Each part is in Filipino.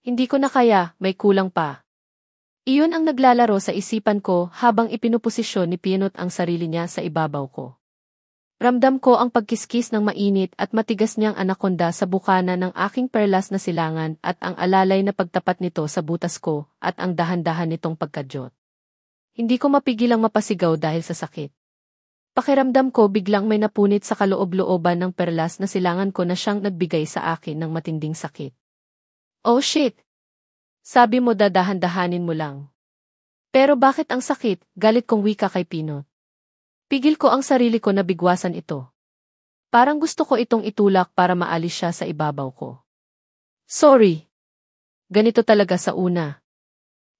Hindi ko na kaya, may kulang pa. Iyon ang naglalaro sa isipan ko habang ipinuposisyon ni Pinot ang sarili niya sa ibabaw ko. Ramdam ko ang pagkiskis ng mainit at matigas niyang anakonda sa bukana ng aking perlas na silangan at ang alalay na pagtapat nito sa butas ko at ang dahan-dahan nitong pagkadyot. Hindi ko mapigilang mapasigaw dahil sa sakit. Pakiramdam ko biglang may napunit sa kaloob-looban ng perlas na silangan ko na siyang nagbigay sa akin ng matinding sakit. Oh shit! Sabi mo dadahan-dahanin mo lang. Pero bakit ang sakit, galit kong wika kay Pino? Pigil ko ang sarili ko na bigwasan ito. Parang gusto ko itong itulak para maalis siya sa ibabaw ko. Sorry. Ganito talaga sa una.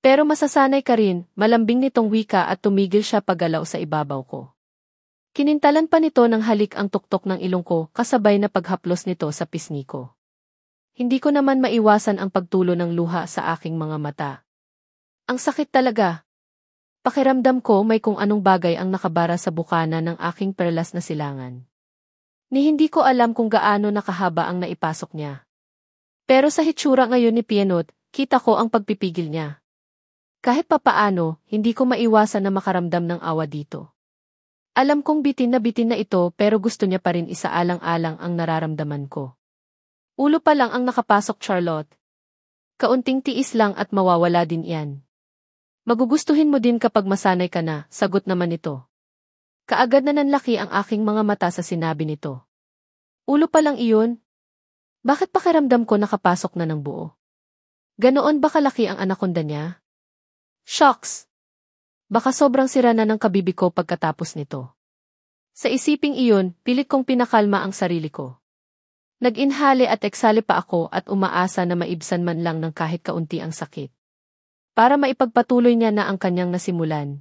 Pero masasanay ka rin, malambing nitong wika at tumigil siya pagalaw sa ibabaw ko. Kinintalan pa nito ng halik ang tuktok ng ilong ko kasabay na paghaplos nito sa pisngi ko. Hindi ko naman maiwasan ang pagtulo ng luha sa aking mga mata. Ang sakit talaga. Pakiramdam ko may kung anong bagay ang nakabara sa bukana ng aking perlas na silangan. Ni hindi ko alam kung gaano nakahaba ang naipasok niya. Pero sa hitsura ngayon ni Pienot, kita ko ang pagpipigil niya. Kahit papaano, hindi ko maiwasan na makaramdam ng awa dito. Alam kong bitin na bitin na ito pero gusto niya pa rin isaalang-alang ang nararamdaman ko. Ulo pa lang ang nakapasok Charlotte. Kaunting tiis lang at mawawala din iyan. Magugustuhin mo din kapag masanay ka na, sagot naman ito. Kaagad na nanlaki ang aking mga mata sa sinabi nito. Ulo pa lang iyon? Bakit pakiramdam ko nakapasok na ng buo? Ganoon ba kalaki ang anakonda niya? Shocks! Baka sobrang sira na ng kabibi ko pagkatapos nito. Sa isiping iyon, pilit kong pinakalma ang sarili ko. Naginhale at eksale pa ako at umaasa na maibsan man lang ng kahit kaunti ang sakit. Para maipagpatuloy niya na ang kanyang nasimulan.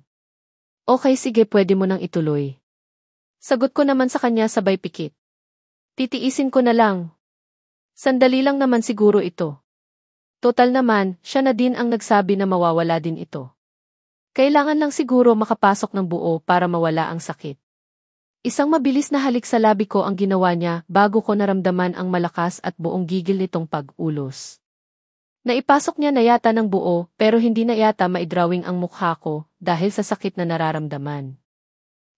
Okay sige pwede mo nang ituloy. Sagot ko naman sa kanya sabay pikit. Titiisin ko na lang. Sandali lang naman siguro ito. Total naman, siya na din ang nagsabi na mawawala din ito. Kailangan lang siguro makapasok ng buo para mawala ang sakit. Isang mabilis na halik sa labi ko ang ginawa niya bago ko naramdaman ang malakas at buong gigil nitong pag-ulos. Naipasok niya na yata ng buo pero hindi na yata maidrawing ang mukha ko dahil sa sakit na nararamdaman.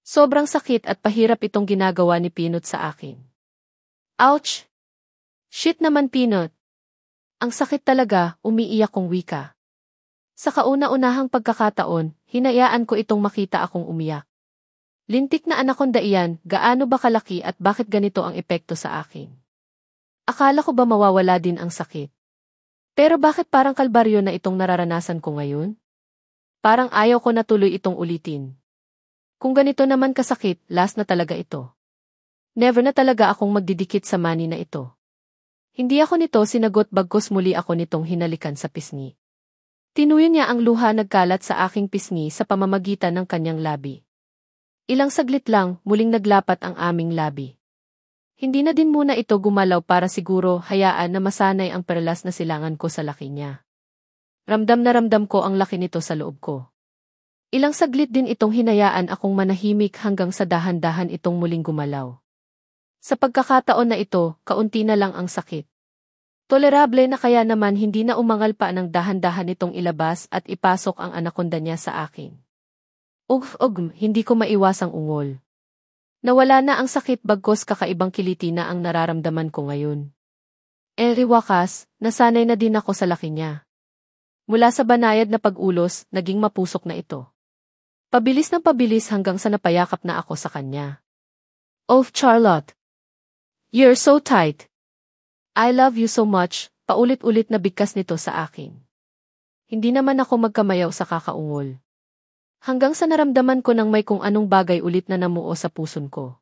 Sobrang sakit at pahirap itong ginagawa ni Pinot sa akin. Ouch! Shit naman Pinot! Ang sakit talaga, umiiyak kong wika. Sa kauna-unahang pagkakataon, hinayaan ko itong makita akong umiyak. Lintik na anakonda iyan, gaano ba kalaki at bakit ganito ang epekto sa akin? Akala ko ba mawawala din ang sakit? Pero bakit parang kalbaryo na itong nararanasan ko ngayon? Parang ayaw ko na tuloy itong ulitin. Kung ganito naman kasakit, last na talaga ito. Never na talaga akong magdidikit sa mani na ito. Hindi ako nito sinagot bagkos muli ako nitong hinalikan sa pisngi. Tinuyo niya ang luha nagkalat sa aking pisngi sa pamamagitan ng kanyang labi. Ilang saglit lang, muling naglapat ang aming labi. Hindi na din muna ito gumalaw para siguro hayaan na masanay ang perlas na silangan ko sa laki niya. Ramdam na ramdam ko ang laki nito sa loob ko. Ilang saglit din itong hinayaan akong manahimik hanggang sa dahan-dahan itong muling gumalaw. Sa pagkakataon na ito, kaunti na lang ang sakit. Tolerable na kaya naman hindi na umangal pa ng dahan-dahan itong ilabas at ipasok ang anakonda niya sa akin. Ugh, ugh, hindi ko maiwasang ungol. Nawala na ang sakit bagkos kakaibang kiliti na ang nararamdaman ko ngayon. Eri wakas, nasanay na din ako sa laki niya. Mula sa banayad na pag-ulos, naging mapusok na ito. Pabilis ng pabilis hanggang sa napayakap na ako sa kanya. Oh Charlotte! You're so tight! I love you so much, paulit-ulit na bigkas nito sa akin. Hindi naman ako magkamayaw sa kakaungol. Hanggang sa naramdaman ko nang may kung anong bagay ulit na namuo sa puson ko.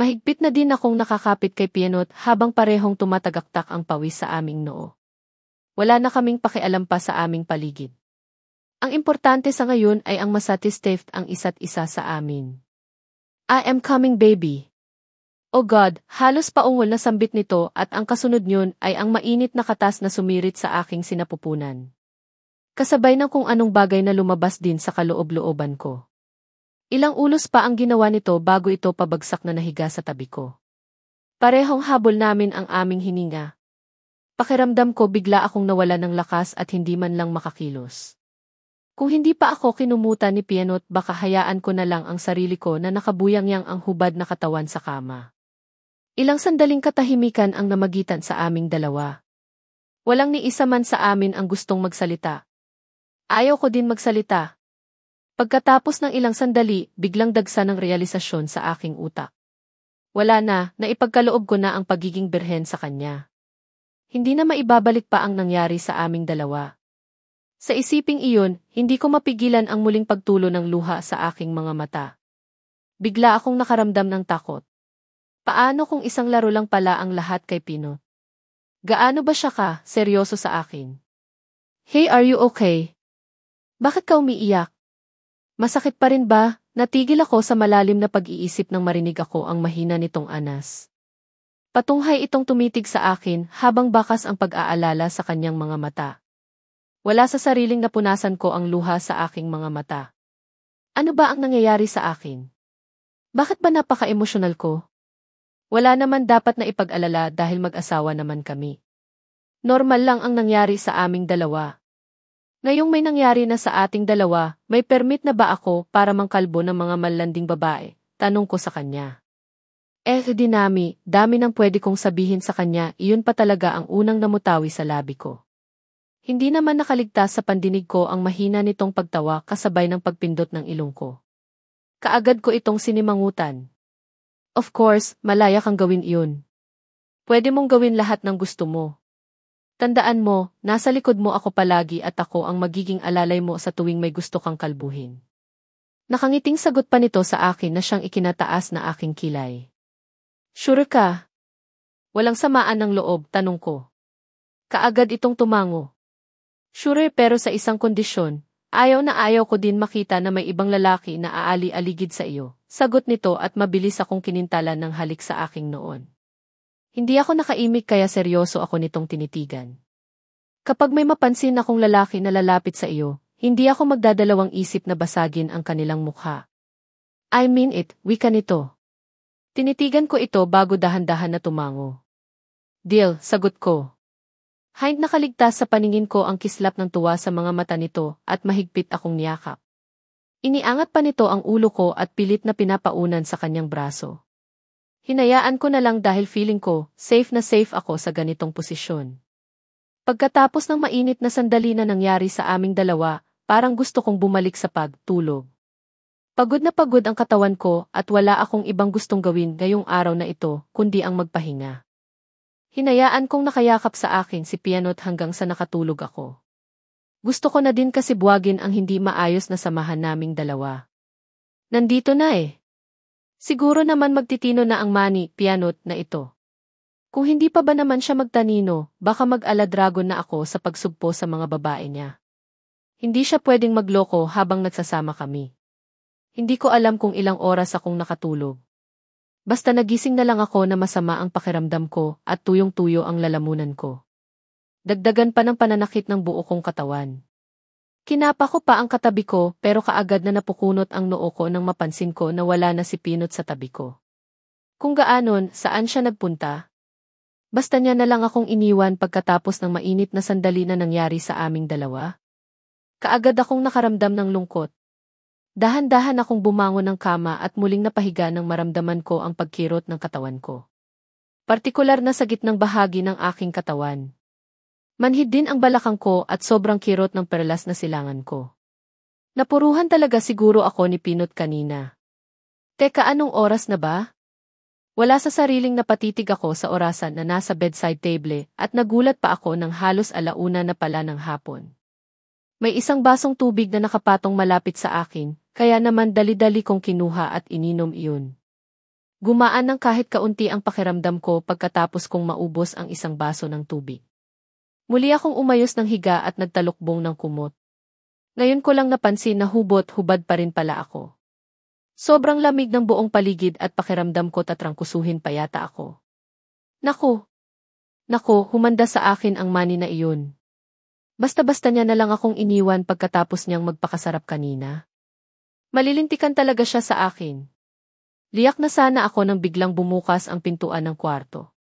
Mahigpit na din akong nakakapit kay Pienot habang parehong tumatagaktak ang pawis sa aming noo. Wala na kaming pakialam pa sa aming paligid. Ang importante sa ngayon ay ang masatisfaced ang isa't isa sa amin. I am coming baby. Oh God, halos paungol na sambit nito at ang kasunod yun ay ang mainit na katas na sumirit sa aking sinapupunan. Kasabay ng kung anong bagay na lumabas din sa kaloob-looban ko. Ilang ulos pa ang ginawa nito bago ito pabagsak na nahiga sa tabi ko. Parehong habol namin ang aming hininga. Pakiramdam ko bigla akong nawala ng lakas at hindi man lang makakilos. Kung hindi pa ako kinumuta ni Pianot baka hayaan ko na lang ang sarili ko na nakabuyangyang ang hubad na katawan sa kama. Ilang sandaling katahimikan ang namagitan sa aming dalawa. Walang ni isa man sa amin ang gustong magsalita, Ayaw ko din magsalita. Pagkatapos ng ilang sandali, biglang dagsa ng realisasyon sa aking utak. Wala na, naipagkaloob ko na ang pagiging birhen sa kanya. Hindi na maibabalik pa ang nangyari sa aming dalawa. Sa isiping iyon, hindi ko mapigilan ang muling pagtulo ng luha sa aking mga mata. Bigla akong nakaramdam ng takot. Paano kung isang laro lang pala ang lahat kay Pino? Gaano ba siya ka, seryoso sa akin? Hey, are you okay? Bakit ka umiiyak? Masakit pa rin ba? Natigil ako sa malalim na pag-iisip nang marinig ako ang mahina nitong anas. Patunghay itong tumitig sa akin habang bakas ang pag-aalala sa kanyang mga mata. Wala sa sariling napunasan ko ang luha sa aking mga mata. Ano ba ang nangyayari sa akin? Bakit ba napaka-emosyonal ko? Wala naman dapat na ipag-alala dahil mag-asawa naman kami. Normal lang ang nangyari sa aming dalawa. Ngayong may nangyari na sa ating dalawa, may permit na ba ako para mangkalbo ng mga malanding babae? Tanong ko sa kanya. Eh, dinami, dami nang pwede kong sabihin sa kanya, iyon pa talaga ang unang namutawi sa labi ko. Hindi naman nakaligtas sa pandinig ko ang mahina nitong pagtawa kasabay ng pagpindot ng ilong ko. Kaagad ko itong sinimangutan. Of course, malaya kang gawin iyon. Pwede mong gawin lahat ng gusto mo. Tandaan mo, nasa likod mo ako palagi at ako ang magiging alalay mo sa tuwing may gusto kang kalbuhin. Nakangiting sagot pa nito sa akin na siyang ikinataas na aking kilay. Sure ka? Walang samaan ng loob, tanong ko. Kaagad itong tumango. Sure pero sa isang kondisyon, ayaw na ayaw ko din makita na may ibang lalaki na aali-aligid sa iyo. Sagot nito at mabilis akong kinintala ng halik sa aking noon. Hindi ako nakaimik kaya seryoso ako nitong tinitigan. Kapag may mapansin akong lalaki na lalapit sa iyo, hindi ako magdadalawang isip na basagin ang kanilang mukha. I mean it, wika nito. Tinitigan ko ito bago dahan-dahan na tumango. Deal, sagot ko. Hind nakaligtas sa paningin ko ang kislap ng tuwa sa mga mata nito at mahigpit akong niyakap. Iniangat pa nito ang ulo ko at pilit na pinapaunan sa kanyang braso. Hinayaan ko na lang dahil feeling ko, safe na safe ako sa ganitong posisyon. Pagkatapos ng mainit na sandali na nangyari sa aming dalawa, parang gusto kong bumalik sa pagtulog. Pagod na pagod ang katawan ko at wala akong ibang gustong gawin ngayong araw na ito kundi ang magpahinga. Hinayaan kong nakayakap sa akin si Pianot hanggang sa nakatulog ako. Gusto ko na din kasi buwagin ang hindi maayos na samahan naming dalawa. Nandito na eh. Siguro naman magtitino na ang Manny Pianot na ito. Kung hindi pa ba naman siya magtanino, baka mag-aladragon na ako sa pagsugpo sa mga babae niya. Hindi siya pwedeng magloko habang nagsasama kami. Hindi ko alam kung ilang oras akong nakatulog. Basta nagising na lang ako na masama ang pakiramdam ko at tuyong-tuyo ang lalamunan ko. Dagdagan pa ng pananakit ng buo kong katawan. Kinapa ko pa ang katabi ko pero kaagad na napukunot ang noo ko nang mapansin ko na wala na si Pinot sa tabi ko. Kung gaanon, saan siya nagpunta? Basta niya na lang akong iniwan pagkatapos ng mainit na sandali na nangyari sa aming dalawa. Kaagad akong nakaramdam ng lungkot. Dahan-dahan akong bumangon ng kama at muling napahiga nang maramdaman ko ang pagkirot ng katawan ko. Partikular na sa gitnang bahagi ng aking katawan. Manhid din ang balakang ko at sobrang kirot ng perlas na silangan ko. Napuruhan talaga siguro ako ni Pinot kanina. Teka anong oras na ba? Wala sa sariling napatitig ako sa orasan na nasa bedside table at nagulat pa ako ng halos alauna na pala ng hapon. May isang basong tubig na nakapatong malapit sa akin, kaya naman dali-dali kong kinuha at ininom iyon. Gumaan ng kahit kaunti ang pakiramdam ko pagkatapos kong maubos ang isang baso ng tubig. Muli akong umayos ng higa at nagtalukbong ng kumot. Ngayon ko lang napansin na hubot-hubad pa rin pala ako. Sobrang lamig ng buong paligid at pakiramdam ko tatrangkusuhin pa yata ako. Naku! Naku, humanda sa akin ang mani na iyon. Basta-basta niya na lang akong iniwan pagkatapos niyang magpakasarap kanina. Malilintikan talaga siya sa akin. Liyak na sana ako nang biglang bumukas ang pintuan ng kwarto.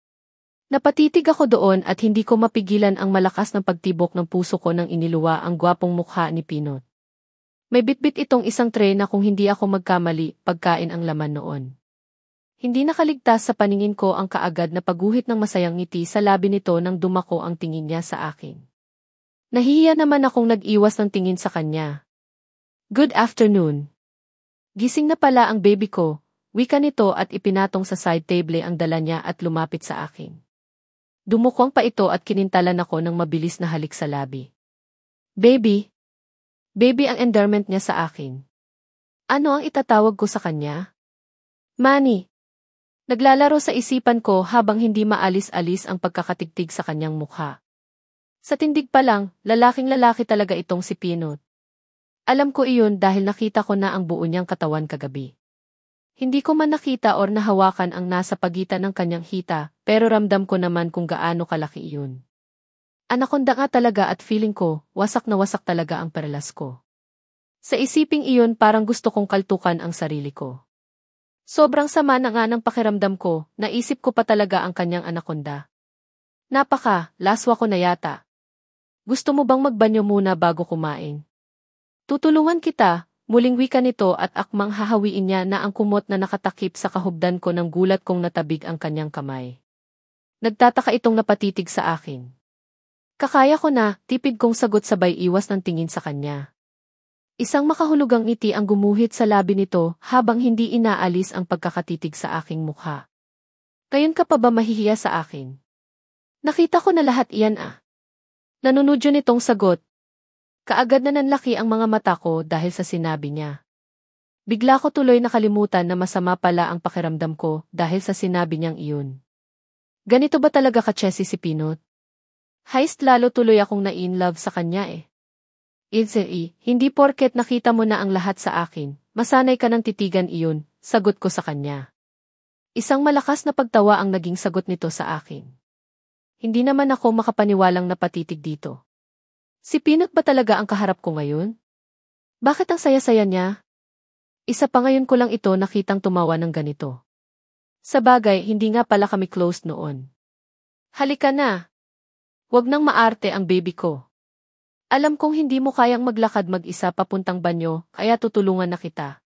Napatitig ako doon at hindi ko mapigilan ang malakas ng pagtibok ng puso ko nang iniluwa ang gwapong mukha ni Pinot. May bitbit itong isang tray na kung hindi ako magkamali, pagkain ang laman noon. Hindi nakaligtas sa paningin ko ang kaagad na paguhit ng masayang ngiti sa labi nito nang dumako ang tingin niya sa akin. Nahihiya naman akong nag-iwas ng tingin sa kanya. Good afternoon. Gising na pala ang baby ko, wika nito at ipinatong sa side table ang dala niya at lumapit sa akin. Dumukwang pa ito at kinintalan ako ng mabilis na halik sa labi. Baby! Baby ang endearment niya sa akin. Ano ang itatawag ko sa kanya? Manny! Naglalaro sa isipan ko habang hindi maalis-alis ang pagkakatigtig sa kanyang mukha. Sa tindig pa lang, lalaking lalaki talaga itong si Pinot. Alam ko iyon dahil nakita ko na ang buo niyang katawan kagabi. Hindi ko man nakita or nahawakan ang nasa pagitan ng kanyang hita, pero ramdam ko naman kung gaano kalaki iyon. Anakonda nga talaga at feeling ko, wasak na wasak talaga ang perlas ko. Sa isiping iyon parang gusto kong kaltukan ang sarili ko. Sobrang sama na nga ng pakiramdam ko, naisip ko pa talaga ang kanyang anakonda. Napaka, laswa ko na yata. Gusto mo bang magbanyo muna bago kumain? Tutulungan kita, Muling wika nito at akmang hahawiin niya na ang kumot na nakatakip sa kahubdan ko ng gulat kong natabig ang kanyang kamay. Nagtataka itong napatitig sa akin. Kakaya ko na, tipid kong sagot sabay iwas ng tingin sa kanya. Isang makahulugang iti ang gumuhit sa labi nito habang hindi inaalis ang pagkakatitig sa aking mukha. Kayon ka pa ba mahihiya sa akin? Nakita ko na lahat iyan ah. Nanunudyo nitong sagot, Kaagad na nanlaki ang mga mata ko dahil sa sinabi niya. Bigla ko tuloy nakalimutan na masama pala ang pakiramdam ko dahil sa sinabi niyang iyon. Ganito ba talaga ka Chessy si Pinot? Heist lalo tuloy akong na-in-love sa kanya eh. Ilsei, hindi porket nakita mo na ang lahat sa akin, masanay ka ng titigan iyon, sagot ko sa kanya. Isang malakas na pagtawa ang naging sagot nito sa akin. Hindi naman ako makapaniwalang napatitig dito. Si Pinot ba talaga ang kaharap ko ngayon? Bakit ang saya-saya niya? Isa pa ngayon ko lang ito nakitang tumawa ng ganito. Sa bagay, hindi nga pala kami close noon. Halika na. Huwag nang maarte ang baby ko. Alam kong hindi mo kayang maglakad mag-isa papuntang banyo, kaya tutulungan na kita.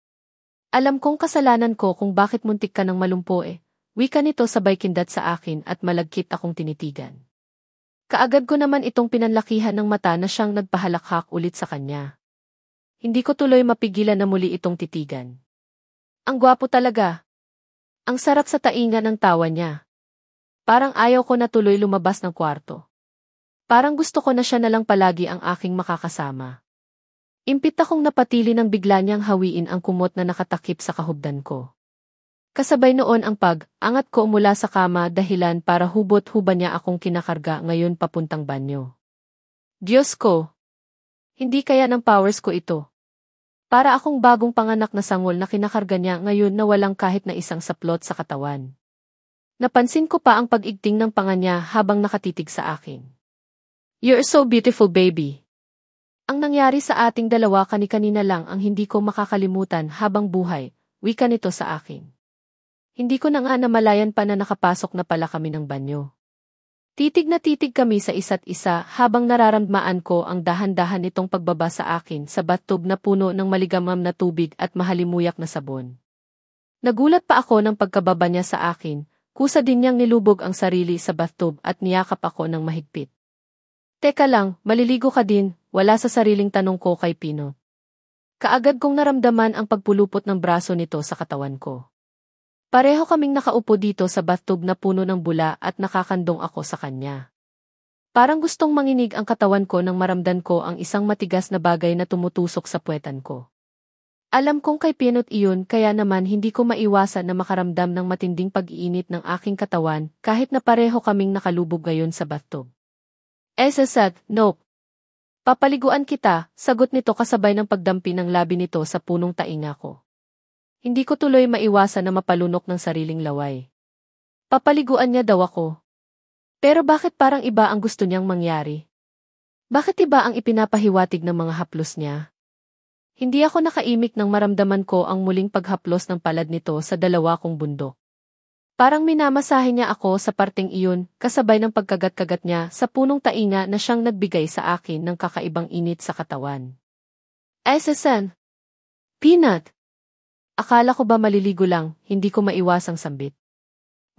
Alam kong kasalanan ko kung bakit muntik ka ng malumpo eh. Wika nito sabay kindat sa akin at malagkit akong tinitigan. Kaagad ko naman itong pinanlakihan ng mata na siyang nagpahalakhak ulit sa kanya. Hindi ko tuloy mapigilan na muli itong titigan. Ang gwapo talaga. Ang sarap sa tainga ng tawa niya. Parang ayaw ko na tuloy lumabas ng kwarto. Parang gusto ko na siya na lang palagi ang aking makakasama. Impit akong napatili nang bigla niyang hawiin ang kumot na nakatakip sa kahubdan ko. Kasabay noon ang pag-angat ko mula sa kama dahilan para hubot-huba niya akong kinakarga ngayon papuntang banyo. Diyos ko! Hindi kaya ng powers ko ito. Para akong bagong panganak na sangol na kinakarga niya ngayon na walang kahit na isang saplot sa katawan. Napansin ko pa ang pag-igting ng panganya habang nakatitig sa akin. You're so beautiful baby. Ang nangyari sa ating dalawa kani-kanina lang ang hindi ko makakalimutan habang buhay, wika nito sa akin. Hindi ko na nga namalayan pa na nakapasok na pala kami ng banyo. Titig na titig kami sa isa't isa habang nararamdaman ko ang dahan-dahan nitong pagbaba sa akin sa bathtub na puno ng maligamam na tubig at mahalimuyak na sabon. Nagulat pa ako ng pagkababa niya sa akin, kusa din niyang nilubog ang sarili sa bathtub at niyakap ako ng mahigpit. Teka lang, maliligo ka din, wala sa sariling tanong ko kay Pino. Kaagad kong naramdaman ang pagpulupot ng braso nito sa katawan ko. Pareho kaming nakaupo dito sa bathtub na puno ng bula at nakakandong ako sa kanya. Parang gustong manginig ang katawan ko nang maramdan ko ang isang matigas na bagay na tumutusok sa puwetan ko. Alam kong kay Pinot iyon kaya naman hindi ko maiwasan na makaramdam ng matinding pag-iinit ng aking katawan kahit na pareho kaming nakalubog ngayon sa bathtub. Esasat, nope. Papaliguan kita, sagot nito kasabay ng pagdampi ng labi nito sa punong tainga ko. Hindi ko tuloy maiwasan na mapalunok ng sariling laway. Papaliguan niya daw ako. Pero bakit parang iba ang gusto niyang mangyari? Bakit iba ang ipinapahiwatig ng mga haplos niya? Hindi ako nakaimik ng maramdaman ko ang muling paghaplos ng palad nito sa dalawa kong bundok. Parang minamasahe niya ako sa parting iyon, kasabay ng pagkagat-kagat niya sa punong tainga na siyang nagbigay sa akin ng kakaibang init sa katawan. SSN Peanut Akala ko ba maliligo lang, hindi ko maiwasang sambit.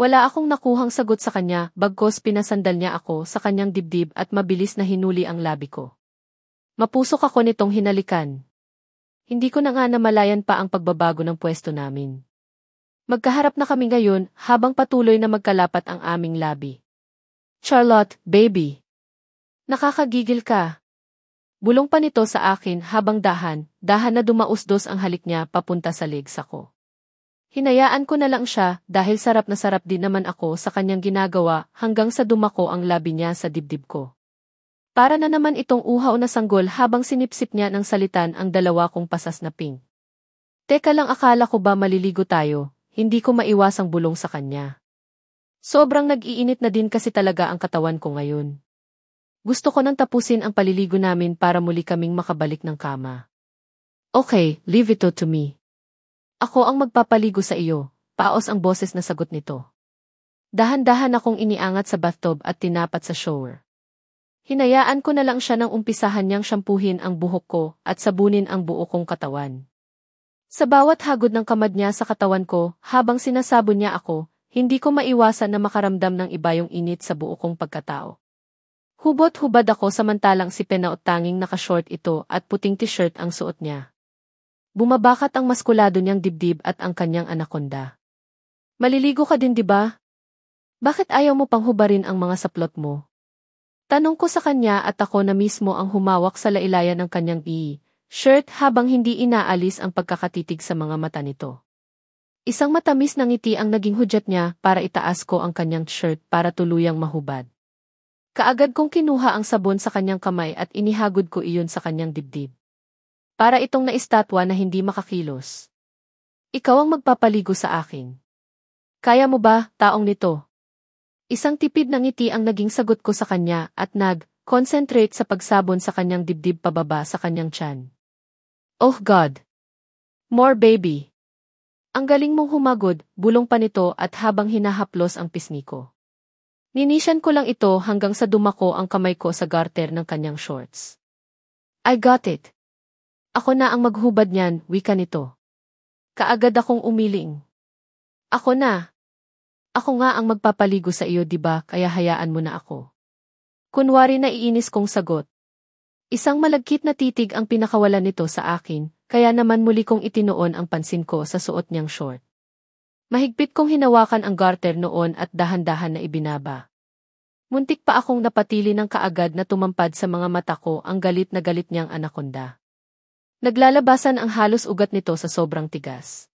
Wala akong nakuhang sagot sa kanya, bagkos pinasandal niya ako sa kanyang dibdib at mabilis na hinuli ang labi ko. Mapusok ako nitong hinalikan. Hindi ko na nga namalayan pa ang pagbabago ng pwesto namin. Magkaharap na kami ngayon habang patuloy na magkalapat ang aming labi. Charlotte, baby. Nakakagigil ka. Bulong pa nito sa akin habang dahan, dahan na dumausdos ang halik niya papunta sa legs ko. Hinayaan ko na lang siya dahil sarap na sarap din naman ako sa kanyang ginagawa hanggang sa dumako ang labi niya sa dibdib ko. Para na naman itong uhaw na sanggol habang sinipsip niya ng salitan ang dalawa kong pasas na ping. Teka lang akala ko ba maliligo tayo, hindi ko maiwasang bulong sa kanya. Sobrang nag-iinit na din kasi talaga ang katawan ko ngayon. Gusto ko nang tapusin ang paliligo namin para muli kaming makabalik ng kama. Okay, leave it to me. Ako ang magpapaligo sa iyo, paos ang boses na sagot nito. Dahan-dahan akong iniangat sa bathtub at tinapat sa shower. Hinayaan ko na lang siya nang umpisahan niyang shampuhin ang buhok ko at sabunin ang buo kong katawan. Sa bawat hagod ng kamad niya sa katawan ko, habang sinasabon niya ako, hindi ko maiwasan na makaramdam ng iba yung init sa buo kong pagkatao. Hubot-hubad ako samantalang si Penaot tanging nakashort ito at puting t-shirt ang suot niya. Bumabakat ang maskulado niyang dibdib at ang kanyang anakonda. Maliligo ka din di ba? Bakit ayaw mo pang hubarin ang mga saplot mo? Tanong ko sa kanya at ako na mismo ang humawak sa lailayan ng kanyang i shirt habang hindi inaalis ang pagkakatitig sa mga mata nito. Isang matamis na ngiti ang naging hudyat niya para itaas ko ang kanyang shirt para tuluyang mahubad. Kaagad kong kinuha ang sabon sa kanyang kamay at inihagod ko iyon sa kanyang dibdib. Para itong naistatwa na hindi makakilos. Ikaw ang magpapaligo sa akin. Kaya mo ba, taong nito? Isang tipid na ngiti ang naging sagot ko sa kanya at nag-concentrate sa pagsabon sa kanyang dibdib pababa sa kanyang tiyan. Oh God! More baby! Ang galing mong humagod, bulong pa nito at habang hinahaplos ang pisngi ko. Ninisan ko lang ito hanggang sa dumako ang kamay ko sa garter ng kanyang shorts. I got it. Ako na ang maghubad niyan, wika nito. Kaagad akong umiling. Ako na. Ako nga ang magpapaligo sa iyo diba kaya hayaan mo na ako. Kunwari na iinis kong sagot. Isang malagkit na titig ang pinakawala nito sa akin, kaya naman muli kong itinoon ang pansin ko sa suot niyang short. Mahigpit kong hinawakan ang garter noon at dahan-dahan na ibinaba. Muntik pa akong napatili ng kaagad na tumampad sa mga mata ko ang galit na galit niyang anakonda. Naglalabasan ang halos ugat nito sa sobrang tigas.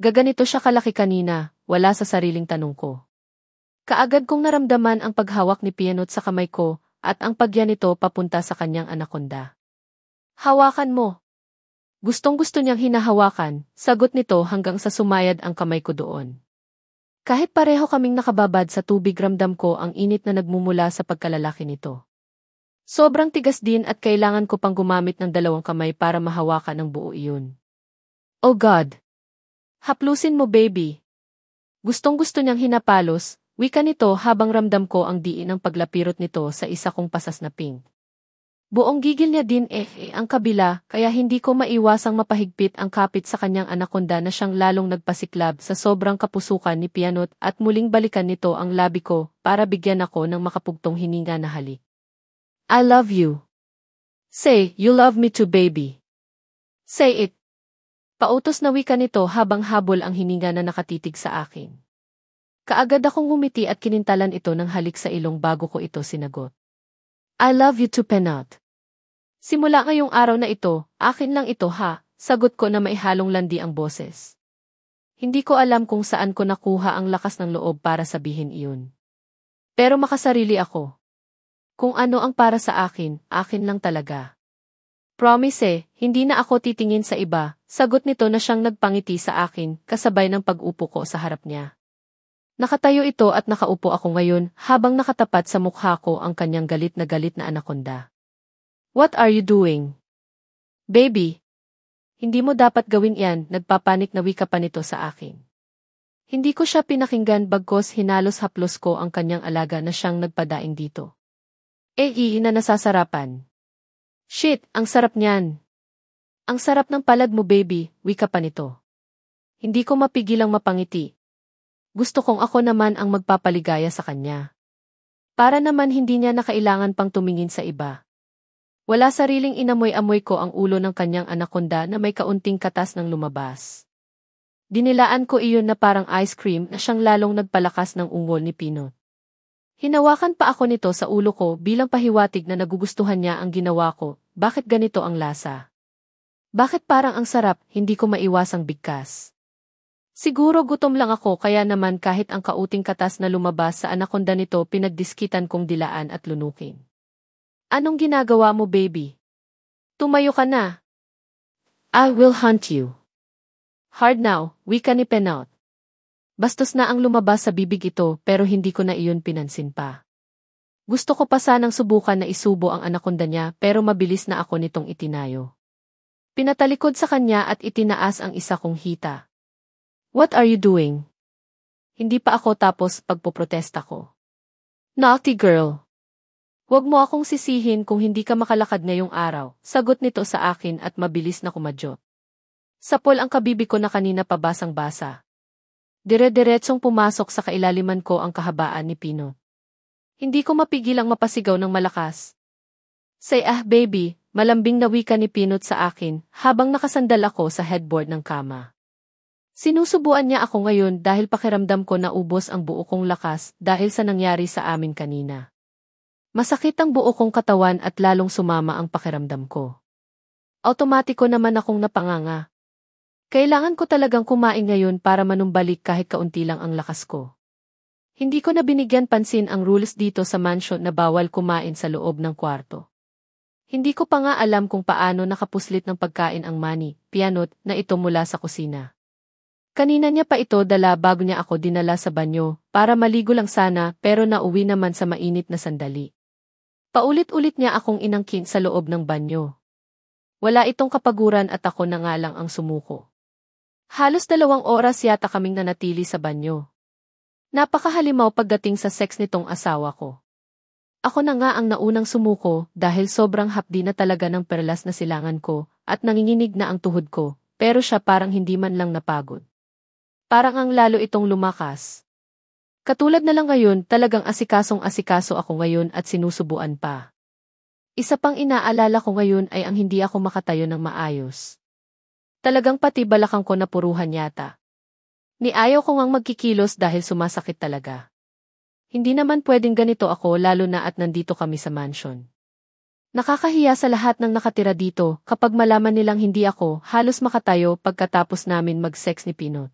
Gaganito siya kalaki kanina, wala sa sariling tanong ko. Kaagad kong naramdaman ang paghawak ni Pianot sa kamay ko at ang pagyan nito papunta sa kanyang anakonda. Hawakan mo! Gustong-gusto niyang hinahawakan, sagot nito hanggang sa sumayad ang kamay ko doon. Kahit pareho kaming nakababad sa tubig ramdam ko ang init na nagmumula sa pagkalalaki nito. Sobrang tigas din at kailangan ko pang gumamit ng dalawang kamay para mahawakan ang buo iyon. Oh God! Haplusin mo baby! Gustong gusto niyang hinapalos, wika nito habang ramdam ko ang diin ng paglapirot nito sa isa kong pasas na pink. Buong gigil niya din eh, eh ang kabila, kaya hindi ko maiwasang mapahigpit ang kapit sa kanyang anakonda na siyang lalong nagpasiklab sa sobrang kapusukan ni Pianot at muling balikan nito ang labi ko para bigyan ako ng makapugtong hininga na halik. I love you. Say, you love me too baby. Say it. Pautos na wika nito habang habol ang hininga na nakatitig sa akin. Kaagad akong gumiti at kinintalan ito ng halik sa ilong bago ko ito sinagot. I love you too Penat. Simula ngayong araw na ito, akin lang ito ha, sagot ko na maihalong landi ang boses. Hindi ko alam kung saan ko nakuha ang lakas ng loob para sabihin iyon. Pero makasarili ako. Kung ano ang para sa akin, akin lang talaga. Promise eh, hindi na ako titingin sa iba, sagot nito na siyang nagpangiti sa akin kasabay ng pag-upo ko sa harap niya. Nakatayo ito at nakaupo ako ngayon habang nakatapat sa mukha ko ang kanyang galit na galit na anakonda. What are you doing? Baby, hindi mo dapat gawin yan, nagpapanik na wika pa nito sa akin. Hindi ko siya pinakinggan bagkos hinalos-haplos ko ang kanyang alaga na siyang nagpadaing dito. Eh, iina na nasasarapan. Shit, ang sarap niyan. Ang sarap ng palad mo baby, wika pa nito. Hindi ko mapigilang mapangiti. Gusto kong ako naman ang magpapaligaya sa kanya. Para naman hindi niya nakailangan pang tumingin sa iba. Wala sariling inamoy-amoy ko ang ulo ng kanyang anakonda na may kaunting katas ng lumabas. Dinilaan ko iyon na parang ice cream na siyang lalong nagpalakas ng ungol ni Pinot. Hinawakan pa ako nito sa ulo ko bilang pahiwatig na nagugustuhan niya ang ginawa ko, bakit ganito ang lasa? Bakit parang ang sarap, hindi ko maiwasang bigkas? Siguro gutom lang ako kaya naman kahit ang kauting katas na lumabas sa anakonda nito pinagdiskitan kong dilaan at lunukin. Anong ginagawa mo, baby? Tumayo ka na. I will hunt you. Hard now, we can ipen out. Bastos na ang lumabas sa bibig ito pero hindi ko na iyon pinansin pa. Gusto ko pa sanang subukan na isubo ang anakonda niya pero mabilis na ako nitong itinayo. Pinatalikod sa kanya at itinaas ang isa kong hita. What are you doing? Hindi pa ako tapos pagpoprotesta ko. Naughty girl. Huwag mo akong sisihin kung hindi ka makalakad ngayong araw, sagot nito sa akin at mabilis na kumadyo. Sapol ang kabibi ko na kanina pabasang-basa. Dire-diretsong pumasok sa kailaliman ko ang kahabaan ni Pino. Hindi ko mapigil ang mapasigaw ng malakas. Say ah baby, malambing na wika ni Pinot sa akin habang nakasandal ako sa headboard ng kama. Sinusubuan niya ako ngayon dahil pakiramdam ko na ubos ang buo kong lakas dahil sa nangyari sa amin kanina. Masakit ang buo kong katawan at lalong sumama ang pakiramdam ko. Automatiko naman akong napanganga. Kailangan ko talagang kumain ngayon para manumbalik kahit kaunti lang ang lakas ko. Hindi ko na binigyan pansin ang rules dito sa mansion na bawal kumain sa loob ng kwarto. Hindi ko pa nga alam kung paano nakapuslit ng pagkain ang mani, pianot, na ito mula sa kusina. Kanina niya pa ito dala bago niya ako dinala sa banyo, para maligo lang sana pero nauwi naman sa mainit na sandali. Paulit-ulit niya akong inangkin sa loob ng banyo. Wala itong kapaguran at ako na nga lang ang sumuko. Halos dalawang oras yata kaming nanatili sa banyo. Napakahalimaw pagdating sa sex nitong asawa ko. Ako na nga ang naunang sumuko dahil sobrang hapdi na talaga ng perlas na silangan ko at nanginginig na ang tuhod ko, pero siya parang hindi man lang napagod. Parang ang lalo itong lumakas. Katulad na lang ngayon, talagang asikasong-asikaso ako ngayon at sinusubuan pa. Isa pang inaalala ko ngayon ay ang hindi ako makatayo ng maayos. Talagang pati balakang ko napuruhan yata. Niayaw ko ngang magkikilos dahil sumasakit talaga. Hindi naman pwedeng ganito ako lalo na at nandito kami sa mansion. Nakakahiya sa lahat ng nakatira dito kapag malaman nilang hindi ako halos makatayo pagkatapos namin mag-sex ni Pinot.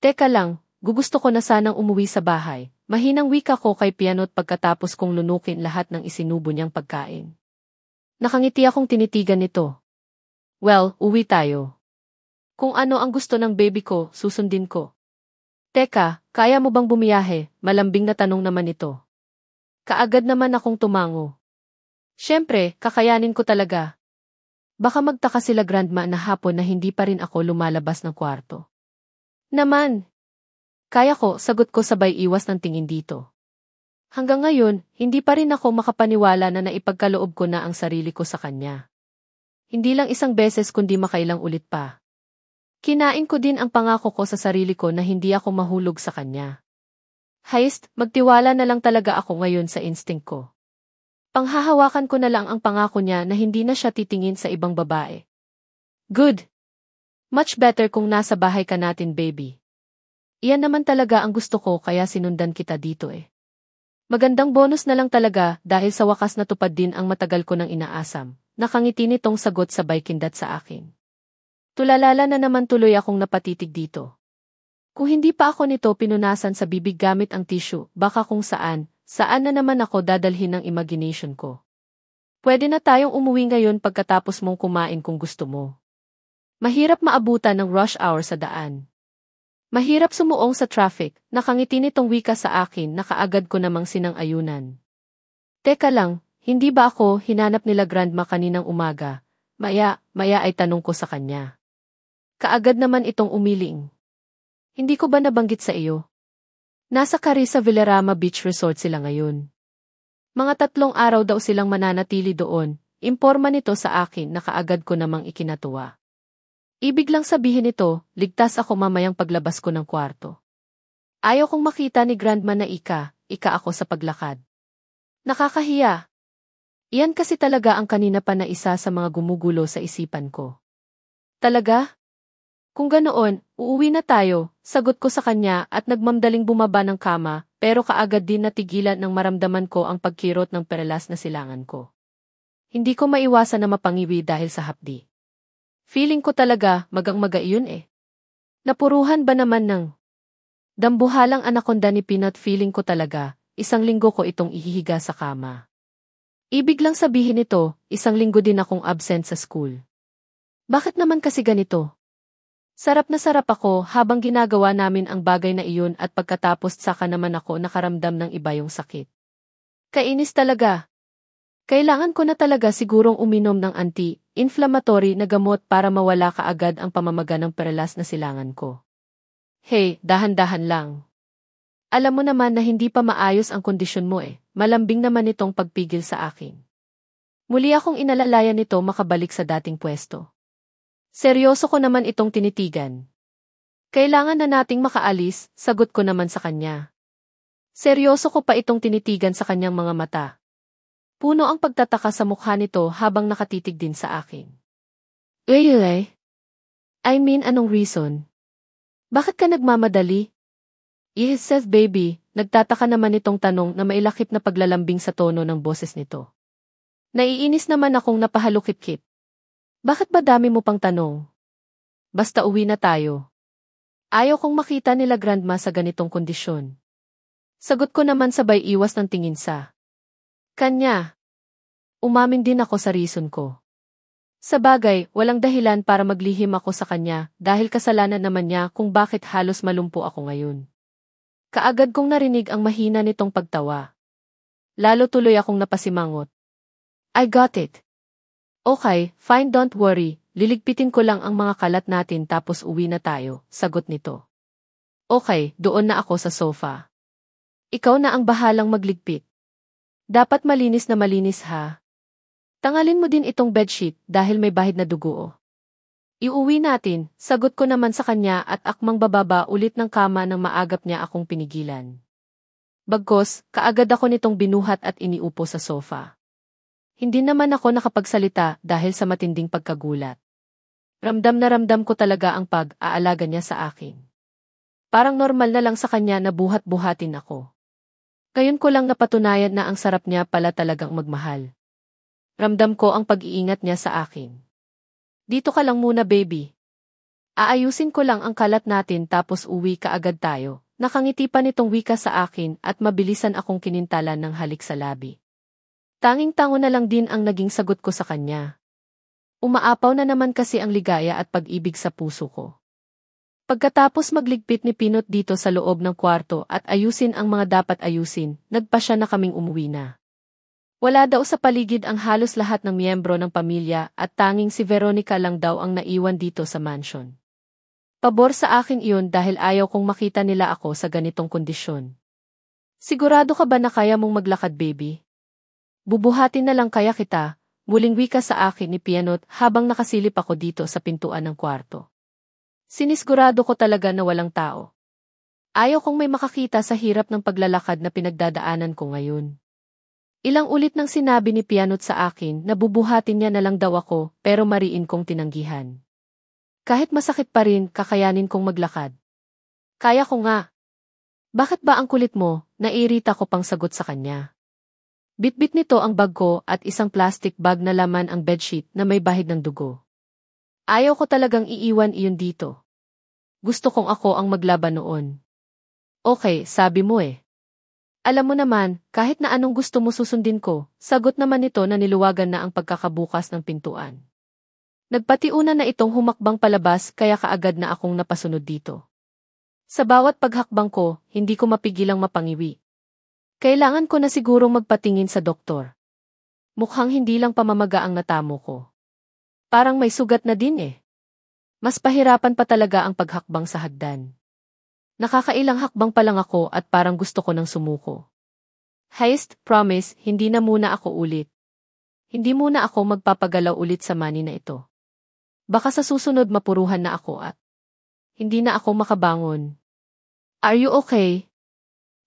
Teka lang, Gugusto ko na sanang umuwi sa bahay. Mahinang wika ko kay Pianot pagkatapos kong lunukin lahat ng isinubo niyang pagkain. Nakangiti akong tinitigan nito. Well, uwi tayo. Kung ano ang gusto ng baby ko, susundin ko. Teka, kaya mo bang bumiyahe? Malambing na tanong naman ito. Kaagad naman akong tumango. Siyempre, kakayanin ko talaga. Baka magtaka sila grandma na hapon na hindi pa rin ako lumalabas ng kwarto. Naman, kaya ko, sagot ko sabay iwas ng tingin dito. Hanggang ngayon, hindi pa rin ako makapaniwala na naipagkaloob ko na ang sarili ko sa kanya. Hindi lang isang beses kundi makailang ulit pa. Kinain ko din ang pangako ko sa sarili ko na hindi ako mahulog sa kanya. Heist, magtiwala na lang talaga ako ngayon sa instinct ko. Panghahawakan ko na lang ang pangako niya na hindi na siya titingin sa ibang babae. Good. Much better kung nasa bahay ka natin, baby. Iyan naman talaga ang gusto ko kaya sinundan kita dito eh. Magandang bonus na lang talaga dahil sa wakas natupad din ang matagal ko ng inaasam. Nakangiti nitong sagot sa baykindat sa akin. Tulalala na naman tuloy akong napatitig dito. Kung hindi pa ako nito pinunasan sa bibig gamit ang tissue, baka kung saan, saan na naman ako dadalhin ng imagination ko. Pwede na tayong umuwi ngayon pagkatapos mong kumain kung gusto mo. Mahirap maabutan ng rush hour sa daan. Mahirap sumuong sa traffic, nakangiti nitong wika sa akin na kaagad ko namang sinang-ayunan. Teka lang, hindi ba ako hinanap nila grandma kaninang umaga? Maya, maya ay tanong ko sa kanya. Kaagad naman itong umiling. Hindi ko ba nabanggit sa iyo? Nasa Carissa Villarama Beach Resort sila ngayon. Mga tatlong araw daw silang mananatili doon, imporma nito sa akin na kaagad ko namang ikinatuwa. Ibig lang sabihin ito, ligtas ako mamayang paglabas ko ng kwarto. Ayaw kong makita ni grandma na ika, ika ako sa paglakad. Nakakahiya. Iyan kasi talaga ang kanina pa na isa sa mga gumugulo sa isipan ko. Talaga? Kung ganoon, uuwi na tayo, sagot ko sa kanya at nagmamdaling bumaba ng kama, pero kaagad din natigilan ng maramdaman ko ang pagkirot ng perelas na silangan ko. Hindi ko maiwasan na mapangiwi dahil sa hapdi. Feeling ko talaga, magang-maga iyon eh. Napuruhan ba naman ng dambuhalang anakonda ni Pinot feeling ko talaga, isang linggo ko itong ihihiga sa kama. Ibig lang sabihin nito, isang linggo din akong absent sa school. Bakit naman kasi ganito? Sarap na sarap ako habang ginagawa namin ang bagay na iyon at pagkatapos saka naman ako nakaramdam ng iba yung sakit. Kainis talaga. Kailangan ko na talaga sigurong uminom ng anti-inflammatory na gamot para mawala kaagad ang pamamaga ng paralas na silangan ko. Hey, dahan-dahan lang. Alam mo naman na hindi pa maayos ang kondisyon mo eh, malambing naman itong pagpigil sa akin. Muli akong inalalayan nito makabalik sa dating pwesto. Seryoso ko naman itong tinitigan. Kailangan na nating makaalis, sagot ko naman sa kanya. Seryoso ko pa itong tinitigan sa kanyang mga mata, Puno ang pagtataka sa mukha nito habang nakatitig din sa akin. Really? I mean anong reason? Bakit ka nagmamadali? Yes, Seth baby, nagtataka naman itong tanong na mailakip na paglalambing sa tono ng boses nito. Naiinis naman akong napahalukip-kip. Bakit ba dami mo pang tanong? Basta uwi na tayo. Ayaw kong makita nila grandma sa ganitong kondisyon. Sagot ko naman sabay iwas ng tingin sa kanya. Umamin din ako sa reason ko. Sa bagay, walang dahilan para maglihim ako sa kanya dahil kasalanan naman niya kung bakit halos malumpo ako ngayon. Kaagad kong narinig ang mahina nitong pagtawa. Lalo tuloy akong napasimangot. I got it. Okay, fine don't worry, liligpitin ko lang ang mga kalat natin tapos uwi na tayo, sagot nito. Okay, doon na ako sa sofa. Ikaw na ang bahalang magligpit. Dapat malinis na malinis ha. Tangalin mo din itong bedsheet dahil may bahid na dugo. Oh. Iuwi natin, sagot ko naman sa kanya at akmang bababa ulit ng kama nang maagap niya akong pinigilan. Bagkos, kaagad ako nitong binuhat at iniupo sa sofa. Hindi naman ako nakapagsalita dahil sa matinding pagkagulat. Ramdam na ramdam ko talaga ang pag-aalaga niya sa akin. Parang normal na lang sa kanya na buhat-buhatin ako. Ngayon ko lang napatunayan na ang sarap niya pala talagang magmahal. Ramdam ko ang pag-iingat niya sa akin. Dito ka lang muna baby. Aayusin ko lang ang kalat natin tapos uwi ka agad tayo. Nakangiti pa nitong wika sa akin at mabilisan akong kinintalan ng halik sa labi. Tanging tango na lang din ang naging sagot ko sa kanya. Umaapaw na naman kasi ang ligaya at pag-ibig sa puso ko. Pagkatapos magligpit ni Pinot dito sa loob ng kwarto at ayusin ang mga dapat ayusin, nagpa siya na kaming umuwi na. Wala daw sa paligid ang halos lahat ng miyembro ng pamilya at tanging si Veronica lang daw ang naiwan dito sa mansion. Pabor sa akin iyon dahil ayaw kong makita nila ako sa ganitong kondisyon. Sigurado ka ba na kaya mong maglakad baby? Bubuhatin na lang kaya kita, muling wika sa akin ni Pianot habang nakasilip ako dito sa pintuan ng kwarto. Sinisgurado ko talaga na walang tao. Ayaw kong may makakita sa hirap ng paglalakad na pinagdadaanan ko ngayon. Ilang ulit nang sinabi ni Pianot sa akin na bubuhatin niya na lang daw ako pero mariin kong tinanggihan. Kahit masakit pa rin, kakayanin kong maglakad. Kaya ko nga. Bakit ba ang kulit mo, nairita ko pang sagot sa kanya. Bitbit nito ang bag ko at isang plastic bag na laman ang bedsheet na may bahid ng dugo. Ayaw ko talagang iiwan iyon dito. Gusto kong ako ang maglaban noon. Okay, sabi mo eh. Alam mo naman, kahit na anong gusto mo susundin ko, sagot naman nito na niluwagan na ang pagkakabukas ng pintuan. Nagpatiuna na itong humakbang palabas kaya kaagad na akong napasunod dito. Sa bawat paghakbang ko, hindi ko mapigilang mapangiwi. Kailangan ko na sigurong magpatingin sa doktor. Mukhang hindi lang pamamaga ang natamo ko. Parang may sugat na din eh. Mas pahirapan pa talaga ang paghakbang sa hagdan. Nakakailang hakbang pa lang ako at parang gusto ko ng sumuko. Heist, promise, hindi na muna ako ulit. Hindi muna ako magpapagalaw ulit sa mani na ito. Baka sa susunod mapuruhan na ako at hindi na ako makabangon. Are you okay?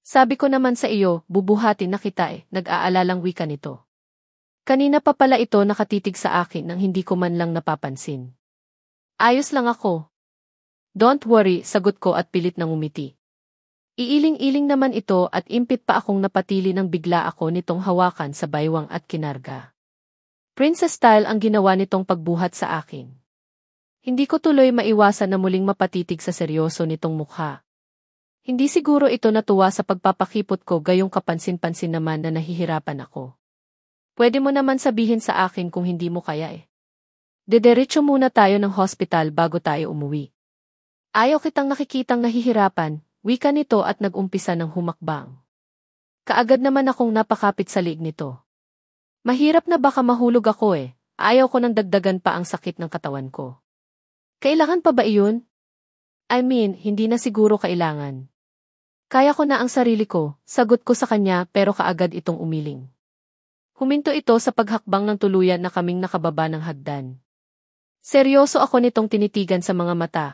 Sabi ko naman sa iyo, bubuhatin na kita eh, nag-aalalang wika nito. Kanina pa pala ito nakatitig sa akin nang hindi ko man lang napapansin. Ayos lang ako. Don't worry, sagot ko at pilit nang umiti. Iiling-iling naman ito at impit pa akong napatili nang bigla ako nitong hawakan sa baywang at kinarga. Princess style ang ginawa nitong pagbuhat sa akin. Hindi ko tuloy maiwasan na muling mapatitig sa seryoso nitong mukha. Hindi siguro ito natuwa sa pagpapakipot ko gayong kapansin-pansin naman na nahihirapan ako. Pwede mo naman sabihin sa akin kung hindi mo kaya eh. Dederecho muna tayo ng hospital bago tayo umuwi. Ayaw kitang nakikitang nahihirapan, wika nito at nagumpisa ng humakbang. Kaagad naman akong napakapit sa liig nito. Mahirap na baka mahulog ako eh, ayaw ko nang dagdagan pa ang sakit ng katawan ko. Kailangan pa ba iyon? I mean, hindi na siguro kailangan. Kaya ko na ang sarili ko, sagot ko sa kanya pero kaagad itong umiling. Huminto ito sa paghakbang ng tuluyan na kaming nakababa ng hagdan. Seryoso ako nitong tinitigan sa mga mata.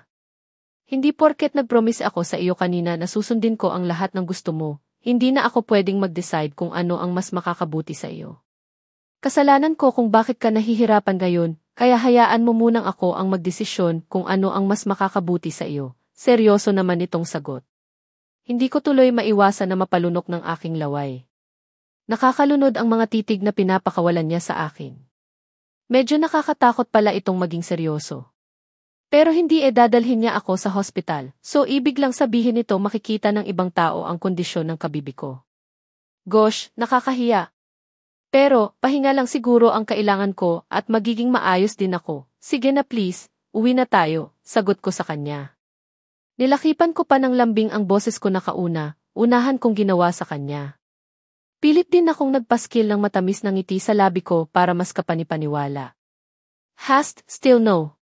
Hindi porket nagpromise ako sa iyo kanina na susundin ko ang lahat ng gusto mo, hindi na ako pwedeng mag-decide kung ano ang mas makakabuti sa iyo. Kasalanan ko kung bakit ka nahihirapan ngayon, kaya hayaan mo munang ako ang magdesisyon kung ano ang mas makakabuti sa iyo. Seryoso naman itong sagot. Hindi ko tuloy maiwasan na mapalunok ng aking laway. Nakakalunod ang mga titig na pinapakawalan niya sa akin. Medyo nakakatakot pala itong maging seryoso. Pero hindi e dadalhin niya ako sa hospital, so ibig lang sabihin nito makikita ng ibang tao ang kondisyon ng kabibi ko. Gosh, nakakahiya. Pero, pahinga lang siguro ang kailangan ko at magiging maayos din ako. Sige na please, uwi na tayo, sagot ko sa kanya. Nilakipan ko pa ng lambing ang boses ko na kauna, unahan kong ginawa sa kanya. Pilit din akong nagpaskil ng matamis na ng ngiti sa labi ko para mas kapanipaniwala. Hast, still no.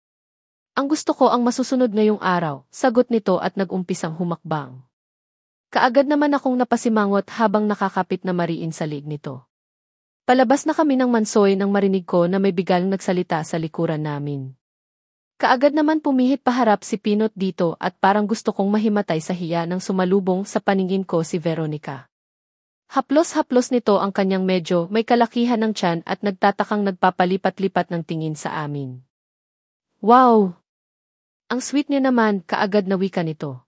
Ang gusto ko ang masusunod ngayong araw, sagot nito at nagumpisang humakbang. Kaagad naman akong napasimangot habang nakakapit na mariin sa lig nito. Palabas na kami ng mansoy nang marinig ko na may bigalang nagsalita sa likuran namin. Kaagad naman pumihit paharap si Pinot dito at parang gusto kong mahimatay sa hiya nang sumalubong sa paningin ko si Veronica. Haplos-haplos nito ang kanyang medyo may kalakihan ng tiyan at nagtatakang nagpapalipat-lipat ng tingin sa amin. Wow! Ang sweet niya naman, kaagad na wika nito.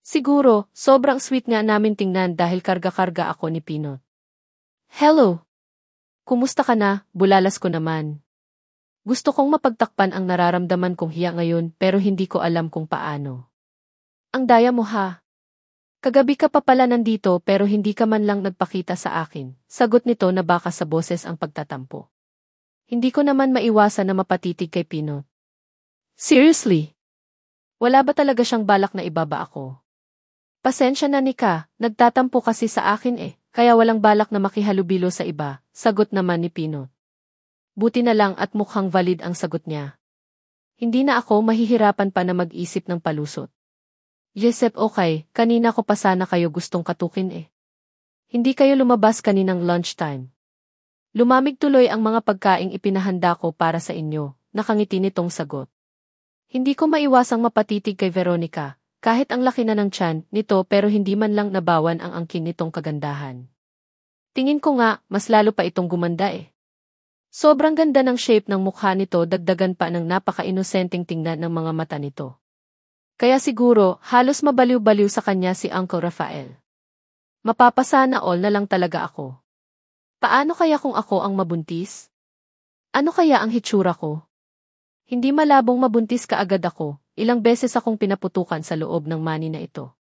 Siguro, sobrang sweet nga namin tingnan dahil karga-karga ako ni Pino. Hello! Kumusta ka na, bulalas ko naman. Gusto kong mapagtakpan ang nararamdaman kong hiya ngayon pero hindi ko alam kung paano. Ang daya mo ha, Kagabi ka pa pala nandito pero hindi ka man lang nagpakita sa akin. Sagot nito na baka sa boses ang pagtatampo. Hindi ko naman maiwasan na mapatitig kay Pino. Seriously? Wala ba talaga siyang balak na ibaba ako? Pasensya na ni ka, nagtatampo kasi sa akin eh, kaya walang balak na makihalubilo sa iba, sagot naman ni Pino. Buti na lang at mukhang valid ang sagot niya. Hindi na ako mahihirapan pa na mag-isip ng palusot. Yesep okay, kanina ko pa sana kayo gustong katukin eh. Hindi kayo lumabas kaninang lunchtime. Lumamig tuloy ang mga pagkaing ipinahanda ko para sa inyo, nakangiti nitong sagot. Hindi ko maiwasang mapatitig kay Veronica, kahit ang laki na ng tiyan nito pero hindi man lang nabawan ang angkin nitong kagandahan. Tingin ko nga, mas lalo pa itong gumanda eh. Sobrang ganda ng shape ng mukha nito dagdagan pa ng napaka-inosenteng tingnan ng mga mata nito. Kaya siguro, halos mabaliw-baliw sa kanya si Uncle Rafael. Mapapasana all na lang talaga ako. Paano kaya kung ako ang mabuntis? Ano kaya ang hitsura ko? Hindi malabong mabuntis ka agad ako, ilang beses akong pinaputukan sa loob ng mani na ito.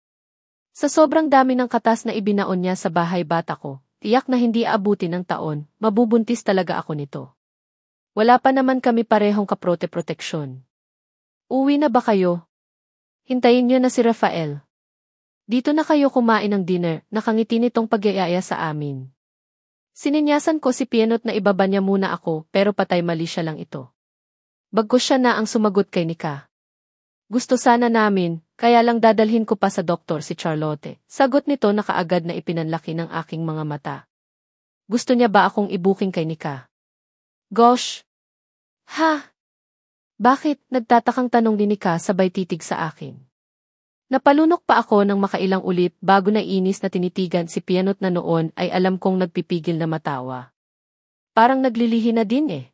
Sa sobrang dami ng katas na ibinaon niya sa bahay bata ko, tiyak na hindi aabuti ng taon, mabubuntis talaga ako nito. Wala pa naman kami parehong kaprote-proteksyon. Uwi na ba kayo, Hintayin niyo na si Rafael. Dito na kayo kumain ng dinner, nakangiti nitong pag-iaya sa amin. Sininyasan ko si Pienot na ibaba niya muna ako, pero patay mali siya lang ito. Bagkus siya na ang sumagot kay Nika. Gusto sana namin, kaya lang dadalhin ko pa sa doktor si Charlotte. Sagot nito na kaagad na ipinanlaki ng aking mga mata. Gusto niya ba akong ibuking kay Nika? Gosh! Ha! Bakit? Nagtatakang tanong ni Nika sabay titig sa akin. Napalunok pa ako ng makailang ulit bago na inis na tinitigan si Pianot na noon ay alam kong nagpipigil na matawa. Parang naglilihi na din eh.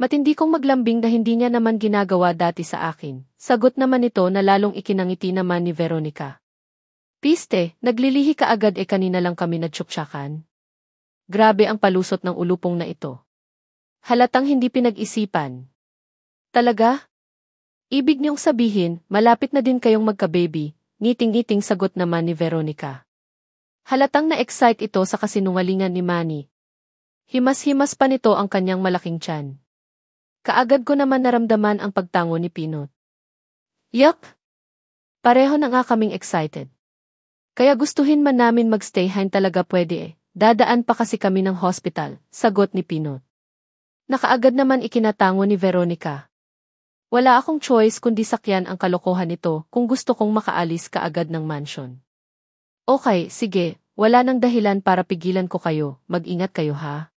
Matindi kong maglambing na hindi niya naman ginagawa dati sa akin. Sagot naman ito na lalong ikinangiti naman ni Veronica. Piste, naglilihi ka agad eh kanina lang kami natsuksyakan. Grabe ang palusot ng ulupong na ito. Halatang hindi pinag-isipan, Talaga? Ibig niyong sabihin, malapit na din kayong magka-baby, ngiting-ngiting sagot naman ni Veronica. Halatang na-excite ito sa kasinungalingan ni Manny. Himas-himas pa nito ang kanyang malaking tiyan. Kaagad ko naman naramdaman ang pagtango ni Pinot. Yuck! Pareho na nga kaming excited. Kaya gustuhin man namin magstayhan talaga pwede eh. Dadaan pa kasi kami ng hospital, sagot ni Pinot. Nakaagad naman ikinatango ni Veronica. Wala akong choice kundi sakyan ang kalokohan nito kung gusto kong makaalis kaagad ng mansion. Okay, sige, wala nang dahilan para pigilan ko kayo, mag-ingat kayo ha.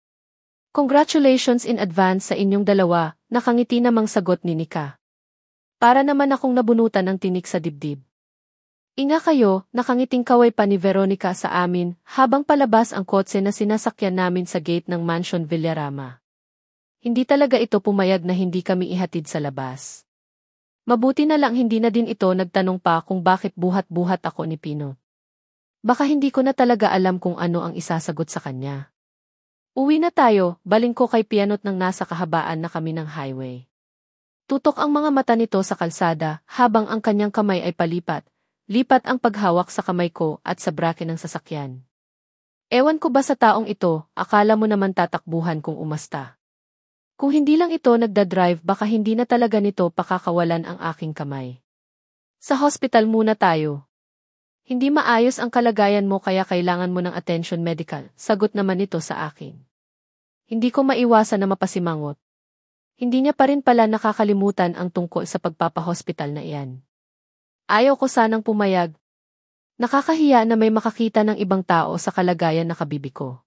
Congratulations in advance sa inyong dalawa, nakangiti namang sagot ni Nika. Para naman akong nabunutan ng tinik sa dibdib. Inga kayo, nakangiting kaway pa ni Veronica sa amin, habang palabas ang kotse na sinasakyan namin sa gate ng Mansion Villarama. Hindi talaga ito pumayag na hindi kami ihatid sa labas. Mabuti na lang hindi na din ito nagtanong pa kung bakit buhat-buhat ako ni Pino. Baka hindi ko na talaga alam kung ano ang isasagot sa kanya. Uwi na tayo, baling ko kay Pianot nang nasa kahabaan na kami ng highway. Tutok ang mga mata nito sa kalsada habang ang kanyang kamay ay palipat, lipat ang paghawak sa kamay ko at sa brake ng sasakyan. Ewan ko ba sa taong ito, akala mo naman tatakbuhan kung umasta. Kung hindi lang ito nagda-drive baka hindi na talaga nito pakakawalan ang aking kamay. Sa hospital muna tayo. Hindi maayos ang kalagayan mo kaya kailangan mo ng attention medical, sagot naman ito sa akin. Hindi ko maiwasan na mapasimangot. Hindi niya pa rin pala nakakalimutan ang tungkol sa pagpapahospital na iyan. Ayaw ko sanang pumayag. Nakakahiya na may makakita ng ibang tao sa kalagayan na kabibi ko.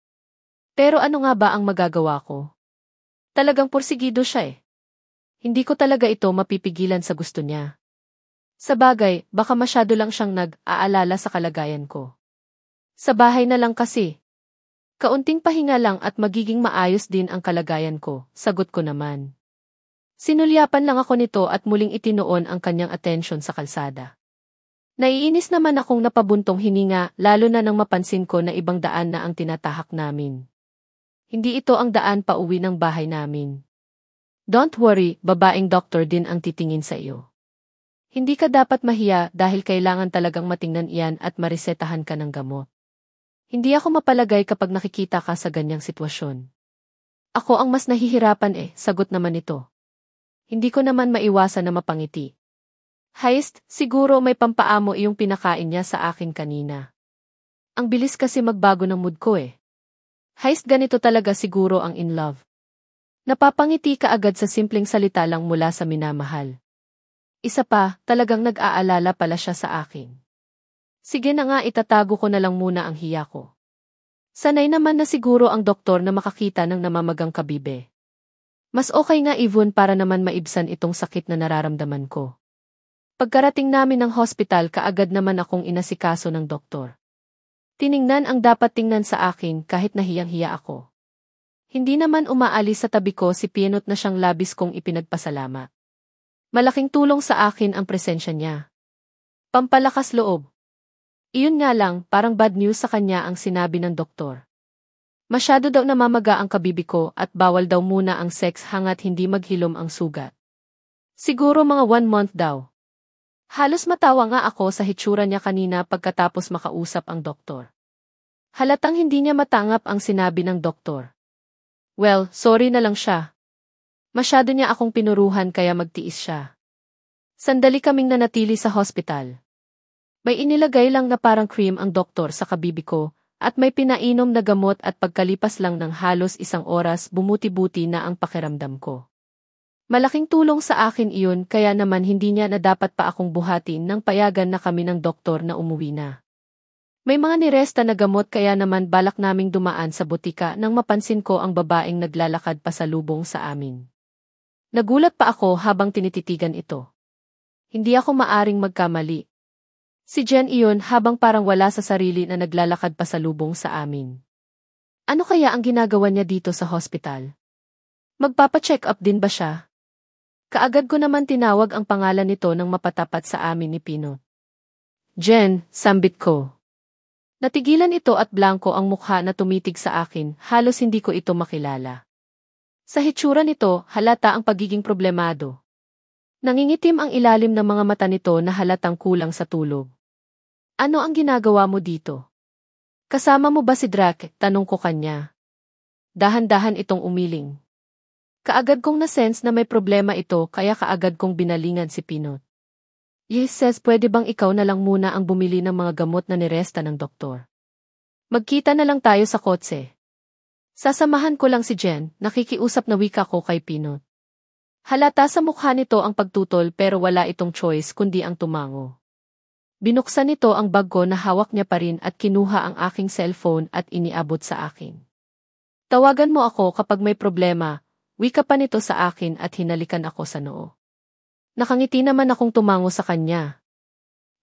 Pero ano nga ba ang magagawa ko? Talagang porsigido siya eh. Hindi ko talaga ito mapipigilan sa gusto niya. Sa bagay, baka masyado lang siyang nag-aalala sa kalagayan ko. Sa bahay na lang kasi. Kaunting pahinga lang at magiging maayos din ang kalagayan ko, sagot ko naman. Sinulyapan lang ako nito at muling itinoon ang kanyang atensyon sa kalsada. Naiinis naman akong napabuntong hininga lalo na nang mapansin ko na ibang daan na ang tinatahak namin. Hindi ito ang daan pa uwi ng bahay namin. Don't worry, babaeng doktor din ang titingin sa iyo. Hindi ka dapat mahiya dahil kailangan talagang matingnan iyan at maresetahan ka ng gamot. Hindi ako mapalagay kapag nakikita ka sa ganyang sitwasyon. Ako ang mas nahihirapan eh, sagot naman ito. Hindi ko naman maiwasan na mapangiti. Heist, siguro may pampaamo iyong pinakain niya sa akin kanina. Ang bilis kasi magbago ng mood ko eh. Heist ganito talaga siguro ang in love. Napapangiti ka agad sa simpleng salita lang mula sa minamahal. Isa pa, talagang nag-aalala pala siya sa akin. Sige na nga itatago ko na lang muna ang hiya ko. Sanay naman na siguro ang doktor na makakita ng namamagang kabibe. Mas okay nga Yvonne para naman maibsan itong sakit na nararamdaman ko. Pagkarating namin ng hospital kaagad naman akong inasikaso ng doktor. Tiningnan ang dapat tingnan sa akin kahit nahiyang-hiya ako. Hindi naman umaalis sa tabi ko si Pienot na siyang labis kong ipinagpasalama. Malaking tulong sa akin ang presensya niya. Pampalakas loob. Iyon nga lang, parang bad news sa kanya ang sinabi ng doktor. Masyado daw namamaga ang kabibi ko at bawal daw muna ang sex hangat hindi maghilom ang sugat. Siguro mga one month daw. Halos matawa nga ako sa hitsura niya kanina pagkatapos makausap ang doktor. Halatang hindi niya matangap ang sinabi ng doktor. Well, sorry na lang siya. Masyado niya akong pinuruhan kaya magtiis siya. Sandali kaming nanatili sa hospital. May inilagay lang na parang cream ang doktor sa kabibi ko, at may pinainom na gamot at pagkalipas lang ng halos isang oras bumuti-buti na ang pakiramdam ko. Malaking tulong sa akin iyon kaya naman hindi niya na dapat pa akong buhatin nang payagan na kami ng doktor na umuwi na. May mga niresta na gamot kaya naman balak naming dumaan sa butika nang mapansin ko ang babaeng naglalakad pa sa lubong sa amin. Nagulat pa ako habang tinititigan ito. Hindi ako maaring magkamali. Si Jen iyon habang parang wala sa sarili na naglalakad pa sa lubong sa amin. Ano kaya ang ginagawa niya dito sa hospital? Magpapa-check up din ba siya? Kaagad ko naman tinawag ang pangalan nito nang mapatapat sa amin ni Pino. Jen, sambit ko. Natigilan ito at blanko ang mukha na tumitig sa akin, halos hindi ko ito makilala. Sa hitsura nito, halata ang pagiging problemado. Nangingitim ang ilalim ng mga mata nito na halatang kulang sa tulog. Ano ang ginagawa mo dito? Kasama mo ba si Drake? Tanong ko kanya. Dahan-dahan itong umiling. Kaagad kong nasense na may problema ito kaya kaagad kong binalingan si Pinot. Yes says pwede bang ikaw na lang muna ang bumili ng mga gamot na niresta ng doktor. Magkita na lang tayo sa kotse. Sasamahan ko lang si Jen, nakikiusap na wika ko kay Pinot. Halata sa mukha nito ang pagtutol pero wala itong choice kundi ang tumango. Binuksan nito ang bag ko na hawak niya pa rin at kinuha ang aking cellphone at iniabot sa akin. Tawagan mo ako kapag may problema, Wika pa nito sa akin at hinalikan ako sa noo. Nakangiti naman akong tumango sa kanya.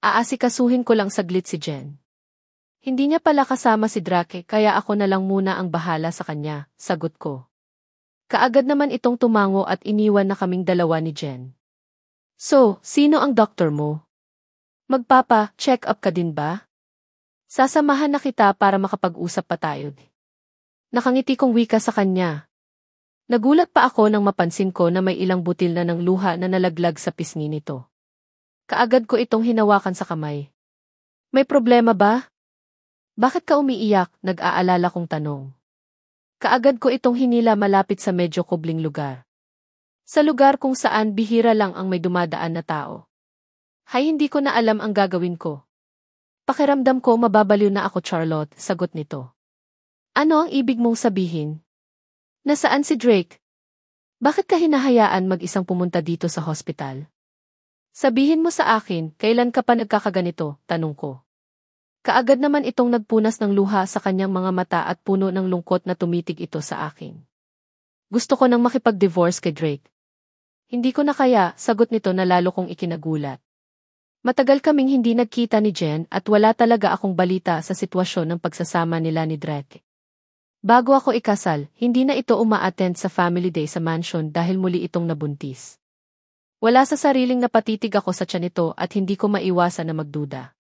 Aasikasuhin ko lang saglit si Jen. Hindi niya pala kasama si Drake kaya ako na lang muna ang bahala sa kanya, sagot ko. Kaagad naman itong tumango at iniwan na kaming dalawa ni Jen. So, sino ang doktor mo? Magpapa, check up ka din ba? Sasamahan na kita para makapag-usap pa tayo. Nakangiti kong wika sa kanya, Nagulat pa ako nang mapansin ko na may ilang butil na ng luha na nalaglag sa pisngi nito. Kaagad ko itong hinawakan sa kamay. May problema ba? Bakit ka umiiyak? Nag-aalala kong tanong. Kaagad ko itong hinila malapit sa medyo kubling lugar. Sa lugar kung saan bihira lang ang may dumadaan na tao. Hay hindi ko na alam ang gagawin ko. Pakiramdam ko mababaliw na ako Charlotte, sagot nito. Ano ang ibig mong sabihin? Nasaan si Drake? Bakit ka hinahayaan mag-isang pumunta dito sa hospital? Sabihin mo sa akin, kailan ka pa nagkakaganito, tanong ko. Kaagad naman itong nagpunas ng luha sa kanyang mga mata at puno ng lungkot na tumitig ito sa akin. Gusto ko nang makipag-divorce kay Drake. Hindi ko na kaya, sagot nito na lalo kong ikinagulat. Matagal kaming hindi nagkita ni Jen at wala talaga akong balita sa sitwasyon ng pagsasama nila ni Drake. Bago ako ikasal, hindi na ito umaattend sa family day sa mansion dahil muli itong nabuntis. Wala sa sariling napatitig ako sa tiyan nito at hindi ko maiwasan na magduda.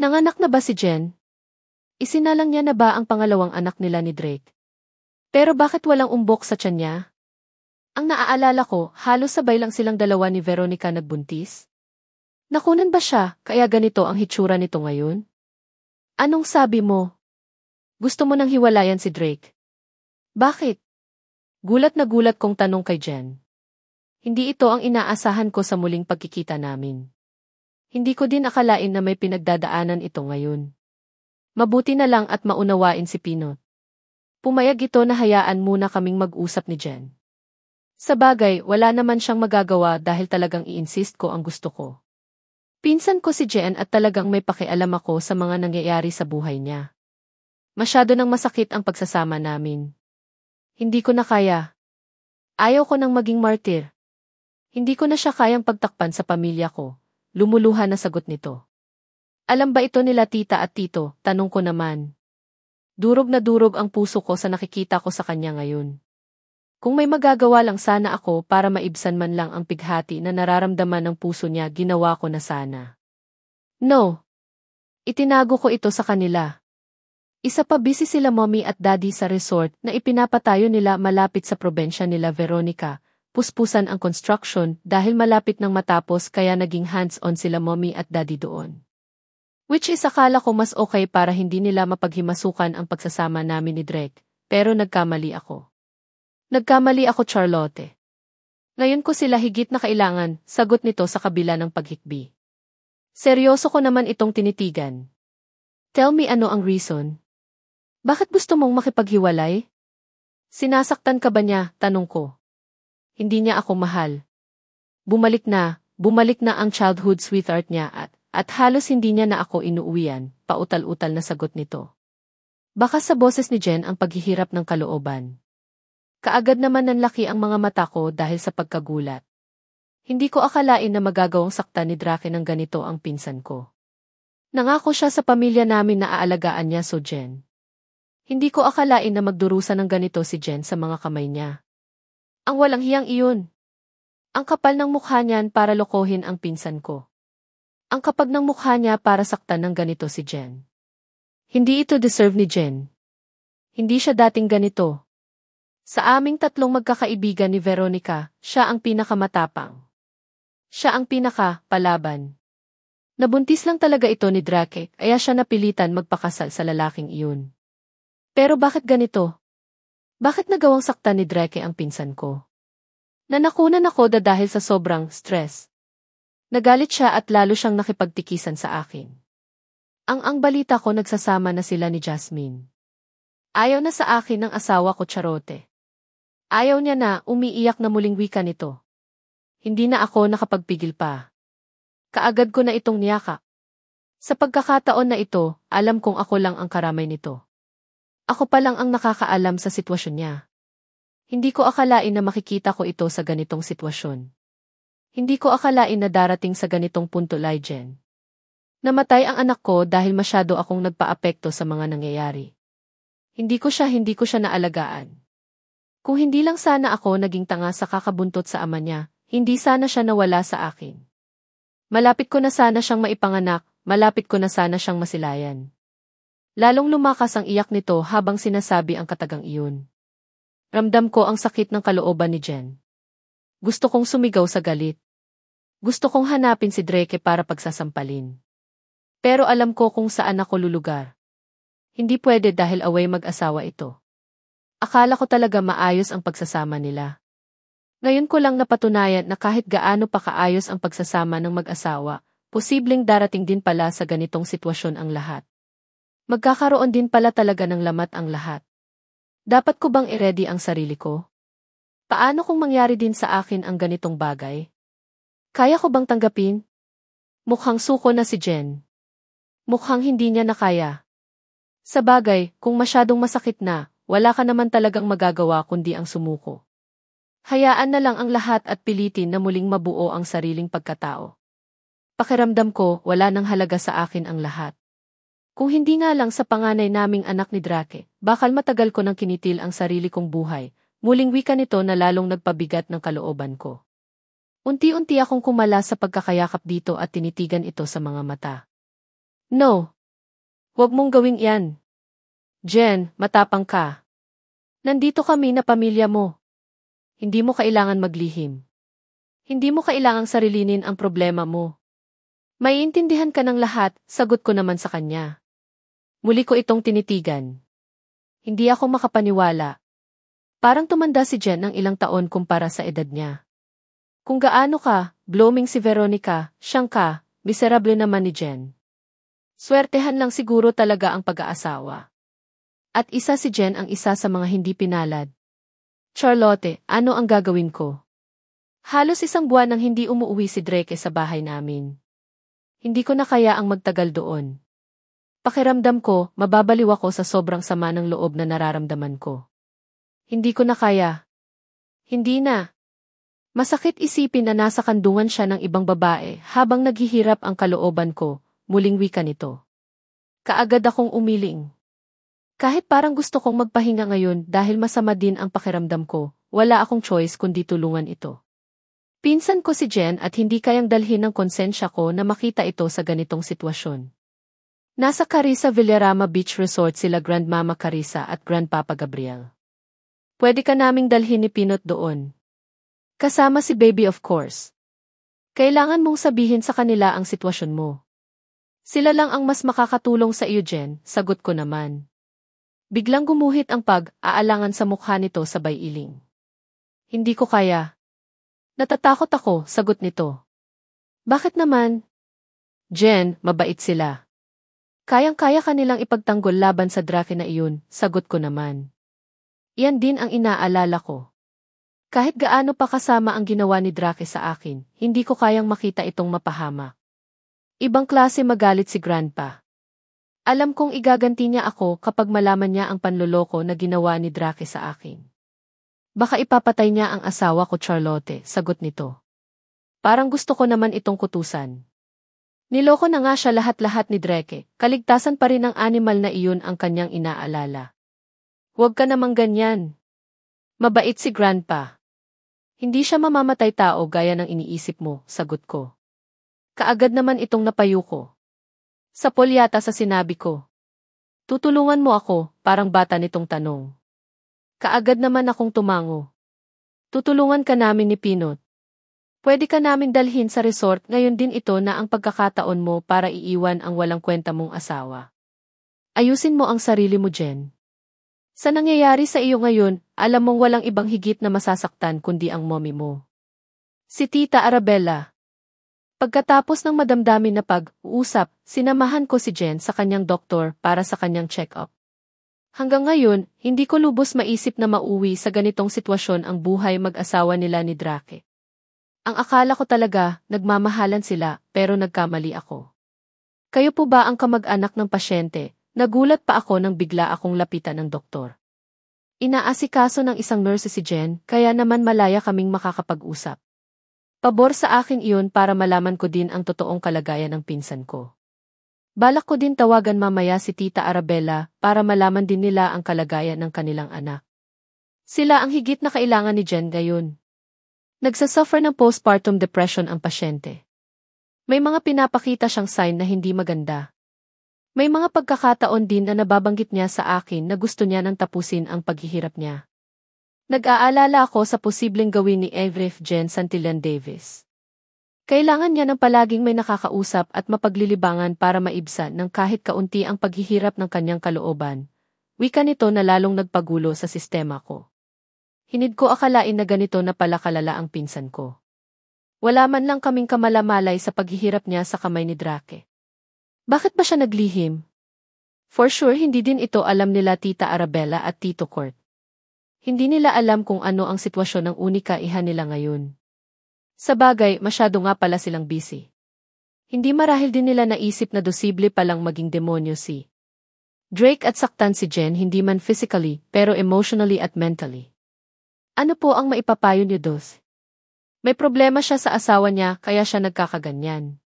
Nanganak na ba si Jen? Isinalang niya na ba ang pangalawang anak nila ni Drake? Pero bakit walang umbok sa tiyan niya? Ang naaalala ko, halos sabay lang silang dalawa ni Veronica nagbuntis. Nakunan ba siya, kaya ganito ang hitsura nito ngayon? Anong sabi mo? Gusto mo nang hiwalayan si Drake? Bakit? Gulat na gulat kong tanong kay Jen. Hindi ito ang inaasahan ko sa muling pagkikita namin. Hindi ko din akalain na may pinagdadaanan ito ngayon. Mabuti na lang at maunawain si Pinot. Pumayag ito na hayaan muna kaming mag-usap ni Jen. Sa bagay, wala naman siyang magagawa dahil talagang i-insist ko ang gusto ko. Pinsan ko si Jen at talagang may pakialam ako sa mga nangyayari sa buhay niya. Masyado nang masakit ang pagsasama namin. Hindi ko na kaya. Ayaw ko nang maging martir. Hindi ko na siya kayang pagtakpan sa pamilya ko. Lumuluha na sagot nito. Alam ba ito nila tita at tito? Tanong ko naman. Durog na durog ang puso ko sa nakikita ko sa kanya ngayon. Kung may magagawa lang sana ako para maibsan man lang ang pighati na nararamdaman ng puso niya, ginawa ko na sana. No. Itinago ko ito sa kanila. Isa pa busy sila mommy at daddy sa resort na ipinapatayo nila malapit sa probensya nila Veronica. Puspusan ang construction dahil malapit nang matapos kaya naging hands-on sila mommy at daddy doon. Which is akala ko mas okay para hindi nila mapaghimasukan ang pagsasama namin ni Drake, pero nagkamali ako. Nagkamali ako Charlotte. Ngayon ko sila higit na kailangan, sagot nito sa kabila ng paghikbi. Seryoso ko naman itong tinitigan. Tell me ano ang reason. Bakit gusto mong makipaghiwalay? Sinasaktan ka ba niya, tanong ko. Hindi niya ako mahal. Bumalik na, bumalik na ang childhood sweetheart niya at, at halos hindi niya na ako inuuwian, pautal-utal na sagot nito. Baka sa boses ni Jen ang paghihirap ng kalooban. Kaagad naman nanlaki ang mga mata ko dahil sa pagkagulat. Hindi ko akalain na magagawang saktan ni Drake ng ganito ang pinsan ko. Nangako siya sa pamilya namin na aalagaan niya so Jen. Hindi ko akalain na magdurusa ng ganito si Jen sa mga kamay niya. Ang walang hiyang iyon. Ang kapal ng mukha niyan para lokohin ang pinsan ko. Ang kapag ng mukha niya para saktan ng ganito si Jen. Hindi ito deserve ni Jen. Hindi siya dating ganito. Sa aming tatlong magkakaibigan ni Veronica, siya ang pinakamatapang. Siya ang pinaka-palaban. Nabuntis lang talaga ito ni Drake, kaya siya napilitan magpakasal sa lalaking iyon. Pero bakit ganito? Bakit nagawang saktan ni Dreke ang pinsan ko? Nanakunan ako da dahil sa sobrang stress. Nagalit siya at lalo siyang nakipagtikisan sa akin. Ang ang balita ko nagsasama na sila ni Jasmine. Ayaw na sa akin ng asawa ko Charote. Ayaw niya na umiiyak na muling wika nito. Hindi na ako nakapagpigil pa. Kaagad ko na itong niyaka. Sa pagkakataon na ito, alam kong ako lang ang karamay nito. Ako pa lang ang nakakaalam sa sitwasyon niya. Hindi ko akalain na makikita ko ito sa ganitong sitwasyon. Hindi ko akalain na darating sa ganitong punto Lygen. Namatay ang anak ko dahil masyado akong nagpaapekto sa mga nangyayari. Hindi ko siya hindi ko siya naalagaan. Kung hindi lang sana ako naging tanga sa kakabuntot sa ama niya, hindi sana siya nawala sa akin. Malapit ko na sana siyang maipanganak, malapit ko na sana siyang masilayan. Lalong lumakas ang iyak nito habang sinasabi ang katagang iyon. Ramdam ko ang sakit ng kalooban ni Jen. Gusto kong sumigaw sa galit. Gusto kong hanapin si Drake para pagsasampalin. Pero alam ko kung saan ako lulugar. Hindi pwede dahil away mag-asawa ito. Akala ko talaga maayos ang pagsasama nila. Ngayon ko lang napatunayan na kahit gaano pa kaayos ang pagsasama ng mag-asawa, posibleng darating din pala sa ganitong sitwasyon ang lahat. Magkakaroon din pala talaga ng lamat ang lahat. Dapat ko bang i-ready ang sarili ko? Paano kung mangyari din sa akin ang ganitong bagay? Kaya ko bang tanggapin? Mukhang suko na si Jen. Mukhang hindi niya na kaya. Sa bagay, kung masyadong masakit na, wala ka naman talagang magagawa kundi ang sumuko. Hayaan na lang ang lahat at pilitin na muling mabuo ang sariling pagkatao. Pakiramdam ko, wala nang halaga sa akin ang lahat. Kung hindi nga lang sa panganay naming anak ni Drake, bakal matagal ko nang kinitil ang sarili kong buhay, muling wika nito na lalong nagpabigat ng kalooban ko. Unti-unti akong kumala sa pagkakayakap dito at tinitigan ito sa mga mata. No! Huwag mong gawing yan. Jen, matapang ka. Nandito kami na pamilya mo. Hindi mo kailangan maglihim. Hindi mo kailangang sarilinin ang problema mo. Maiintindihan ka ng lahat, sagot ko naman sa kanya. Muli ko itong tinitigan. Hindi ako makapaniwala. Parang tumanda si Jen ng ilang taon kumpara sa edad niya. Kung gaano ka, blooming si Veronica, siyang ka, miserable naman ni Jen. Swertehan lang siguro talaga ang pag-aasawa. At isa si Jen ang isa sa mga hindi pinalad. Charlotte, ano ang gagawin ko? Halos isang buwan nang hindi umuwi si Drake sa bahay namin. Hindi ko na kaya ang magtagal doon. Pakiramdam ko, mababaliw ako sa sobrang sama ng loob na nararamdaman ko. Hindi ko na kaya. Hindi na. Masakit isipin na nasa kandungan siya ng ibang babae habang naghihirap ang kalooban ko, muling wika nito. Kaagad akong umiling. Kahit parang gusto kong magpahinga ngayon dahil masama din ang pakiramdam ko, wala akong choice kundi tulungan ito. Pinsan ko si Jen at hindi kayang dalhin ng konsensya ko na makita ito sa ganitong sitwasyon. Nasa Carissa Villarama Beach Resort sila Grandmama Carissa at Grandpapa Gabriel. Pwede ka naming dalhin ni Pinot doon. Kasama si Baby of course. Kailangan mong sabihin sa kanila ang sitwasyon mo. Sila lang ang mas makakatulong sa iyo Jen, sagot ko naman. Biglang gumuhit ang pag-aalangan sa mukha nito sabay iling. Hindi ko kaya. Natatakot ako, sagot nito. Bakit naman? Jen, mabait sila. Kayang-kaya kanilang ipagtanggol laban sa draft na iyon, sagot ko naman. Yan din ang inaalala ko. Kahit gaano pa kasama ang ginawa ni Drake sa akin, hindi ko kayang makita itong mapahama. Ibang klase magalit si Grandpa. Alam kong igaganti niya ako kapag malaman niya ang panloloko na ginawa ni Drake sa akin. Baka ipapatay niya ang asawa ko Charlotte, sagot nito. Parang gusto ko naman itong kutusan. Niloko na nga siya lahat-lahat ni Dreke, kaligtasan pa rin ng animal na iyon ang kanyang inaalala. Huwag ka namang ganyan. Mabait si Grandpa. Hindi siya mamamatay tao gaya ng iniisip mo, sagot ko. Kaagad naman itong napayuko. Sa polyata sa sinabi ko. Tutulungan mo ako, parang bata nitong tanong. Kaagad naman akong tumango. Tutulungan ka namin ni Pinot. Pwede ka naming dalhin sa resort ngayon din ito na ang pagkakataon mo para iiwan ang walang kwenta mong asawa. Ayusin mo ang sarili mo, Jen. Sa nangyayari sa iyo ngayon, alam mong walang ibang higit na masasaktan kundi ang mommy mo. Si Tita Arabella. Pagkatapos ng madamdamin na pag-uusap, sinamahan ko si Jen sa kanyang doktor para sa kanyang check-up. Hanggang ngayon, hindi ko lubos maisip na mauwi sa ganitong sitwasyon ang buhay mag-asawa nila ni Drake. Ang akala ko talaga, nagmamahalan sila, pero nagkamali ako. Kayo po ba ang kamag-anak ng pasyente? Nagulat pa ako nang bigla akong lapitan ng doktor. Inaasikaso ng isang nurse si Jen, kaya naman malaya kaming makakapag-usap. Pabor sa akin iyon para malaman ko din ang totoong kalagayan ng pinsan ko. Balak ko din tawagan mamaya si Tita Arabella para malaman din nila ang kalagayan ng kanilang anak. Sila ang higit na kailangan ni Jen ngayon. Nagsasuffer ng postpartum depression ang pasyente. May mga pinapakita siyang sign na hindi maganda. May mga pagkakataon din na nababanggit niya sa akin na gusto niya nang tapusin ang paghihirap niya. Nag-aalala ako sa posibleng gawin ni Evref Jen Santillan Davis. Kailangan niya ng palaging may nakakausap at mapaglilibangan para maibsa ng kahit kaunti ang paghihirap ng kanyang kalooban. Wika nito na lalong nagpagulo sa sistema ko. Hinid ko akalain na ganito na pala kalala ang pinsan ko. Wala man lang kaming kamalamalay sa paghihirap niya sa kamay ni Drake. Bakit ba siya naglihim? For sure hindi din ito alam nila Tita Arabella at Tito Court. Hindi nila alam kung ano ang sitwasyon ng unika iha nila ngayon. Sa bagay, masyado nga pala silang busy. Hindi marahil din nila naisip na dosible palang maging demonyo si Drake at saktan si Jen hindi man physically pero emotionally at mentally. Ano po ang maipapayo ni Dos? May problema siya sa asawa niya kaya siya nagkakaganyan.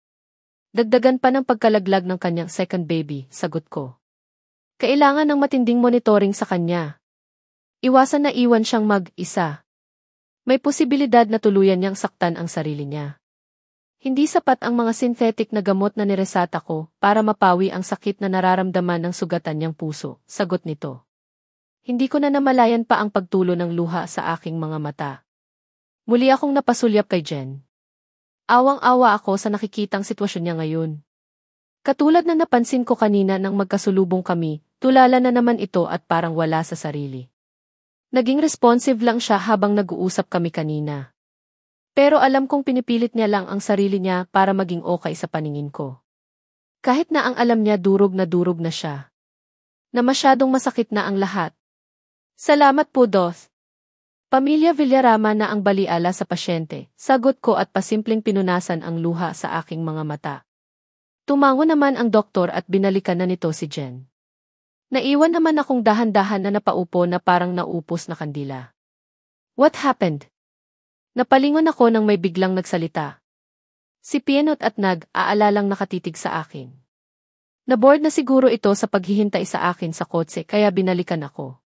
Dagdagan pa ng pagkalaglag ng kanyang second baby, sagot ko. Kailangan ng matinding monitoring sa kanya. Iwasan na iwan siyang mag-isa. May posibilidad na tuluyan niyang saktan ang sarili niya. Hindi sapat ang mga synthetic na gamot na niresata ko para mapawi ang sakit na nararamdaman ng sugatan niyang puso, sagot nito. Hindi ko na namalayan pa ang pagtulo ng luha sa aking mga mata. Muli akong napasulyap kay Jen. Awang-awa ako sa nakikitang sitwasyon niya ngayon. Katulad na napansin ko kanina nang magkasulubong kami, tulala na naman ito at parang wala sa sarili. Naging responsive lang siya habang nag-uusap kami kanina. Pero alam kong pinipilit niya lang ang sarili niya para maging okay sa paningin ko. Kahit na ang alam niya durog na durog na siya. Na masyadong masakit na ang lahat, Salamat po, Doth. Pamilya Villarama na ang baliala sa pasyente, sagot ko at pasimpleng pinunasan ang luha sa aking mga mata. Tumango naman ang doktor at binalikan na nito si Jen. Naiwan naman akong dahan-dahan na napaupo na parang naupos na kandila. What happened? Napalingon ako nang may biglang nagsalita. Si Pienot at Nag, aalalang nakatitig sa akin. Naboard na siguro ito sa paghihintay sa akin sa kotse kaya binalikan ako.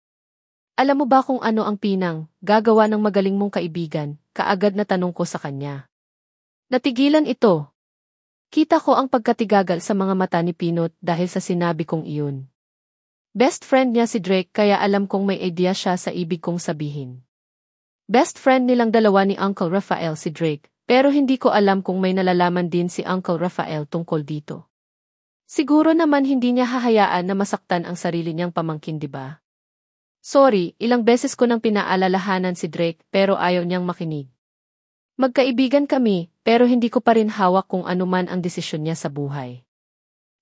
Alam mo ba kung ano ang pinang, gagawa ng magaling mong kaibigan, kaagad na tanong ko sa kanya. Natigilan ito. Kita ko ang pagkatigagal sa mga mata ni Pinot dahil sa sinabi kong iyon. Best friend niya si Drake kaya alam kong may idea siya sa ibig kong sabihin. Best friend nilang dalawa ni Uncle Rafael si Drake, pero hindi ko alam kung may nalalaman din si Uncle Rafael tungkol dito. Siguro naman hindi niya hahayaan na masaktan ang sarili niyang pamangkin, 'di ba? Sorry, ilang beses ko nang pinaalalahanan si Drake pero ayaw niyang makinig. Magkaibigan kami, pero hindi ko pa rin hawak kung anuman ang desisyon niya sa buhay.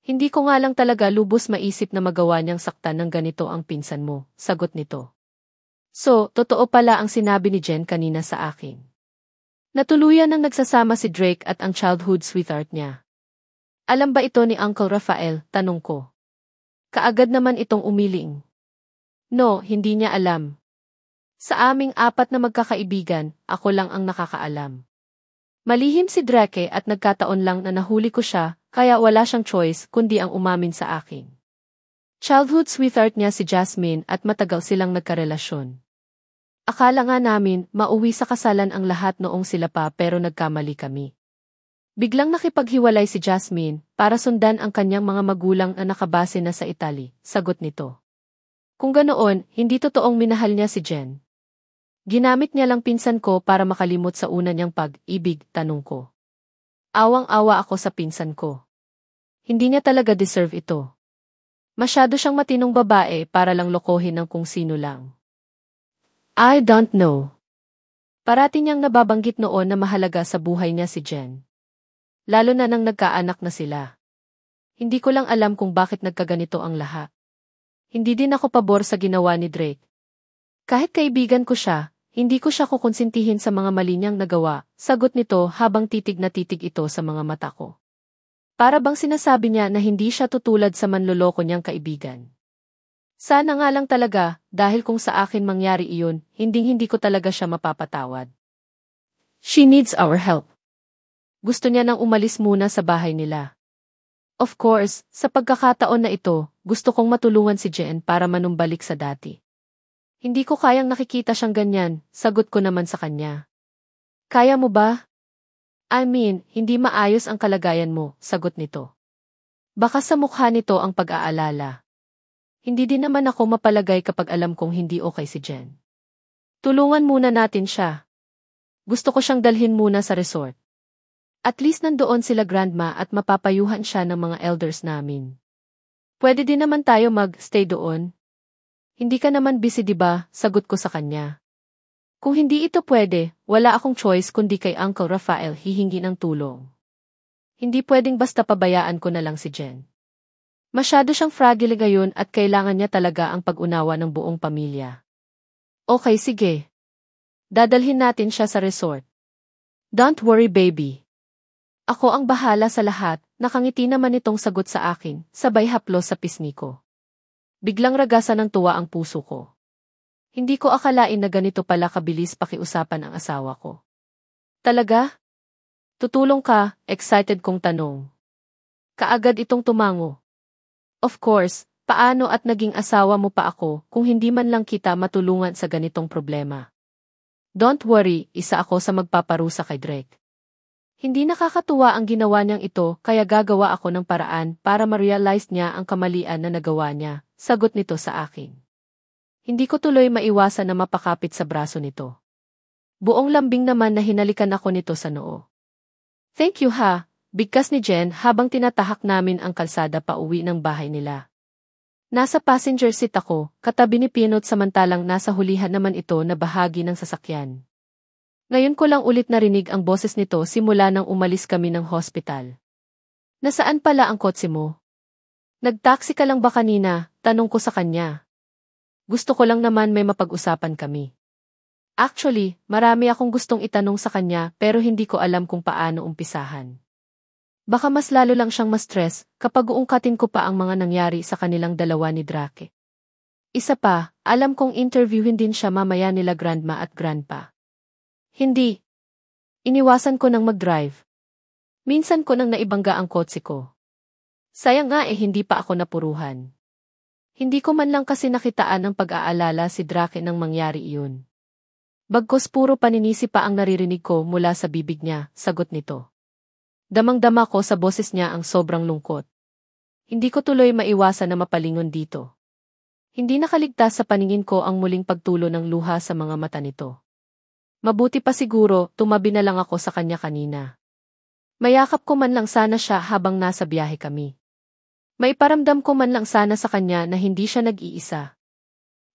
Hindi ko nga lang talaga lubos maisip na magawa niyang saktan ng ganito ang pinsan mo, sagot nito. So, totoo pala ang sinabi ni Jen kanina sa akin. Natuluyan nang nagsasama si Drake at ang childhood sweetheart niya. Alam ba ito ni Uncle Rafael, tanong ko. Kaagad naman itong umiling. No, hindi niya alam. Sa aming apat na magkakaibigan, ako lang ang nakakaalam. Malihim si Drake at nagkataon lang na nahuli ko siya, kaya wala siyang choice kundi ang umamin sa akin. Childhood sweetheart niya si Jasmine at matagal silang nagkarelasyon. Akala nga namin, mauwi sa kasalan ang lahat noong sila pa pero nagkamali kami. Biglang nakipaghiwalay si Jasmine para sundan ang kanyang mga magulang na nakabase na sa Italy, sagot nito. Kung ganoon, hindi totoong minahal niya si Jen. Ginamit niya lang pinsan ko para makalimot sa una niyang pag-ibig, tanong ko. Awang-awa ako sa pinsan ko. Hindi niya talaga deserve ito. Masyado siyang matinong babae para lang lokohin ng kung sino lang. I don't know. Parati niyang nababanggit noon na mahalaga sa buhay niya si Jen. Lalo na nang nagkaanak na sila. Hindi ko lang alam kung bakit nagkaganito ang lahat hindi din ako pabor sa ginawa ni Drake. Kahit kaibigan ko siya, hindi ko siya kukonsintihin sa mga mali niyang nagawa, sagot nito habang titig na titig ito sa mga mata ko. Para bang sinasabi niya na hindi siya tutulad sa manloloko niyang kaibigan. Sana nga lang talaga, dahil kung sa akin mangyari iyon, hinding-hindi ko talaga siya mapapatawad. She needs our help. Gusto niya nang umalis muna sa bahay nila. Of course, sa pagkakataon na ito, gusto kong matulungan si Jen para manumbalik sa dati. Hindi ko kayang nakikita siyang ganyan, sagot ko naman sa kanya. Kaya mo ba? I mean, hindi maayos ang kalagayan mo, sagot nito. Baka sa mukha nito ang pag-aalala. Hindi din naman ako mapalagay kapag alam kong hindi okay si Jen. Tulungan muna natin siya. Gusto ko siyang dalhin muna sa resort. At least nandoon sila grandma at mapapayuhan siya ng mga elders namin. Pwede din naman tayo mag-stay doon. Hindi ka naman busy di ba? Sagot ko sa kanya. Kung hindi ito pwede, wala akong choice kundi kay Uncle Rafael hihingi ng tulong. Hindi pwedeng basta pabayaan ko na lang si Jen. Masyado siyang fragile ngayon at kailangan niya talaga ang pag-unawa ng buong pamilya. Okay sige. Dadalhin natin siya sa resort. Don't worry baby. Ako ang bahala sa lahat, nakangiti naman itong sagot sa akin, sabay haplos sa pisngi ko. Biglang ragasan ng tuwa ang puso ko. Hindi ko akalain na ganito pala kabilis pakiusapan ang asawa ko. Talaga? Tutulong ka, excited kong tanong. Kaagad itong tumango. Of course, paano at naging asawa mo pa ako kung hindi man lang kita matulungan sa ganitong problema? Don't worry, isa ako sa magpaparusa kay Drake. Hindi nakakatuwa ang ginawa niyang ito kaya gagawa ako ng paraan para ma-realize niya ang kamalian na nagawa niya, sagot nito sa akin. Hindi ko tuloy maiwasan na mapakapit sa braso nito. Buong lambing naman na hinalikan ako nito sa noo. Thank you ha, bigkas ni Jen habang tinatahak namin ang kalsada pa uwi ng bahay nila. Nasa passenger seat ako, katabi ni Pinot samantalang nasa hulihan naman ito na bahagi ng sasakyan. Ngayon ko lang ulit narinig ang boses nito simula nang umalis kami ng hospital. Nasaan pala ang kotse mo? Nagtaksi ka lang ba kanina? Tanong ko sa kanya. Gusto ko lang naman may mapag-usapan kami. Actually, marami akong gustong itanong sa kanya pero hindi ko alam kung paano umpisahan. Baka mas lalo lang siyang ma-stress kapag uungkatin ko pa ang mga nangyari sa kanilang dalawa ni Drake. Isa pa, alam kong interviewin din siya mamaya nila grandma at grandpa. Hindi. Iniwasan ko nang mag-drive. Minsan ko nang naibangga ang kotse ko. Sayang nga eh hindi pa ako napuruhan. Hindi ko man lang kasi nakitaan ang pag-aalala si Drake nang mangyari iyon. Bagkos puro paninisi pa ang naririnig ko mula sa bibig niya, sagot nito. Damang-dama ko sa boses niya ang sobrang lungkot. Hindi ko tuloy maiwasan na mapalingon dito. Hindi nakaligtas sa paningin ko ang muling pagtulo ng luha sa mga mata nito. Mabuti pa siguro, tumabi na lang ako sa kanya kanina. Mayakap ko man lang sana siya habang nasa biyahe kami. May paramdam ko man lang sana sa kanya na hindi siya nag-iisa.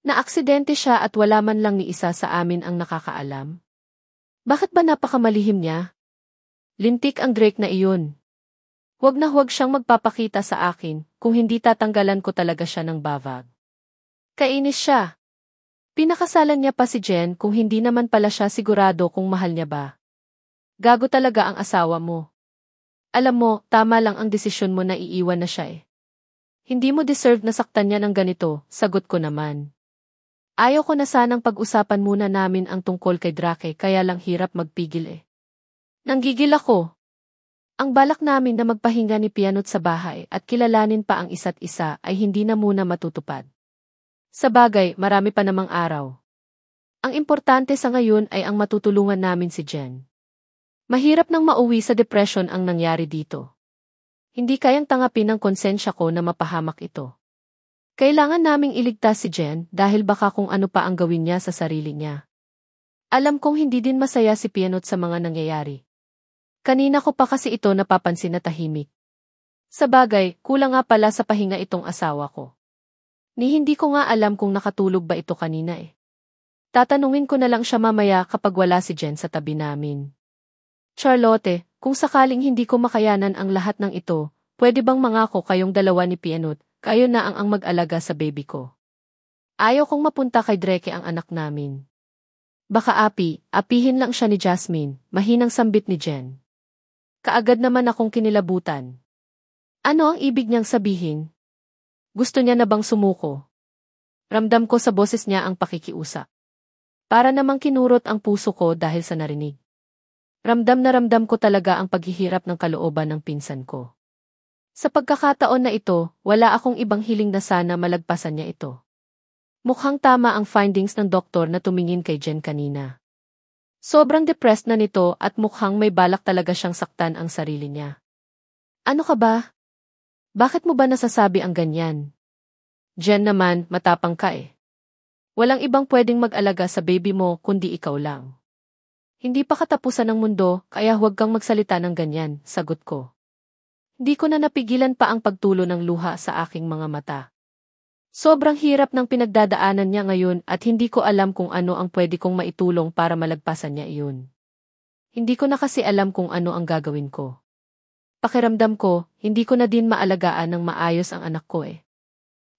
Naaksidente siya at wala man lang ni isa sa amin ang nakakaalam. Bakit ba napakamalihim niya? Lintik ang Drake na iyon. Huwag na huwag siyang magpapakita sa akin kung hindi tatanggalan ko talaga siya ng bavag. Kainis siya, Pinakasalan niya pa si Jen kung hindi naman pala siya sigurado kung mahal niya ba. Gago talaga ang asawa mo. Alam mo, tama lang ang desisyon mo na iiwan na siya eh. Hindi mo deserve na saktan niya ng ganito, sagot ko naman. Ayaw ko na sanang pag-usapan muna namin ang tungkol kay Drake kaya lang hirap magpigil eh. Nanggigil ako. Ang balak namin na magpahinga ni Pianot sa bahay at kilalanin pa ang isa't isa ay hindi na muna matutupad. Sa bagay, marami pa namang araw. Ang importante sa ngayon ay ang matutulungan namin si Jen. Mahirap nang mauwi sa depression ang nangyari dito. Hindi kayang tangapin ng konsensya ko na mapahamak ito. Kailangan naming iligtas si Jen dahil baka kung ano pa ang gawin niya sa sarili niya. Alam kong hindi din masaya si Pianot sa mga nangyayari. Kanina ko pa kasi ito napapansin na tahimik. Sa bagay, kulang nga pala sa pahinga itong asawa ko. Ni hindi ko nga alam kung nakatulog ba ito kanina eh. Tatanungin ko na lang siya mamaya kapag wala si Jen sa tabi namin. Charlotte, kung sakaling hindi ko makayanan ang lahat ng ito, pwede bang mangako kayong dalawa ni Pianot, kayo na ang ang mag-alaga sa baby ko. Ayaw kong mapunta kay Dreke ang anak namin. Baka api, apihin lang siya ni Jasmine, mahinang sambit ni Jen. Kaagad naman akong kinilabutan. Ano ang ibig niyang sabihin? Gusto niya na bang sumuko? Ramdam ko sa boses niya ang pakikiusap. Para namang kinurot ang puso ko dahil sa narinig. Ramdam na ramdam ko talaga ang paghihirap ng kalooban ng pinsan ko. Sa pagkakataon na ito, wala akong ibang hiling na sana malagpasan niya ito. Mukhang tama ang findings ng doktor na tumingin kay Jen kanina. Sobrang depressed na nito at mukhang may balak talaga siyang saktan ang sarili niya. Ano ka ba? Bakit mo ba nasasabi ang ganyan? Jen naman, matapang ka eh. Walang ibang pwedeng mag-alaga sa baby mo kundi ikaw lang. Hindi pa katapusan ng mundo, kaya huwag kang magsalita ng ganyan, sagot ko. Hindi ko na napigilan pa ang pagtulo ng luha sa aking mga mata. Sobrang hirap ng pinagdadaanan niya ngayon at hindi ko alam kung ano ang pwede kong maitulong para malagpasan niya iyon. Hindi ko na kasi alam kung ano ang gagawin ko. Pakiramdam ko, hindi ko na din maalagaan ng maayos ang anak ko eh.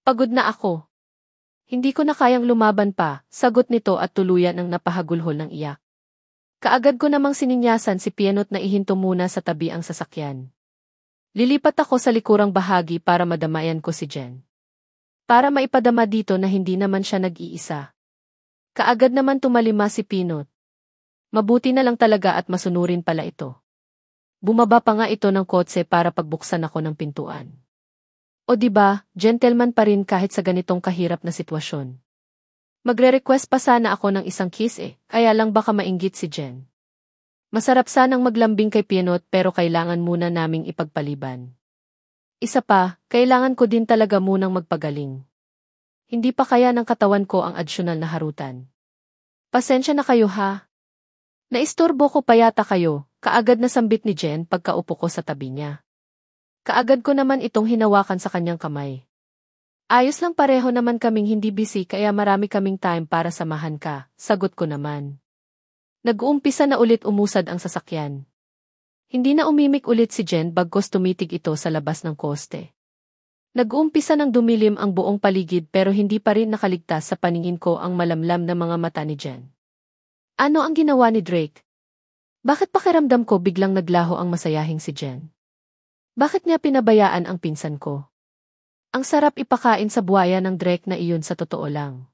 Pagod na ako. Hindi ko na kayang lumaban pa, sagot nito at tuluyan ang napahagulhol ng iyak. Kaagad ko namang sininyasan si Pianot na ihinto muna sa tabi ang sasakyan. Lilipat ako sa likurang bahagi para madamayan ko si Jen. Para maipadama dito na hindi naman siya nag-iisa. Kaagad naman tumalima si Pinot. Mabuti na lang talaga at masunurin pala ito. Bumaba pa nga ito ng kotse para pagbuksan ako ng pintuan. O di ba, gentleman pa rin kahit sa ganitong kahirap na sitwasyon. Magre-request pa sana ako ng isang kiss eh, kaya lang baka mainggit si Jen. Masarap sanang maglambing kay Pienot pero kailangan muna naming ipagpaliban. Isa pa, kailangan ko din talaga munang magpagaling. Hindi pa kaya ng katawan ko ang adsyonal na harutan. Pasensya na kayo ha. Naisturbo ko pa yata kayo, Kaagad na sambit ni Jen pagkaupo ko sa tabi niya. Kaagad ko naman itong hinawakan sa kanyang kamay. Ayos lang pareho naman kaming hindi busy kaya marami kaming time para samahan ka, sagot ko naman. Nag-uumpisa na ulit umusad ang sasakyan. Hindi na umimik ulit si Jen bagkos tumitig ito sa labas ng koste. Nag-uumpisa ng dumilim ang buong paligid pero hindi pa rin nakaligtas sa paningin ko ang malamlam na mga mata ni Jen. Ano ang ginawa ni Drake? Bakit pakiramdam ko biglang naglaho ang masayahing si Jen? Bakit niya pinabayaan ang pinsan ko? Ang sarap ipakain sa buwaya ng Drake na iyon sa totoo lang.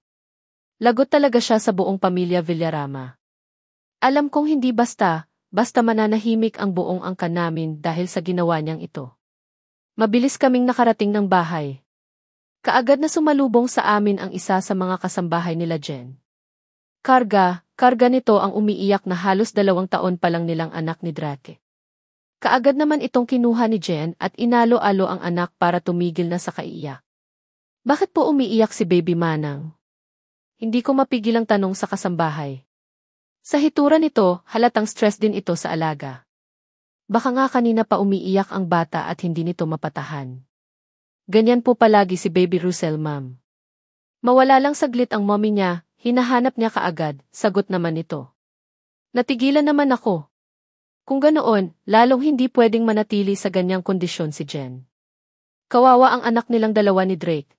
Lagot talaga siya sa buong pamilya Villarama. Alam kong hindi basta, basta mananahimik ang buong angka namin dahil sa ginawa niyang ito. Mabilis kaming nakarating ng bahay. Kaagad na sumalubong sa amin ang isa sa mga kasambahay nila Jen. Karga, Karga nito ang umiiyak na halos dalawang taon pa lang nilang anak ni Drake. Kaagad naman itong kinuha ni Jen at inalo-alo ang anak para tumigil na sa kaiyak. Bakit po umiiyak si Baby Manang? Hindi ko mapigil ang tanong sa kasambahay. Sa hitura nito, halatang stress din ito sa alaga. Baka nga kanina pa umiiyak ang bata at hindi nito mapatahan. Ganyan po palagi si Baby Russell, ma'am. Mawala lang saglit ang mommy niya, Hinahanap niya kaagad, sagot naman nito. Natigilan naman ako. Kung ganoon, lalong hindi pwedeng manatili sa ganyang kondisyon si Jen. Kawawa ang anak nilang dalawa ni Drake.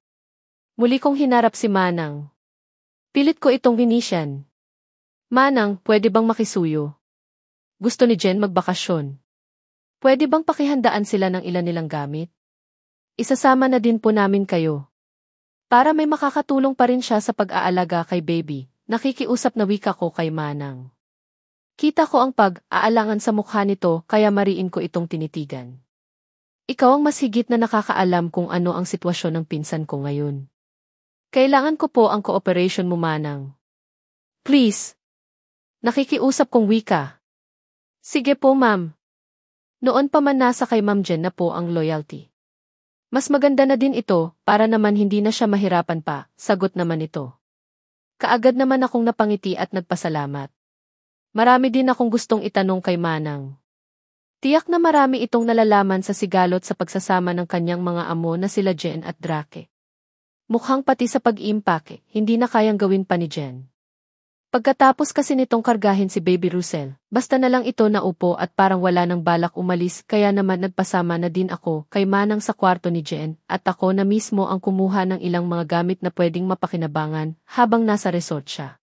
Muli kong hinarap si Manang. Pilit ko itong Venetian. Manang, pwede bang makisuyo? Gusto ni Jen magbakasyon. Pwede bang pakihandaan sila ng ilan nilang gamit? Isasama na din po namin kayo. Para may makakatulong pa rin siya sa pag-aalaga kay baby, nakikiusap na wika ko kay Manang. Kita ko ang pag-aalangan sa mukha nito kaya mariin ko itong tinitigan. Ikaw ang mas higit na nakakaalam kung ano ang sitwasyon ng pinsan ko ngayon. Kailangan ko po ang cooperation mo manang. Please. Nakikiusap kong wika. Sige po ma'am. Noon pa man nasa kay ma'am Jen na po ang loyalty. Mas maganda na din ito, para naman hindi na siya mahirapan pa, sagot naman ito. Kaagad naman akong napangiti at nagpasalamat. Marami din akong gustong itanong kay Manang. Tiyak na marami itong nalalaman sa sigalot sa pagsasama ng kanyang mga amo na sila Jen at Drake. Mukhang pati sa pag-impake, hindi na kayang gawin pa ni Jen. Pagkatapos kasi nitong kargahin si Baby Russell, basta na lang ito naupo at parang wala nang balak umalis kaya naman nagpasama na din ako kay Manang sa kwarto ni Jen at ako na mismo ang kumuha ng ilang mga gamit na pwedeng mapakinabangan habang nasa resort siya.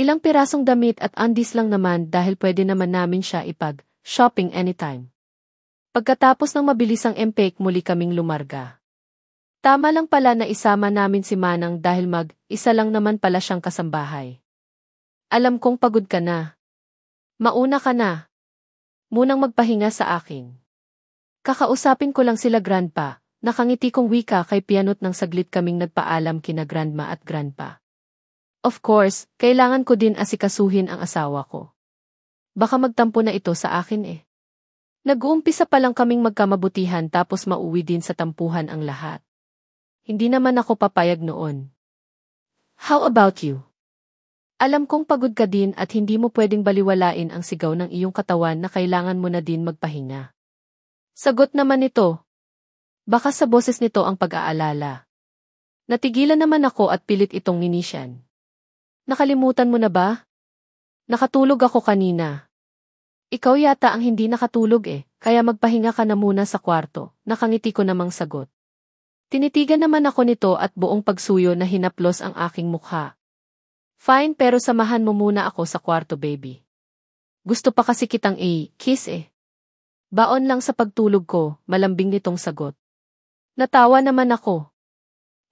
Ilang pirasong damit at undies lang naman dahil pwede naman namin siya ipag shopping anytime. Pagkatapos ng mabilisang empake muli kaming lumarga. Tama lang pala na isama namin si Manang dahil mag, isa lang naman pala siyang kasambahay. Alam kong pagod ka na. Mauna ka na. Munang magpahinga sa akin. Kakausapin ko lang sila grandpa, nakangiti kong wika kay pianot nang saglit kaming nagpaalam kina grandma at grandpa. Of course, kailangan ko din asikasuhin ang asawa ko. Baka magtampo na ito sa akin eh. Nag-uumpisa pa lang kaming magkamabutihan tapos mauwi din sa tampuhan ang lahat. Hindi naman ako papayag noon. How about you? Alam kong pagod ka din at hindi mo pwedeng baliwalain ang sigaw ng iyong katawan na kailangan mo na din magpahinga. Sagot naman nito. Baka sa boses nito ang pag-aalala. Natigilan naman ako at pilit itong ninisyan. Nakalimutan mo na ba? Nakatulog ako kanina. Ikaw yata ang hindi nakatulog eh, kaya magpahinga ka na muna sa kwarto, nakangiti ko namang sagot. Tinitigan naman ako nito at buong pagsuyo na hinaplos ang aking mukha, Fine pero samahan mo muna ako sa kwarto baby. Gusto pa kasi kitang i-kiss eh. Baon lang sa pagtulog ko, malambing nitong sagot. Natawa naman ako.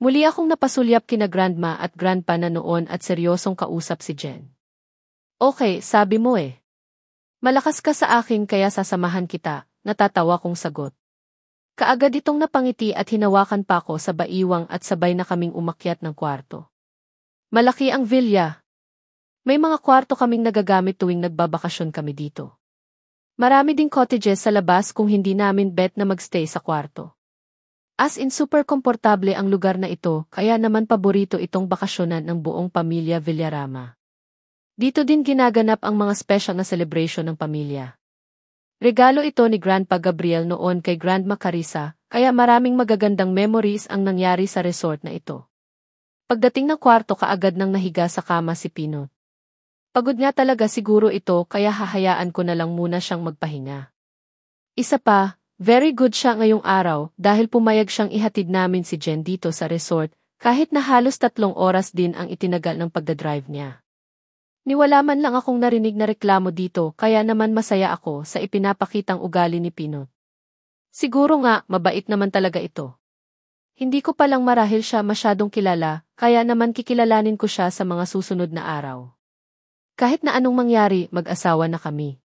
Muli akong napasulyap kina grandma at grandpa na noon at seryosong kausap si Jen. Okay, sabi mo eh. Malakas ka sa akin kaya sasamahan kita, natatawa kong sagot. Kaagad itong napangiti at hinawakan pa ako sa baiwang at sabay na kaming umakyat ng kwarto. Malaki ang villa. May mga kwarto kaming nagagamit tuwing nagbabakasyon kami dito. Marami ding cottages sa labas kung hindi namin bet na magstay sa kwarto. As in super komportable ang lugar na ito kaya naman paborito itong bakasyonan ng buong pamilya Villarama. Dito din ginaganap ang mga special na celebration ng pamilya. Regalo ito ni Grandpa Gabriel noon kay Grandma Carissa, kaya maraming magagandang memories ang nangyari sa resort na ito. Pagdating ng kwarto kaagad nang nahiga sa kama si Pino. Pagod nga talaga siguro ito kaya hahayaan ko na lang muna siyang magpahinga. Isa pa, very good siya ngayong araw dahil pumayag siyang ihatid namin si Jen dito sa resort kahit na halos tatlong oras din ang itinagal ng pagdadrive niya. Niwala man lang akong narinig na reklamo dito kaya naman masaya ako sa ipinapakitang ugali ni Pino. Siguro nga, mabait naman talaga ito. Hindi ko palang marahil siya masyadong kilala, kaya naman kikilalanin ko siya sa mga susunod na araw. Kahit na anong mangyari, mag-asawa na kami.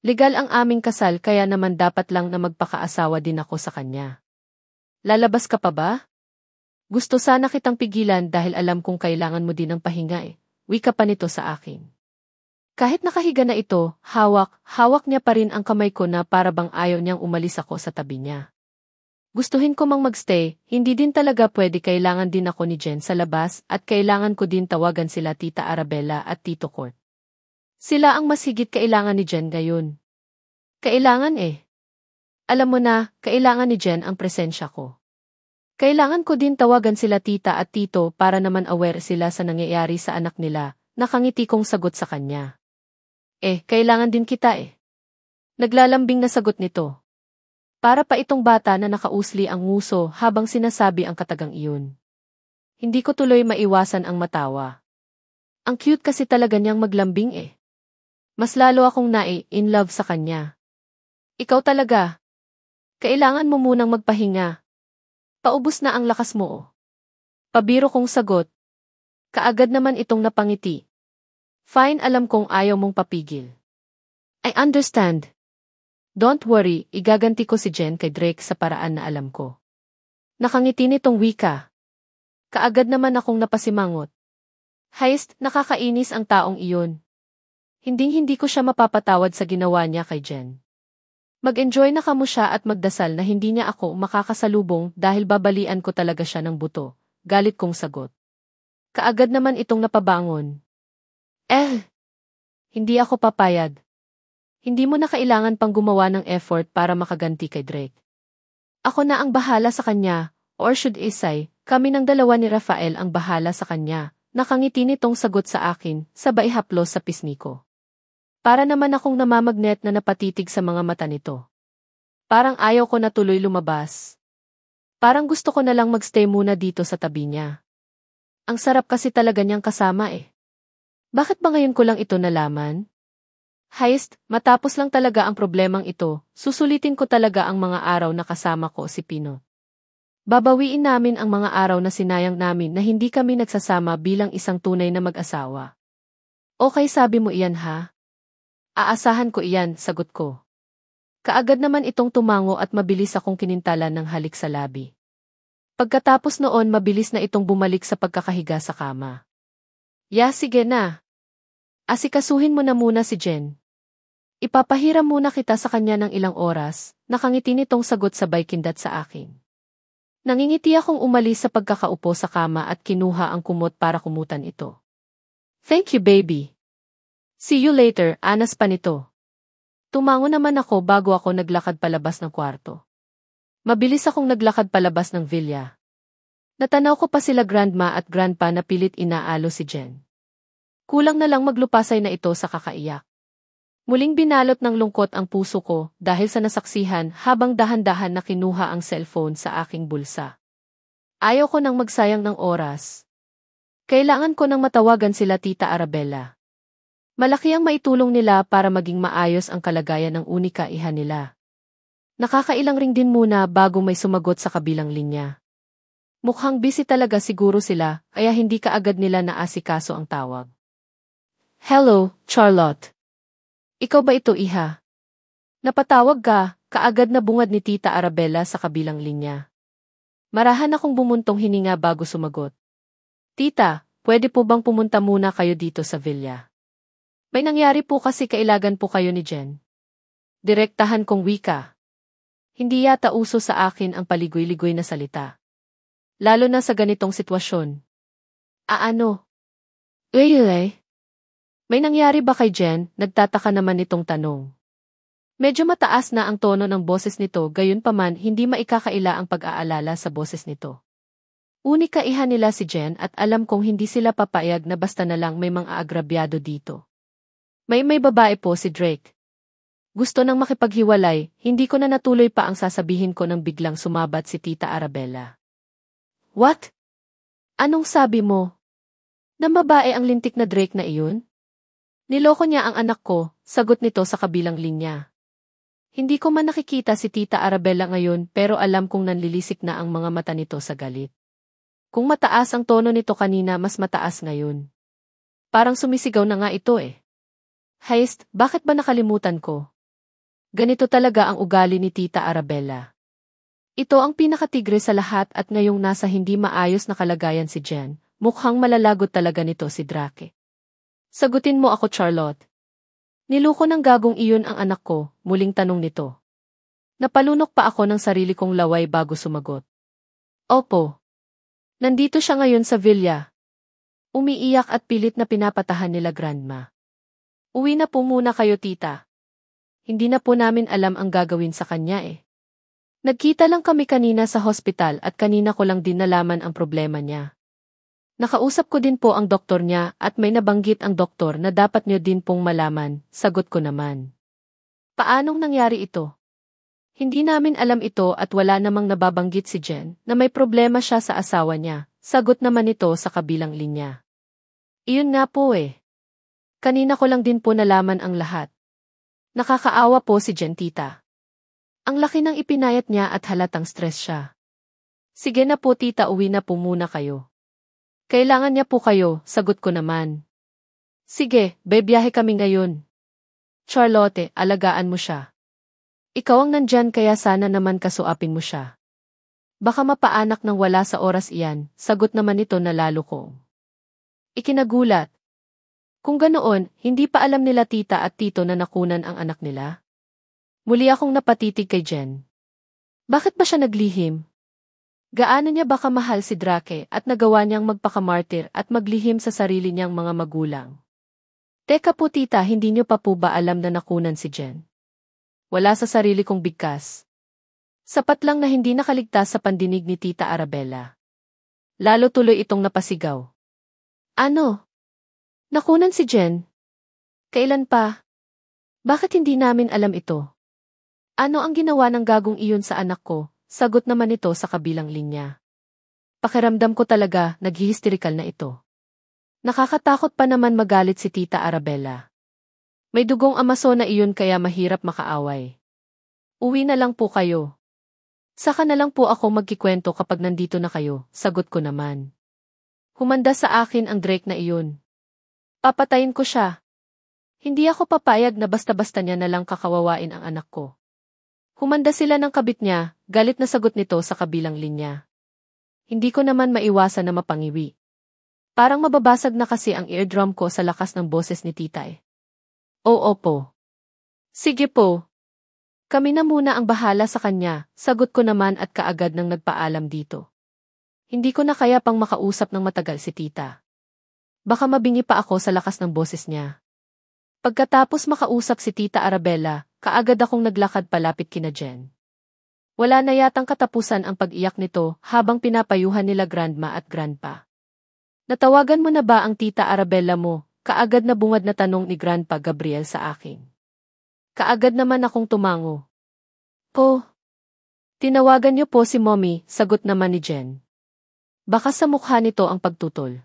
Legal ang aming kasal kaya naman dapat lang na magpakaasawa din ako sa kanya. Lalabas ka pa ba? Gusto sana kitang pigilan dahil alam kong kailangan mo din ng pahinga eh. Wika pa nito sa akin. Kahit nakahiga na ito, hawak, hawak niya pa rin ang kamay ko na para bang ayaw niyang umalis ako sa tabi niya. Gustuhin ko mang magstay, hindi din talaga pwede kailangan din ako ni Jen sa labas at kailangan ko din tawagan sila Tita Arabella at Tito Court. Sila ang mas higit kailangan ni Jen ngayon. Kailangan eh. Alam mo na, kailangan ni Jen ang presensya ko. Kailangan ko din tawagan sila tita at tito para naman aware sila sa nangyayari sa anak nila, nakangiti kong sagot sa kanya. Eh, kailangan din kita eh. Naglalambing na sagot nito. Para pa itong bata na nakausli ang nguso habang sinasabi ang katagang iyon. Hindi ko tuloy maiwasan ang matawa. Ang cute kasi talaga niyang maglambing eh. Mas lalo akong nai-in love sa kanya. Ikaw talaga. Kailangan mo munang magpahinga. Paubos na ang lakas mo. Oh. Pabiro kong sagot. Kaagad naman itong napangiti. Fine alam kong ayaw mong papigil. I understand. Don't worry, igaganti ko si Jen kay Drake sa paraan na alam ko. Nakangiti nitong wika. Kaagad naman akong napasimangot. Heist, nakakainis ang taong iyon. Hinding-hindi ko siya mapapatawad sa ginawa niya kay Jen. Mag-enjoy na kamo siya at magdasal na hindi niya ako makakasalubong dahil babalian ko talaga siya ng buto. Galit kong sagot. Kaagad naman itong napabangon. Eh! Hindi ako papayag. Hindi mo na kailangan pang gumawa ng effort para makaganti kay Drake. Ako na ang bahala sa kanya, or should I say, kami ng dalawa ni Rafael ang bahala sa kanya, nakangiti nitong sagot sa akin, sabay haplos sa pisngi ko. Para naman akong namamagnet na napatitig sa mga mata nito. Parang ayaw ko na tuloy lumabas. Parang gusto ko na lang magstay muna dito sa tabi niya. Ang sarap kasi talaga niyang kasama eh. Bakit ba ngayon ko lang ito nalaman? Heist, matapos lang talaga ang problemang ito, susulitin ko talaga ang mga araw na kasama ko si Pino. Babawiin namin ang mga araw na sinayang namin na hindi kami nagsasama bilang isang tunay na mag-asawa. Okay sabi mo iyan ha? Aasahan ko iyan, sagot ko. Kaagad naman itong tumango at mabilis akong kinintalan ng halik sa labi. Pagkatapos noon mabilis na itong bumalik sa pagkakahiga sa kama. Ya sige na. Asikasuhin mo na muna si Jen. Ipapahiram muna kita sa kanya ng ilang oras, nakangiti nitong sagot sabay kindat sa akin. Nangingiti akong umalis sa pagkakaupo sa kama at kinuha ang kumot para kumutan ito. Thank you baby. See you later, anas pa nito. Tumango naman ako bago ako naglakad palabas ng kwarto. Mabilis akong naglakad palabas ng villa. Natanaw ko pa sila grandma at grandpa na pilit inaalo si Jen. Kulang na lang maglupasay na ito sa kakaiyak. Muling binalot ng lungkot ang puso ko dahil sa nasaksihan habang dahan-dahan na kinuha ang cellphone sa aking bulsa. Ayaw ko nang magsayang ng oras. Kailangan ko nang matawagan sila Tita Arabella. Malaki ang maitulong nila para maging maayos ang kalagayan ng unikaihan nila. Nakakailang ring din muna bago may sumagot sa kabilang linya. Mukhang busy talaga siguro sila, kaya hindi kaagad nila naasikaso ang tawag. Hello, Charlotte. Ikaw ba ito, iha? Napatawag ka, kaagad na bungad ni Tita Arabella sa kabilang linya. Marahan akong bumuntong hininga bago sumagot. Tita, pwede po bang pumunta muna kayo dito sa villa? May nangyari po kasi kailagan po kayo ni Jen. Direktahan kong wika. Hindi yata uso sa akin ang paligoy-ligoy na salita. Lalo na sa ganitong sitwasyon. Aano? really? May nangyari ba kay Jen? Nagtataka naman itong tanong. Medyo mataas na ang tono ng boses nito gayon paman hindi maikakaila ang pag-aalala sa boses nito. Unikaihan nila si Jen at alam kong hindi sila papayag na basta na lang may mga agrabyado dito. May may babae po si Drake. Gusto nang makipaghiwalay, hindi ko na natuloy pa ang sasabihin ko nang biglang sumabat si Tita Arabella. What? Anong sabi mo? Na babae ang lintik na Drake na iyon? Niloko niya ang anak ko, sagot nito sa kabilang linya. Hindi ko man nakikita si Tita Arabella ngayon pero alam kong nanlilisik na ang mga mata nito sa galit. Kung mataas ang tono nito kanina mas mataas ngayon. Parang sumisigaw na nga ito eh. Heist, bakit ba nakalimutan ko? Ganito talaga ang ugali ni Tita Arabella. Ito ang pinakatigre sa lahat at ngayong nasa hindi maayos na kalagayan si Jen, mukhang malalagot talaga nito si Drake. Sagutin mo ako, Charlotte. Niluko ng gagong iyon ang anak ko, muling tanong nito. Napalunok pa ako ng sarili kong laway bago sumagot. Opo. Nandito siya ngayon sa villa. Umiiyak at pilit na pinapatahan nila grandma. Uwi na po muna kayo tita. Hindi na po namin alam ang gagawin sa kanya eh. Nagkita lang kami kanina sa hospital at kanina ko lang din nalaman ang problema niya. Nakausap ko din po ang doktor niya at may nabanggit ang doktor na dapat niyo din pong malaman, sagot ko naman. Paanong nangyari ito? Hindi namin alam ito at wala namang nababanggit si Jen na may problema siya sa asawa niya, sagot naman ito sa kabilang linya. Iyon nga po eh. Kanina ko lang din po nalaman ang lahat. Nakakaawa po si Jen tita. Ang laki ng ipinayat niya at halatang stress siya. Sige na po tita uwi na po muna kayo. Kailangan niya po kayo, sagot ko naman. Sige, bebiyahe kami ngayon. Charlotte, alagaan mo siya. Ikaw ang nandyan kaya sana naman kasuapin mo siya. Baka mapaanak nang wala sa oras iyan, sagot naman nito na lalo ko. Ikinagulat. Kung ganoon, hindi pa alam nila tita at tito na nakunan ang anak nila. Muli akong napatitig kay Jen. Bakit ba siya naglihim? Gaano niya baka mahal si Drake at nagawa niyang magpakamartir at maglihim sa sarili niyang mga magulang. Teka po tita hindi niyo pa po ba alam na nakunan si Jen? Wala sa sarili kong bigkas. Sapat lang na hindi nakaligtas sa pandinig ni tita Arabella. Lalo tuloy itong napasigaw. Ano? Nakunan si Jen? Kailan pa? Bakit hindi namin alam ito? Ano ang ginawa ng gagong iyon sa anak ko, Sagot naman ito sa kabilang linya. Pakiramdam ko talaga, naghihisterikal na ito. Nakakatakot pa naman magalit si Tita Arabella. May dugong Amazon na iyon kaya mahirap makaaway. Uwi na lang po kayo. Saka na lang po ako magkikwento kapag nandito na kayo, sagot ko naman. Humanda sa akin ang Drake na iyon. Papatayin ko siya. Hindi ako papayag na basta-basta niya na lang kakawawain ang anak ko. Humanda sila ng kabit niya, galit na sagot nito sa kabilang linya. Hindi ko naman maiwasan na mapangiwi. Parang mababasag na kasi ang eardrum ko sa lakas ng boses ni titay. Oo po. Sige po. Kami na muna ang bahala sa kanya, sagot ko naman at kaagad nang nagpaalam dito. Hindi ko na kaya pang makausap ng matagal si tita. Baka mabingi pa ako sa lakas ng boses niya. Pagkatapos makausap si Tita Arabella, kaagad akong naglakad palapit kina Jen. Wala na yatang katapusan ang pag-iyak nito habang pinapayuhan nila grandma at grandpa. Natawagan mo na ba ang Tita Arabella mo? Kaagad na bungad na tanong ni Grandpa Gabriel sa akin. Kaagad naman akong tumango. Po. Tinawagan niyo po si Mommy, sagot naman ni Jen. Baka sa mukha nito ang pagtutol.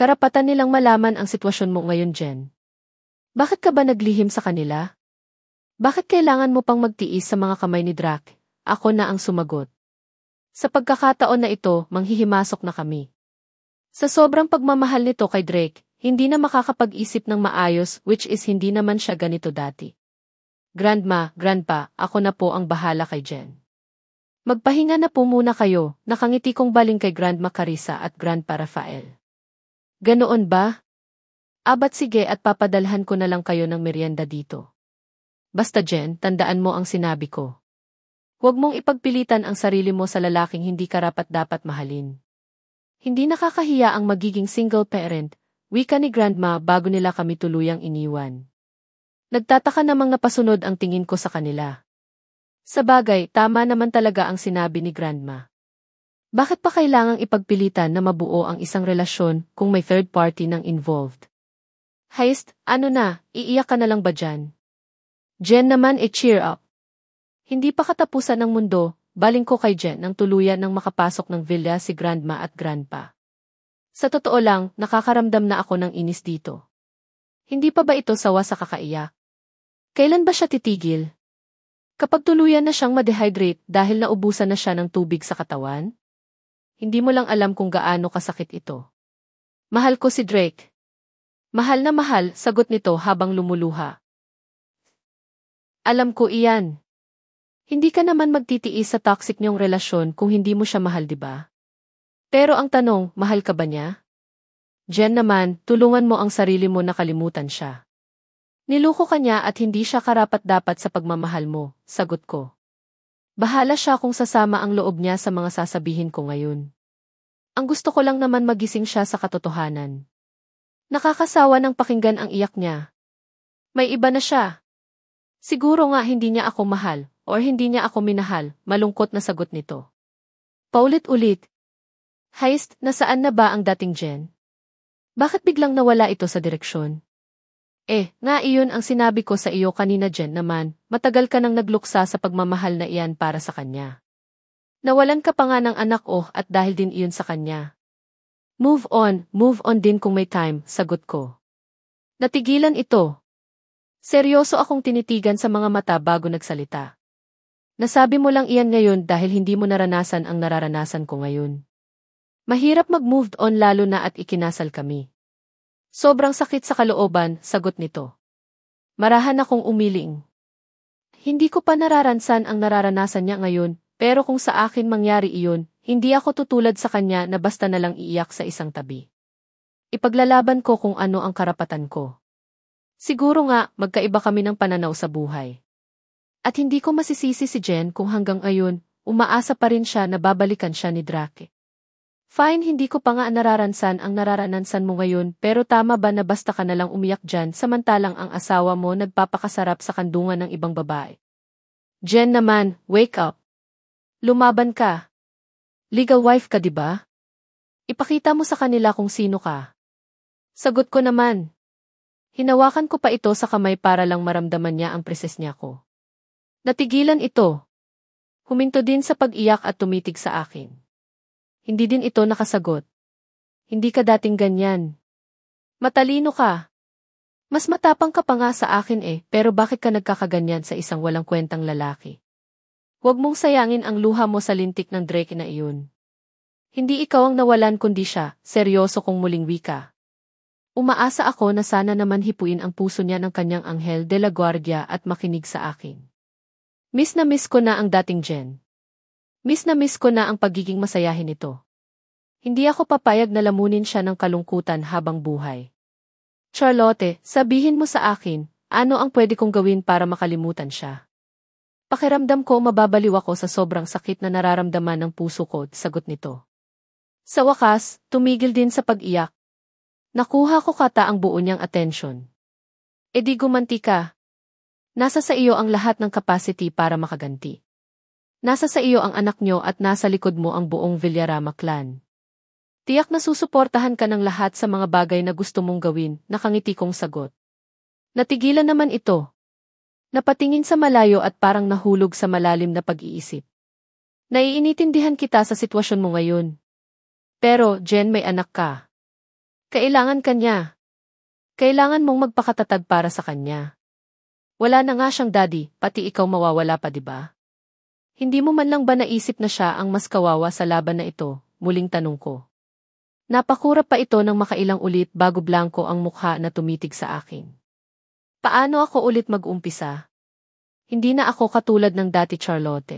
Karapatan nilang malaman ang sitwasyon mo ngayon, Jen. Bakit ka ba naglihim sa kanila? Bakit kailangan mo pang magtiis sa mga kamay ni Drac? Ako na ang sumagot. Sa pagkakataon na ito, manghihimasok na kami. Sa sobrang pagmamahal nito kay Drake, hindi na makakapag-isip ng maayos which is hindi naman siya ganito dati. Grandma, grandpa, ako na po ang bahala kay Jen. Magpahinga na po muna kayo, nakangiti kong baling kay Grandma Carissa at Grandpa Rafael. Ganoon ba? Abat ah, sige at papadalhan ko na lang kayo ng merienda dito. Basta Jen, tandaan mo ang sinabi ko. Huwag mong ipagpilitan ang sarili mo sa lalaking hindi karapat dapat mahalin. Hindi nakakahiya ang magiging single parent, wika ni grandma bago nila kami tuluyang iniwan. Nagtataka namang napasunod ang tingin ko sa kanila. Sa bagay, tama naman talaga ang sinabi ni grandma. Bakit pa kailangang ipagpilitan na mabuo ang isang relasyon kung may third party nang involved? Heist, ano na, iiyak ka na lang ba dyan? Jen naman e cheer up. Hindi pa katapusan ng mundo, baling ko kay Jen ng tuluyan nang makapasok ng villa si grandma at grandpa. Sa totoo lang, nakakaramdam na ako ng inis dito. Hindi pa ba ito sawa sa kakaiyak? Kailan ba siya titigil? Kapag tuluyan na siyang madehydrate dahil naubusan na siya ng tubig sa katawan? Hindi mo lang alam kung gaano kasakit ito. Mahal ko si Drake. Mahal na mahal, sagot nito habang lumuluha. Alam ko iyan. Hindi ka naman magtitiis sa toxic niyong relasyon kung hindi mo siya mahal, di ba? Pero ang tanong, mahal ka ba niya? Jen naman, tulungan mo ang sarili mo na kalimutan siya. Niloko ka niya at hindi siya karapat-dapat sa pagmamahal mo, sagot ko. Bahala siya kung sasama ang loob niya sa mga sasabihin ko ngayon. Ang gusto ko lang naman magising siya sa katotohanan. Nakakasawa ng pakinggan ang iyak niya. May iba na siya. Siguro nga hindi niya ako mahal, or hindi niya ako minahal, malungkot na sagot nito. Paulit-ulit. Heist, nasaan na ba ang dating Jen? Bakit biglang nawala ito sa direksyon? Eh, nga iyon ang sinabi ko sa iyo kanina Jen naman, matagal ka nang nagluksa sa pagmamahal na iyan para sa kanya. Nawalan ka pa nga ng anak oh at dahil din iyon sa kanya. Move on, move on din kung may time, sagot ko. Natigilan ito. Seryoso akong tinitigan sa mga mata bago nagsalita. Nasabi mo lang iyan ngayon dahil hindi mo naranasan ang nararanasan ko ngayon. Mahirap mag-move on lalo na at ikinasal kami. Sobrang sakit sa kalooban, sagot nito. Marahan akong umiling. Hindi ko pa nararansan ang nararanasan niya ngayon, pero kung sa akin mangyari iyon, hindi ako tutulad sa kanya na basta na lang iiyak sa isang tabi. Ipaglalaban ko kung ano ang karapatan ko. Siguro nga, magkaiba kami ng pananaw sa buhay. At hindi ko masisisi si Jen kung hanggang ayon, umaasa pa rin siya na babalikan siya ni Drake. Fine hindi ko pa nga nararansan ang nararanansan mo ngayon pero tama ba na basta ka nalang umiyak dyan samantalang ang asawa mo nagpapakasarap sa kandungan ng ibang babae. Jen naman, wake up. Lumaban ka. Legal wife ka 'di ba? Ipakita mo sa kanila kung sino ka. Sagot ko naman. Hinawakan ko pa ito sa kamay para lang maramdaman niya ang preses niya ko. Natigilan ito. Huminto din sa pag-iyak at tumitig sa akin. Hindi din ito nakasagot. Hindi ka dating ganyan. Matalino ka. Mas matapang ka pa nga sa akin eh, pero bakit ka nagkakaganyan sa isang walang kwentang lalaki? Huwag mong sayangin ang luha mo sa lintik ng Drake na iyon. Hindi ikaw ang nawalan kundi siya, seryoso kong muling wika. Umaasa ako na sana naman hipuin ang puso niya ng kanyang anghel de la guardia at makinig sa akin. Miss na miss ko na ang dating Jen. Miss na miss ko na ang pagiging masayahin ito. Hindi ako papayag na lamunin siya ng kalungkutan habang buhay. Charlotte, sabihin mo sa akin, ano ang pwede kong gawin para makalimutan siya? Pakiramdam ko mababaliw ako sa sobrang sakit na nararamdaman ng puso ko, sagot nito. Sa wakas, tumigil din sa pag-iyak. Nakuha ko kata ang buo niyang atensyon. E di gumanti ka. Nasa sa iyo ang lahat ng capacity para makaganti. Nasa sa iyo ang anak nyo at nasa likod mo ang buong Villarama clan. Tiyak na susuportahan ka ng lahat sa mga bagay na gusto mong gawin, nakangiti kong sagot. Natigilan naman ito. Napatingin sa malayo at parang nahulog sa malalim na pag-iisip. Naiinitindihan kita sa sitwasyon mo ngayon. Pero, Jen may anak ka. Kailangan kanya. Kailangan mong magpakatatag para sa kanya. Wala na nga siyang daddy, pati ikaw mawawala pa di ba? Hindi mo man lang ba naisip na siya ang mas kawawa sa laban na ito, muling tanong ko. Napakura pa ito ng makailang ulit bago blanco ang mukha na tumitig sa akin. Paano ako ulit mag-umpisa? Hindi na ako katulad ng dati Charlotte.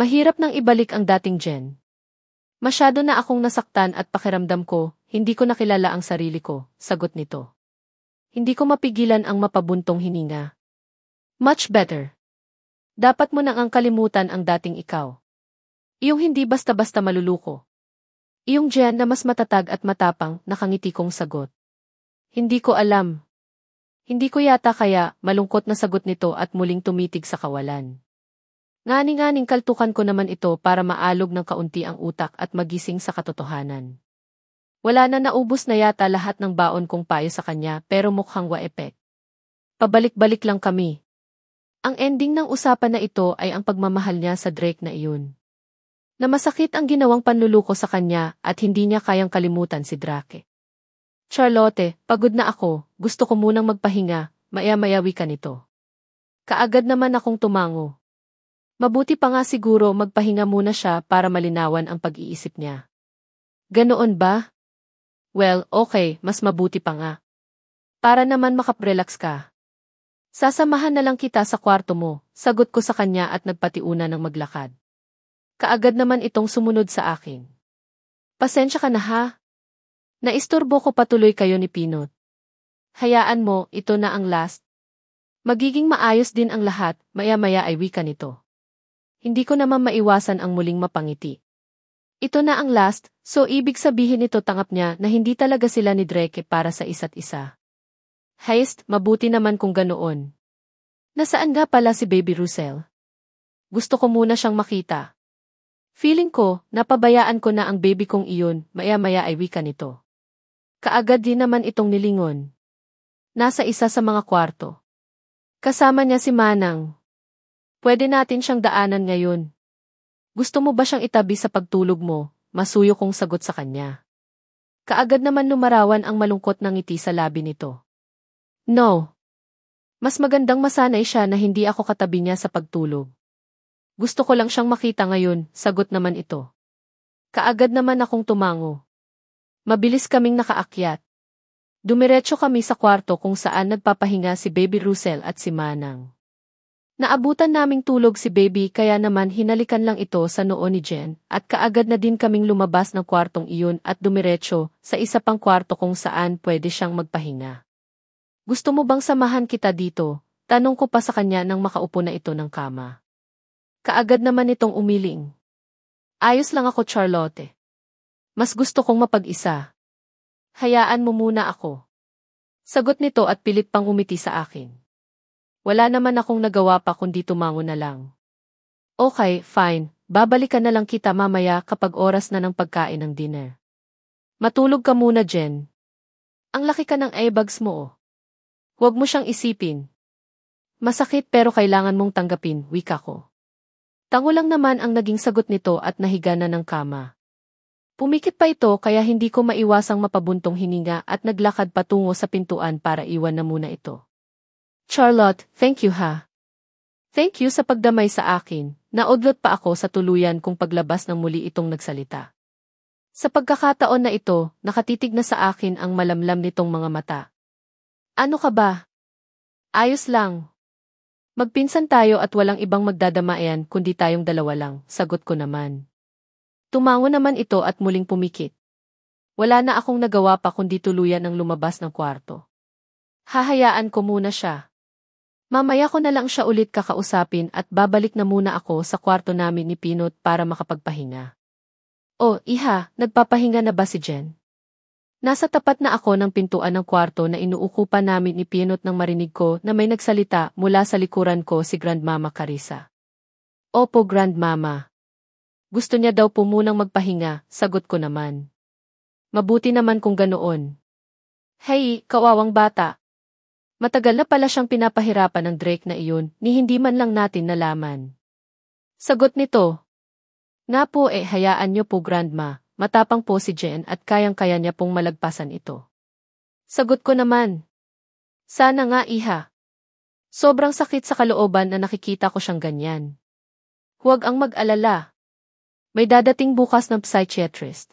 Mahirap nang ibalik ang dating Jen. Masyado na akong nasaktan at pakiramdam ko, hindi ko nakilala ang sarili ko, sagot nito. Hindi ko mapigilan ang mapabuntong hininga. Much better. Dapat mo nang ang kalimutan ang dating ikaw. Iyong hindi basta-basta maluluko. Iyong Jen na mas matatag at matapang, nakangiti kong sagot. Hindi ko alam, hindi ko yata kaya, malungkot na sagot nito at muling tumitig sa kawalan. Nganing-nganing kaltukan ko naman ito para maalog ng kaunti ang utak at magising sa katotohanan. Wala na naubos na yata lahat ng baon kong payo sa kanya pero mukhang waepek. Pabalik-balik lang kami. Ang ending ng usapan na ito ay ang pagmamahal niya sa Drake na iyon. Na masakit ang ginawang panluluko sa kanya at hindi niya kayang kalimutan si Drake. Charlotte, pagod na ako, gusto ko munang magpahinga, maya-mayawi ka nito. Kaagad naman akong tumango. Mabuti pa nga siguro magpahinga muna siya para malinawan ang pag-iisip niya. Ganoon ba? Well, okay, mas mabuti pa nga. Para naman makaprelax ka. Sasamahan na lang kita sa kwarto mo, sagot ko sa kanya at nagpatiuna ng maglakad. Kaagad naman itong sumunod sa akin. Pasensya ka na ha, Naistorbo ko patuloy kayo ni Pinot. Hayaan mo, ito na ang last. Magiging maayos din ang lahat, maya-maya ay wika nito. Hindi ko naman maiwasan ang muling mapangiti. Ito na ang last, so ibig sabihin ito tangap niya na hindi talaga sila ni Dreke para sa isa't isa. Heist, mabuti naman kung ganoon. Nasaan nga pala si Baby Russell? Gusto ko muna siyang makita. Feeling ko, napabayaan ko na ang baby kong iyon, maya-maya ay wika nito. Kaagad din naman itong nilingon. Nasa isa sa mga kwarto. Kasama niya si Manang. Pwede natin siyang daanan ngayon. Gusto mo ba siyang itabi sa pagtulog mo? Masuyo kong sagot sa kanya. Kaagad naman lumarawan ang malungkot ng ngiti sa labi nito. No. Mas magandang masanay siya na hindi ako katabi niya sa pagtulog. Gusto ko lang siyang makita ngayon, sagot naman ito. Kaagad naman akong tumango. Mabilis kaming nakaakyat. Dumiretso kami sa kwarto kung saan nagpapahinga si Baby Russell at si Manang. Naabutan naming tulog si Baby kaya naman hinalikan lang ito sa noo ni Jen at kaagad na din kaming lumabas ng kwartong iyon at dumiretso sa isa pang kwarto kung saan pwede siyang magpahinga. Gusto mo bang samahan kita dito? Tanong ko pa sa kanya nang makaupo na ito ng kama. Kaagad naman itong umiling. Ayos lang ako Charlotte. Mas gusto kong mapag-isa. Hayaan mo muna ako. Sagot nito at pilit pang umiti sa akin. Wala naman akong nagawa pa kundi tumango na lang. Okay, fine. Babalikan na lang kita mamaya kapag oras na ng pagkain ng dinner. Matulog ka muna, Jen. Ang laki ka ng airbags mo, oh. Huwag mo siyang isipin. Masakit pero kailangan mong tanggapin, wika ko. Tango lang naman ang naging sagot nito at nahiga na ng kama. Pumikit pa ito kaya hindi ko maiwasang mapabuntong hininga at naglakad patungo sa pintuan para iwan na muna ito. Charlotte, thank you ha. Thank you sa pagdamay sa akin, naudlot pa ako sa tuluyan kung paglabas ng muli itong nagsalita. Sa pagkakataon na ito, nakatitig na sa akin ang malamlam nitong mga mata. Ano ka ba? Ayos lang, Magpinsan tayo at walang ibang magdadamayan kundi tayong dalawa lang, sagot ko naman. Tumango naman ito at muling pumikit. Wala na akong nagawa pa kundi tuluyan ang lumabas ng kwarto. Hahayaan ko muna siya. Mamaya ko na lang siya ulit kakausapin at babalik na muna ako sa kwarto namin ni Pinot para makapagpahinga. Oh, iha, nagpapahinga na ba si Jen? Nasa tapat na ako ng pintuan ng kwarto na inuukupan namin ni Pinot nang marinig ko na may nagsalita mula sa likuran ko si Grandmama Carissa. Opo Grandmama. Gusto niya daw po munang magpahinga, sagot ko naman. Mabuti naman kung ganoon. Hey, kawawang bata. Matagal na pala siyang pinapahirapan ng Drake na iyon ni hindi man lang natin nalaman. Sagot nito. Nga po eh hayaan niyo po grandma, matapang po si Jen at kayang-kaya niya pong malagpasan ito. Sagot ko naman. Sana nga iha. Sobrang sakit sa kalooban na nakikita ko siyang ganyan. Huwag ang mag-alala, may dadating bukas na psychiatrist.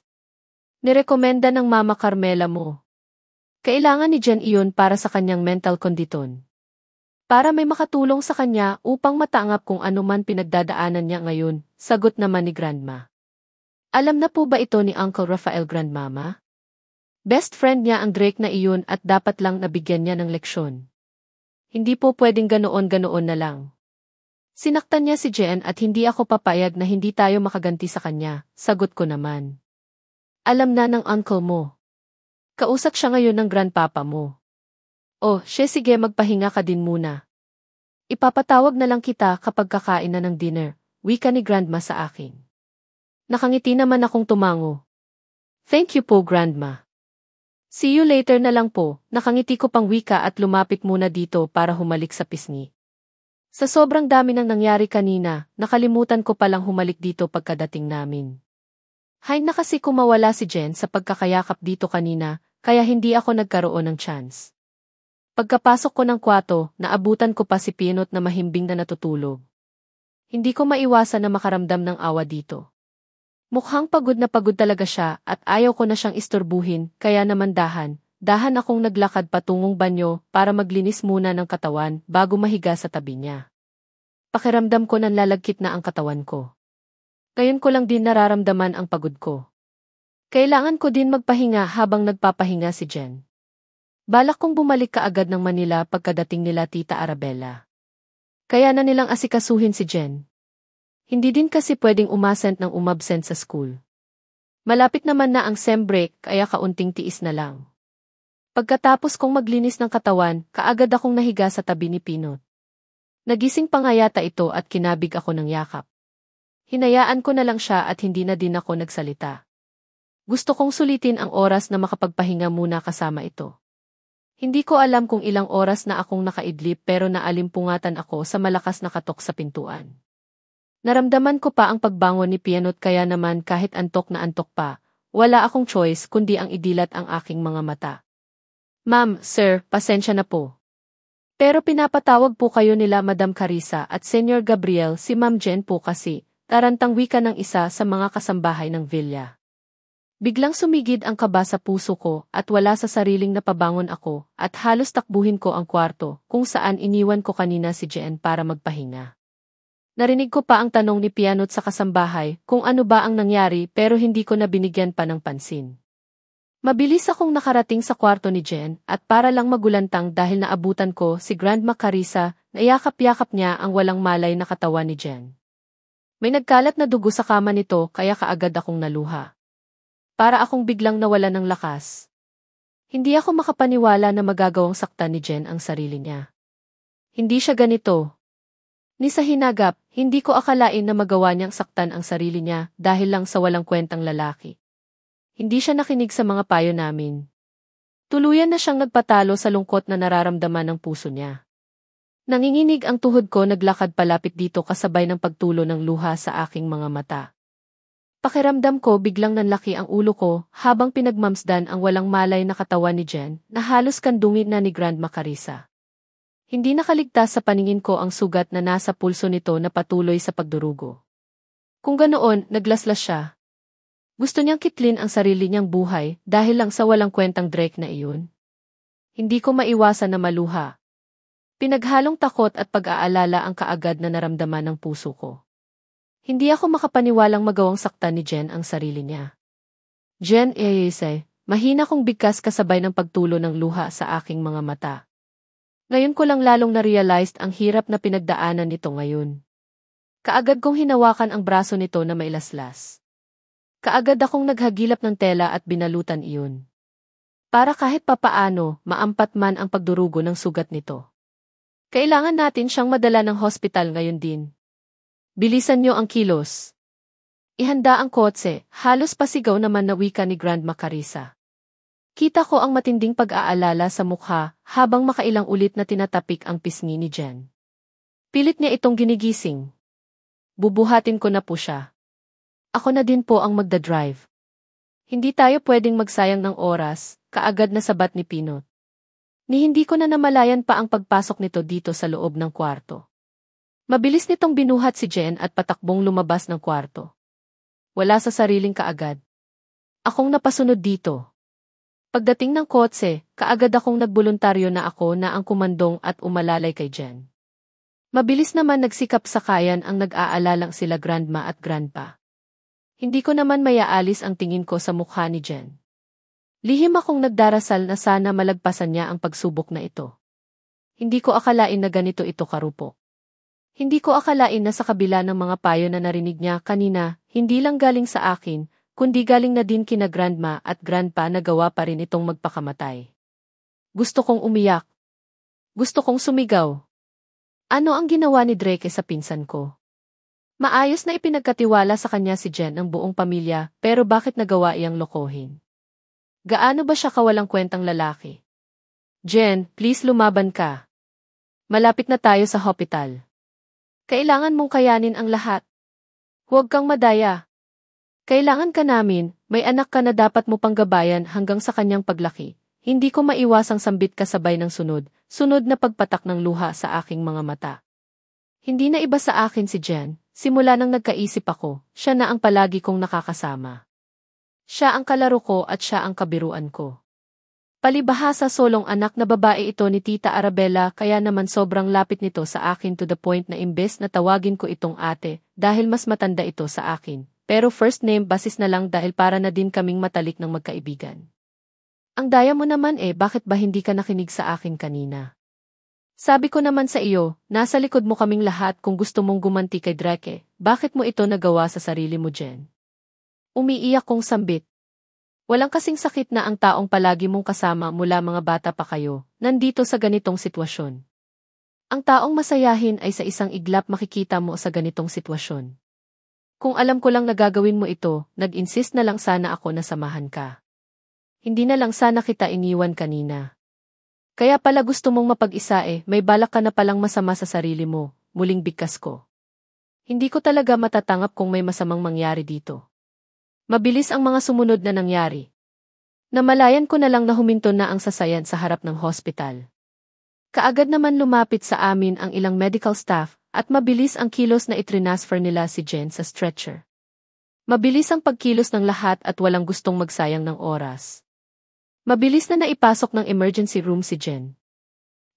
Nirekomenda ng Mama Carmela mo. Kailangan ni Jen iyon para sa kanyang mental condition. Para may makatulong sa kanya upang matangap kung anuman pinagdadaanan niya ngayon, sagot naman ni Grandma. Alam na po ba ito ni Uncle Rafael Grandmama? Best friend niya ang Drake na iyon at dapat lang nabigyan niya ng leksyon. Hindi po pwedeng ganoon-ganoon na lang. Sinaktan niya si Jen at hindi ako papayag na hindi tayo makaganti sa kanya, sagot ko naman. Alam na ng uncle mo. Kausap siya ngayon ng grandpapa mo. Oh, she sige magpahinga ka din muna. Ipapatawag na lang kita kapag kakain na ng dinner, wika ni grandma sa akin. Nakangiti naman akong tumango. Thank you po grandma. See you later na lang po, nakangiti ko pang wika at lumapit muna dito para humalik sa pisngi. Sa sobrang dami ng nangyari kanina, nakalimutan ko palang humalik dito pagkadating namin. Hay na kasi kumawala si Jen sa pagkakayakap dito kanina, kaya hindi ako nagkaroon ng chance. Pagkapasok ko ng kwato, naabutan ko pa si Pinot na mahimbing na natutulog. Hindi ko maiwasan na makaramdam ng awa dito. Mukhang pagod na pagod talaga siya at ayaw ko na siyang isturbuhin, kaya namandahan, Dahan akong naglakad patungong banyo para maglinis muna ng katawan bago mahiga sa tabi niya. Pakiramdam ko nang lalagkit na ang katawan ko. Ngayon ko lang din nararamdaman ang pagod ko. Kailangan ko din magpahinga habang nagpapahinga si Jen. Balak kong bumalik kaagad ng Manila pagkadating nila Tita Arabella. Kaya na nilang asikasuhin si Jen. Hindi din kasi pwedeng umasent ng umabsent sa school. Malapit naman na ang sem break kaya kaunting tiis na lang. Pagkatapos kong maglinis ng katawan, kaagad akong nahiga sa tabi ni Pinot. Nagising pangayata ito at kinabig ako ng yakap. Hinayaan ko na lang siya at hindi na din ako nagsalita. Gusto kong sulitin ang oras na makapagpahinga muna kasama ito. Hindi ko alam kung ilang oras na akong nakaidlip pero naalimpungatan ako sa malakas na katok sa pintuan. Naramdaman ko pa ang pagbangon ni Pianot kaya naman kahit antok na antok pa, wala akong choice kundi ang idilat ang aking mga mata. Ma'am, sir, pasensya na po. Pero pinapatawag po kayo nila Madam Carissa at Senior Gabriel si Ma'am Jen po kasi, tarantang wika ng isa sa mga kasambahay ng villa. Biglang sumigid ang kaba sa puso ko at wala sa sariling napabangon ako at halos takbuhin ko ang kwarto kung saan iniwan ko kanina si Jen para magpahinga. Narinig ko pa ang tanong ni Pianot sa kasambahay kung ano ba ang nangyari pero hindi ko na binigyan pa ng pansin. Mabilis akong nakarating sa kwarto ni Jen at para lang magulantang dahil naabutan ko si Grandma Carissa, nayakap-yakap niya ang walang malay na katawan ni Jen. May nagkalat na dugo sa kama nito kaya kaagad akong naluha. Para akong biglang nawala ng lakas. Hindi ako makapaniwala na magagawang saktan ni Jen ang sarili niya. Hindi siya ganito. Ni sa hinagap, hindi ko akalain na magawa niyang saktan ang sarili niya dahil lang sa walang kwentang lalaki hindi siya nakinig sa mga payo namin. Tuluyan na siyang nagpatalo sa lungkot na nararamdaman ng puso niya. Nanginginig ang tuhod ko naglakad palapit dito kasabay ng pagtulo ng luha sa aking mga mata. Pakiramdam ko biglang nanlaki ang ulo ko habang pinagmamsdan ang walang malay na katawan ni Jen na halos kandungin na ni Grand Makarisa. Hindi nakaligtas sa paningin ko ang sugat na nasa pulso nito na patuloy sa pagdurugo. Kung ganoon, naglaslas siya, gusto niyang kitlin ang sarili niyang buhay dahil lang sa walang kwentang Drake na iyon. Hindi ko maiwasan na maluha. Pinaghalong takot at pag-aalala ang kaagad na naramdaman ng puso ko. Hindi ako makapaniwalang magawang saktan ni Jen ang sarili niya. Jen Eyese, eh, eh, eh, mahina kong bigkas kasabay ng pagtulo ng luha sa aking mga mata. Ngayon ko lang lalong na-realized ang hirap na pinagdaanan nito ngayon. Kaagad kong hinawakan ang braso nito na mailaslas. Kaagad akong naghagilap ng tela at binalutan iyon. Para kahit papaano, maampat man ang pagdurugo ng sugat nito. Kailangan natin siyang madala ng hospital ngayon din. Bilisan niyo ang kilos. Ihanda ang kotse, halos pasigaw naman na wika ni Grand Macarisa. Kita ko ang matinding pag-aalala sa mukha habang makailang ulit na tinatapik ang pisngi ni Jen. Pilit niya itong ginigising. Bubuhatin ko na po siya. Ako na din po ang magdadrive. Hindi tayo pwedeng magsayang ng oras, kaagad na sabat ni Pinot. Ni hindi ko na namalayan pa ang pagpasok nito dito sa loob ng kwarto. Mabilis nitong binuhat si Jen at patakbong lumabas ng kwarto. Wala sa sariling kaagad. Akong napasunod dito. Pagdating ng kotse, kaagad akong nagboluntaryo na ako na ang kumandong at umalalay kay Jen. Mabilis naman nagsikap sa kayan ang nag-aalalang sila grandma at grandpa. Hindi ko naman mayaalis ang tingin ko sa mukha ni Jen. Lihim akong nagdarasal na sana malagpasan niya ang pagsubok na ito. Hindi ko akalain na ganito ito karupo. Hindi ko akalain na sa kabila ng mga payo na narinig niya kanina, hindi lang galing sa akin, kundi galing na din kina grandma at grandpa na gawa pa rin itong magpakamatay. Gusto kong umiyak. Gusto kong sumigaw. Ano ang ginawa ni Drake sa pinsan ko? Maayos na ipinagkatiwala sa kanya si Jen ang buong pamilya pero bakit nagawa iyang lokohin? Gaano ba siya kawalang kwentang lalaki? Jen, please lumaban ka. Malapit na tayo sa hospital. Kailangan mong kayanin ang lahat. Huwag kang madaya. Kailangan ka namin, may anak ka na dapat mo panggabayan hanggang sa kanyang paglaki. Hindi ko maiwasang sambit kasabay ng sunod, sunod na pagpatak ng luha sa aking mga mata. Hindi na iba sa akin si Jen, Simula nang nagkaisip ako, siya na ang palagi kong nakakasama. Siya ang kalaro ko at siya ang kabiruan ko. Palibahasa solong anak na babae ito ni Tita Arabella kaya naman sobrang lapit nito sa akin to the point na imbes na tawagin ko itong ate dahil mas matanda ito sa akin. Pero first name basis na lang dahil para na din kaming matalik ng magkaibigan. Ang daya mo naman eh bakit ba hindi ka nakinig sa akin kanina? Sabi ko naman sa iyo, nasa likod mo kaming lahat kung gusto mong gumanti kay Drake, bakit mo ito nagawa sa sarili mo Jen? Umiiyak kong sambit. Walang kasing sakit na ang taong palagi mong kasama mula mga bata pa kayo, nandito sa ganitong sitwasyon. Ang taong masayahin ay sa isang iglap makikita mo sa ganitong sitwasyon. Kung alam ko lang na gagawin mo ito, nag-insist na lang sana ako na samahan ka. Hindi na lang sana kita iniwan kanina. Kaya pala gusto mong mapag-isa eh, may balak ka na palang masama sa sarili mo, muling bigkas ko. Hindi ko talaga matatangap kung may masamang mangyari dito. Mabilis ang mga sumunod na nangyari. Namalayan ko na lang na huminto na ang sasayan sa harap ng hospital. Kaagad naman lumapit sa amin ang ilang medical staff at mabilis ang kilos na itrinasfer nila si Jen sa stretcher. Mabilis ang pagkilos ng lahat at walang gustong magsayang ng oras. Mabilis na naipasok ng emergency room si Jen.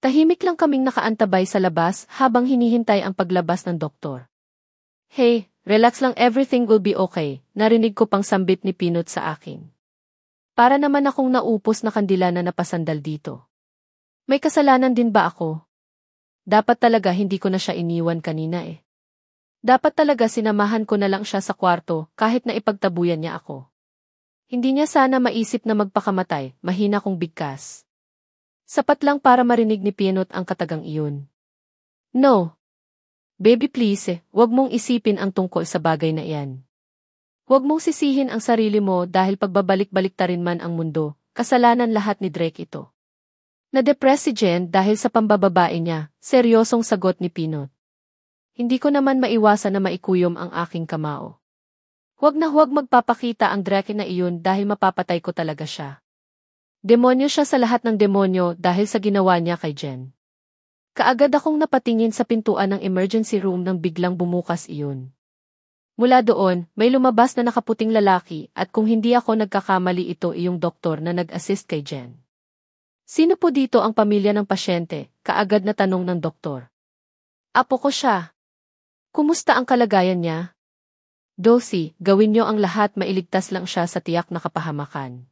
Tahimik lang kaming nakaantabay sa labas habang hinihintay ang paglabas ng doktor. Hey, relax lang everything will be okay, narinig ko pang sambit ni Pinot sa akin. Para naman akong naupos na kandila na napasandal dito. May kasalanan din ba ako? Dapat talaga hindi ko na siya iniwan kanina eh. Dapat talaga sinamahan ko na lang siya sa kwarto kahit na ipagtabuyan niya ako. Hindi niya sana maisip na magpakamatay, mahina kong bigkas. Sapat lang para marinig ni Pinot ang katagang iyon. No. Baby please, huwag mong isipin ang tungkol sa bagay na iyan. Huwag mong sisihin ang sarili mo dahil pagbabalik-balik ta rin man ang mundo, kasalanan lahat ni Drake ito. Na-depress si Jen dahil sa pambababae niya, seryosong sagot ni Pinot. Hindi ko naman maiwasan na maikuyom ang aking kamao. Huwag na huwag magpapakita ang drake na iyon dahil mapapatay ko talaga siya. Demonyo siya sa lahat ng demonyo dahil sa ginawa niya kay Jen. Kaagad akong napatingin sa pintuan ng emergency room nang biglang bumukas iyon. Mula doon, may lumabas na nakaputing lalaki at kung hindi ako nagkakamali ito iyong doktor na nag-assist kay Jen. Sino po dito ang pamilya ng pasyente? Kaagad na tanong ng doktor. Apo ko siya. Kumusta ang kalagayan niya? Dosi, gawin niyo ang lahat mailigtas lang siya sa tiyak na kapahamakan.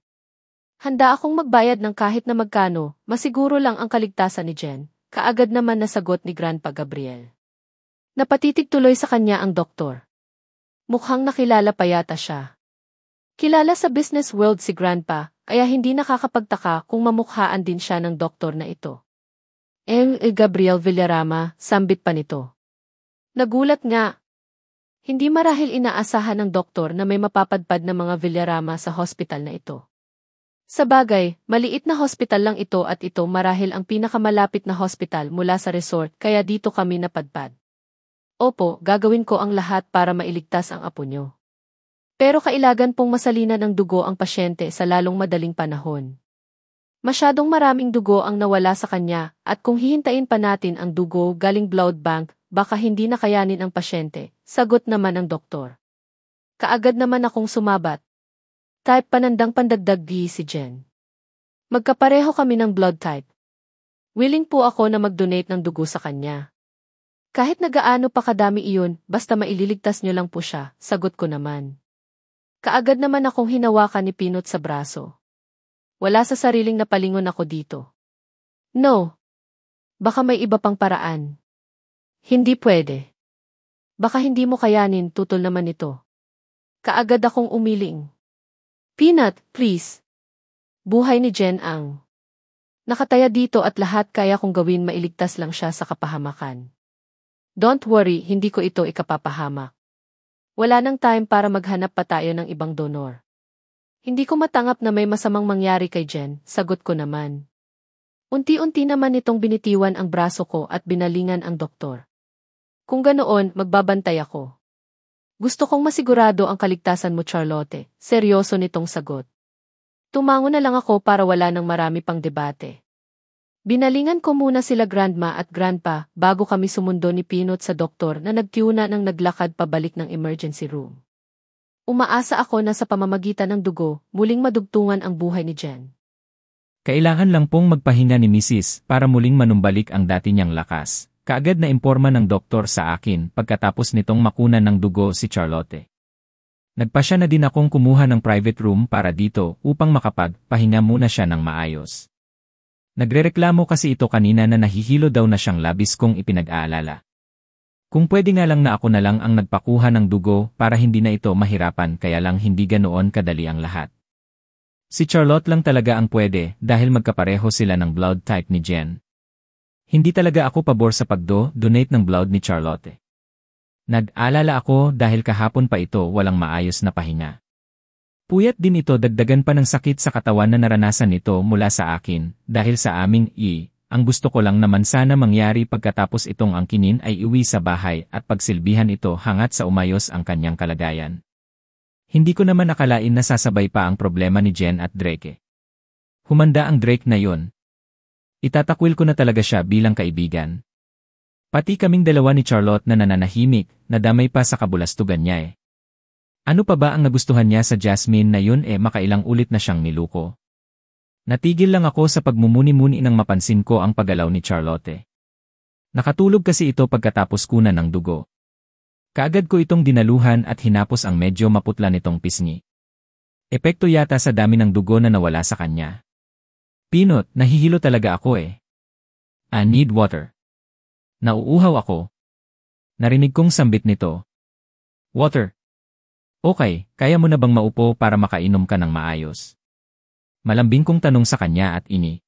Handa akong magbayad ng kahit na magkano, masiguro lang ang kaligtasan ni Jen, kaagad naman nasagot ni Grandpa Gabriel. Napatitig tuloy sa kanya ang doktor. Mukhang nakilala pa yata siya. Kilala sa business world si Grandpa, kaya hindi nakakapagtaka kung mamukhaan din siya ng doktor na ito. M. Gabriel Villarama, sambit pa nito. Nagulat nga, hindi marahil inaasahan ng doktor na may mapapadpad na mga Villarama sa hospital na ito. Sa bagay, maliit na hospital lang ito at ito marahil ang pinakamalapit na hospital mula sa resort kaya dito kami napadpad. Opo, gagawin ko ang lahat para mailigtas ang apo nyo. Pero kailagan pong masalina ng dugo ang pasyente sa lalong madaling panahon. Masyadong maraming dugo ang nawala sa kanya at kung hihintayin pa natin ang dugo galing blood bank, baka hindi na kayanin ang pasyente, sagot naman ang doktor. Kaagad naman akong sumabat. Type panandang pandagdag gi si Jen. Magkapareho kami ng blood type. Willing po ako na mag-donate ng dugo sa kanya. Kahit nagaano pa kadami iyon, basta maililigtas nyo lang po siya, sagot ko naman. Kaagad naman akong hinawakan ni Pinot sa braso. Wala sa sariling napalingon ako dito. No. Baka may iba pang paraan. Hindi pwede. Baka hindi mo kayanin tutol naman ito. Kaagad akong umiling. Peanut, please. Buhay ni Jen ang. Nakataya dito at lahat kaya kong gawin mailigtas lang siya sa kapahamakan. Don't worry, hindi ko ito ikapapahamak. Wala nang time para maghanap pa tayo ng ibang donor. Hindi ko matangap na may masamang mangyari kay Jen, sagot ko naman. Unti-unti naman itong binitiwan ang braso ko at binalingan ang doktor. Kung ganoon, magbabantay ako. Gusto kong masigurado ang kaligtasan mo Charlotte, seryoso nitong sagot. Tumango na lang ako para wala ng marami pang debate. Binalingan ko muna sila grandma at grandpa bago kami sumundo ni Pinot sa doktor na nagtiyuna nang naglakad pabalik ng emergency room. Umaasa ako na sa pamamagitan ng dugo, muling madugtungan ang buhay ni Jen. Kailangan lang pong magpahinga ni Mrs. para muling manumbalik ang dati niyang lakas. Kaagad na imporma ng doktor sa akin pagkatapos nitong makunan ng dugo si Charlotte. Nagpa siya na din akong kumuha ng private room para dito upang makapagpahinga muna siya ng maayos. Nagrereklamo kasi ito kanina na nahihilo daw na siyang labis kong ipinag-aalala. Kung pwede nga lang na ako na lang ang nagpakuha ng dugo para hindi na ito mahirapan kaya lang hindi ganoon kadali ang lahat. Si Charlotte lang talaga ang pwede dahil magkapareho sila ng blood type ni Jen. Hindi talaga ako pabor sa pagdo-donate ng blood ni Charlotte. Nag-alala ako dahil kahapon pa ito walang maayos na pahinga. Puyat din ito dagdagan pa ng sakit sa katawan na naranasan nito mula sa akin dahil sa aming i. Ang gusto ko lang naman sana mangyari pagkatapos itong angkinin ay iwi sa bahay at pagsilbihan ito hangat sa umayos ang kanyang kalagayan. Hindi ko naman nakalain na sasabay pa ang problema ni Jen at Drake. Humanda ang Drake na yon, Itatakwil ko na talaga siya bilang kaibigan. Pati kaming dalawa ni Charlotte na nananahimik, nadamay pa sa kabulastugan niya eh. Ano pa ba ang nagustuhan niya sa Jasmine na yun eh makailang ulit na siyang niluko? Natigil lang ako sa pagmumuni-muni nang mapansin ko ang paggalaw ni Charlotte. Eh. Nakatulog kasi ito pagkatapos kuna ng dugo. Kaagad ko itong dinaluhan at hinapos ang medyo maputla nitong pisngi. Epekto yata sa dami ng dugo na nawala sa kanya. Pinot, nahihilo talaga ako eh. I need water. Nauuhaw ako. Narinig kong sambit nito. Water. Okay, kaya mo na bang maupo para makainom ka ng maayos? Malambing kong tanong sa kanya at ini.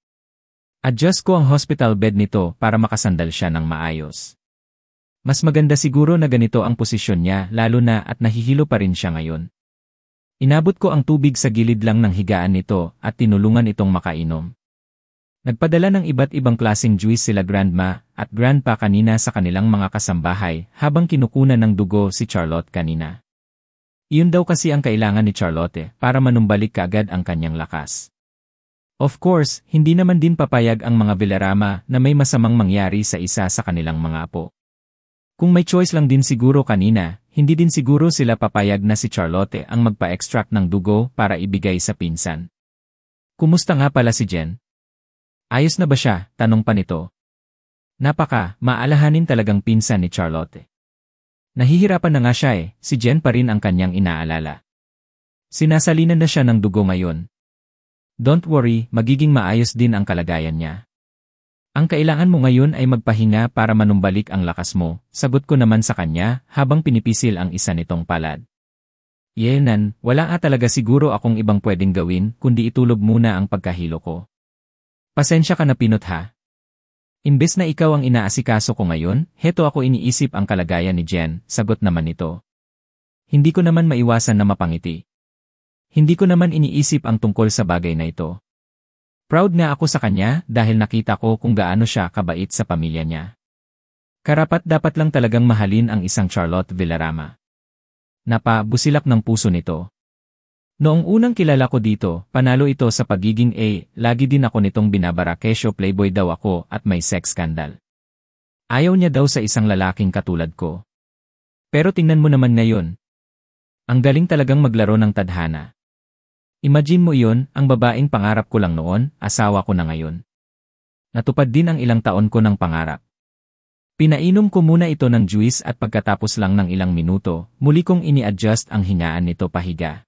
Adjust ko ang hospital bed nito para makasandal siya ng maayos. Mas maganda siguro na ganito ang posisyon niya lalo na at nahihilo pa rin siya ngayon. Inabot ko ang tubig sa gilid lang ng higaan nito at tinulungan itong makainom. Nagpadala ng iba't ibang klasing juice sila grandma at grandpa kanina sa kanilang mga kasambahay habang kinukunan ng dugo si Charlotte kanina. Iyon daw kasi ang kailangan ni Charlotte para manumbalik kaagad ang kanyang lakas. Of course, hindi naman din papayag ang mga Villarama na may masamang mangyari sa isa sa kanilang mga apo. Kung may choice lang din siguro kanina, hindi din siguro sila papayag na si Charlotte ang magpa-extract ng dugo para ibigay sa pinsan. Kumusta nga pala si Jen? Ayos na ba siya? Tanong pa nito. Napaka, maalahanin talagang pinsan ni Charlotte. Nahihirapan na nga siya eh, si Jen pa rin ang kanyang inaalala. Sinasalinan na siya ng dugo ngayon. Don't worry, magiging maayos din ang kalagayan niya. Ang kailangan mo ngayon ay magpahinga para manumbalik ang lakas mo, sabot ko naman sa kanya habang pinipisil ang isa nitong palad. Yenan, wala nga talaga siguro akong ibang pwedeng gawin kundi itulog muna ang pagkahilo ko. Pasensya ka na pinot ha. Imbes na ikaw ang inaasikaso ko ngayon, heto ako iniisip ang kalagayan ni Jen, sagot naman nito. Hindi ko naman maiwasan na mapangiti. Hindi ko naman iniisip ang tungkol sa bagay na ito. Proud na ako sa kanya dahil nakita ko kung gaano siya kabait sa pamilya niya. Karapat dapat lang talagang mahalin ang isang Charlotte Villarama. Napabusilak ng puso nito. Noong unang kilala ko dito, panalo ito sa pagiging A, lagi din ako nitong binabara kesyo playboy daw ako at may sex scandal. Ayaw niya daw sa isang lalaking katulad ko. Pero tingnan mo naman ngayon. Ang galing talagang maglaro ng tadhana. Imagine mo yun, ang babaeng pangarap ko lang noon, asawa ko na ngayon. Natupad din ang ilang taon ko ng pangarap. Pinainom ko muna ito ng juice at pagkatapos lang ng ilang minuto, muli kong ini-adjust ang hingaan nito pahiga.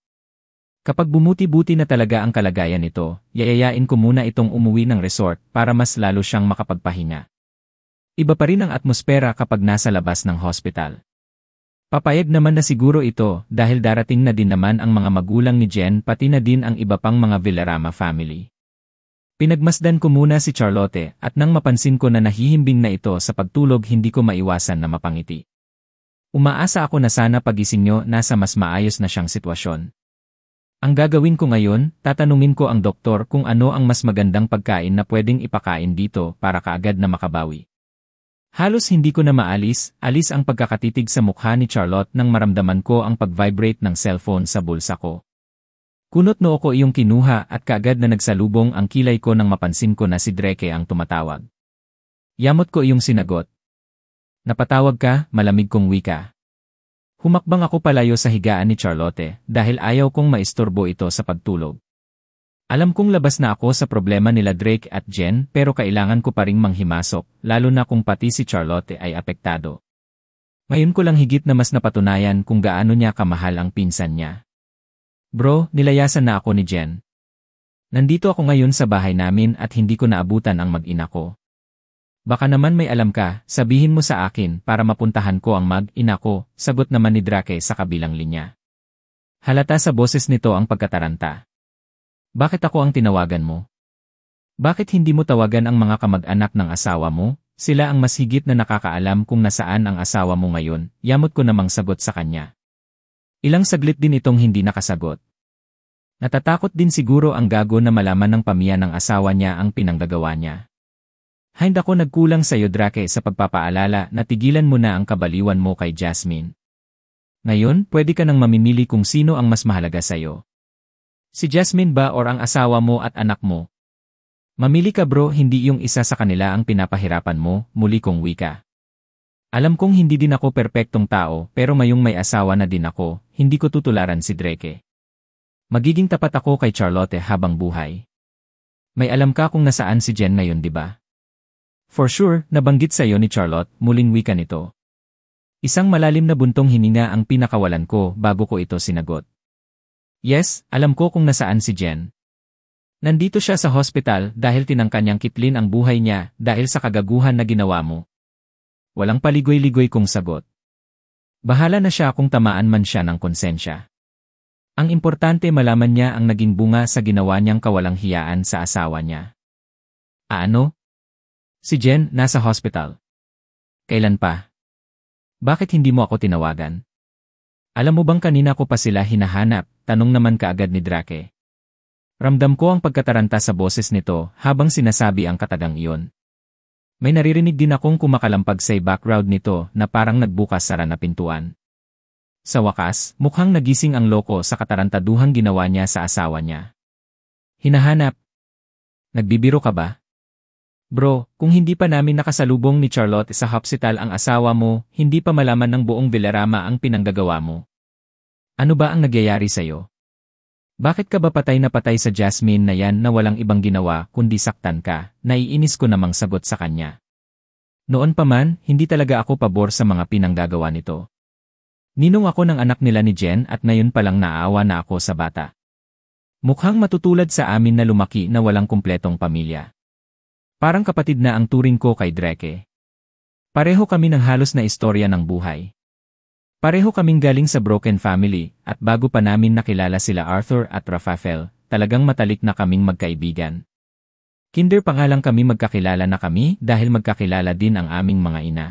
Kapag bumuti-buti na talaga ang kalagayan nito, yayayain ko muna itong umuwi ng resort para mas lalo siyang makapagpahinga. Iba pa rin ang atmosfera kapag nasa labas ng hospital. Papayag naman na siguro ito dahil darating na din naman ang mga magulang ni Jen pati na din ang iba pang mga Villarama family. Pinagmasdan ko muna si Charlotte at nang mapansin ko na nahihimbing na ito sa pagtulog hindi ko maiwasan na mapangiti. Umaasa ako na sana pagising nyo nasa mas maayos na siyang sitwasyon. Ang gagawin ko ngayon, tatanungin ko ang doktor kung ano ang mas magandang pagkain na pwedeng ipakain dito para kaagad na makabawi. Halos hindi ko na maalis, alis ang pagkakatitig sa mukha ni Charlotte nang maramdaman ko ang pag-vibrate ng cellphone sa bulsa ko. Kunot noo ko iyong kinuha at kaagad na nagsalubong ang kilay ko nang mapansin ko na si Dreke ang tumatawag. Yamot ko iyong sinagot. Napatawag ka, malamig kong wika. Humakbang ako palayo sa higaan ni Charlotte dahil ayaw kong maistorbo ito sa pagtulog. Alam kong labas na ako sa problema nila Drake at Jen pero kailangan ko pa ring manghimasok, lalo na kung pati si Charlotte ay apektado. Ngayon ko lang higit na mas napatunayan kung gaano niya kamahal ang pinsan niya. Bro, nilayasan na ako ni Jen. Nandito ako ngayon sa bahay namin at hindi ko naabutan ang mag-ina ko. Baka naman may alam ka, sabihin mo sa akin para mapuntahan ko ang mag-ina ko, sagot naman ni Drake sa kabilang linya. Halata sa boses nito ang pagkataranta. Bakit ako ang tinawagan mo? Bakit hindi mo tawagan ang mga kamag-anak ng asawa mo? Sila ang mas higit na nakakaalam kung nasaan ang asawa mo ngayon, yamot ko namang sagot sa kanya. Ilang saglit din itong hindi nakasagot. Natatakot din siguro ang gago na malaman ng pamilya ng asawa niya ang pinanggagawa niya. Hind ako nagkulang sa Drake sa pagpapaalala na tigilan mo na ang kabaliwan mo kay Jasmine. Ngayon, pwede ka nang mamimili kung sino ang mas mahalaga sa'yo. Si Jasmine ba or ang asawa mo at anak mo? Mamili ka bro, hindi yung isa sa kanila ang pinapahirapan mo, muli kong wika. Alam kong hindi din ako perpektong tao, pero mayong may asawa na din ako, hindi ko tutularan si Dreke. Magiging tapat ako kay Charlotte habang buhay. May alam ka kung nasaan si Jen ngayon di ba? For sure, nabanggit sa'yo ni Charlotte, muling wika nito. Isang malalim na buntong hininga ang pinakawalan ko bago ko ito sinagot. Yes, alam ko kung nasaan si Jen. Nandito siya sa hospital dahil tinangka niyang kitlin ang buhay niya dahil sa kagaguhan na ginawa mo. Walang paligoy-ligoy kong sagot. Bahala na siya kung tamaan man siya ng konsensya. Ang importante malaman niya ang naging bunga sa ginawa niyang kawalang hiyaan sa asawa niya. Ano? Si Jen nasa hospital. Kailan pa? Bakit hindi mo ako tinawagan? Alam mo bang kanina ko pa sila hinahanap, tanong naman kaagad ni Drake. Ramdam ko ang pagkataranta sa boses nito habang sinasabi ang katagang iyon. May naririnig din akong kumakalampag sa background nito na parang nagbukas sara na pintuan. Sa wakas, mukhang nagising ang loko sa katarantaduhang ginawa niya sa asawa niya. Hinahanap. Nagbibiro ka ba? Bro, kung hindi pa namin nakasalubong ni Charlotte sa hospital ang asawa mo, hindi pa malaman ng buong Villarama ang pinanggagawa mo. Ano ba ang nagyayari sa'yo? Bakit ka ba patay na patay sa Jasmine na yan na walang ibang ginawa kundi saktan ka? Naiinis ko namang sagot sa kanya. Noon pa man, hindi talaga ako pabor sa mga pinanggagawa nito. Ninong ako ng anak nila ni Jen at ngayon palang naawa na ako sa bata. Mukhang matutulad sa amin na lumaki na walang kumpletong pamilya. Parang kapatid na ang turing ko kay Dreke. Pareho kami ng halos na istorya ng buhay. Pareho kaming galing sa broken family at bago pa namin nakilala sila Arthur at Rafael, talagang matalik na kaming magkaibigan. Kinder pa nga lang kami magkakilala na kami dahil magkakilala din ang aming mga ina.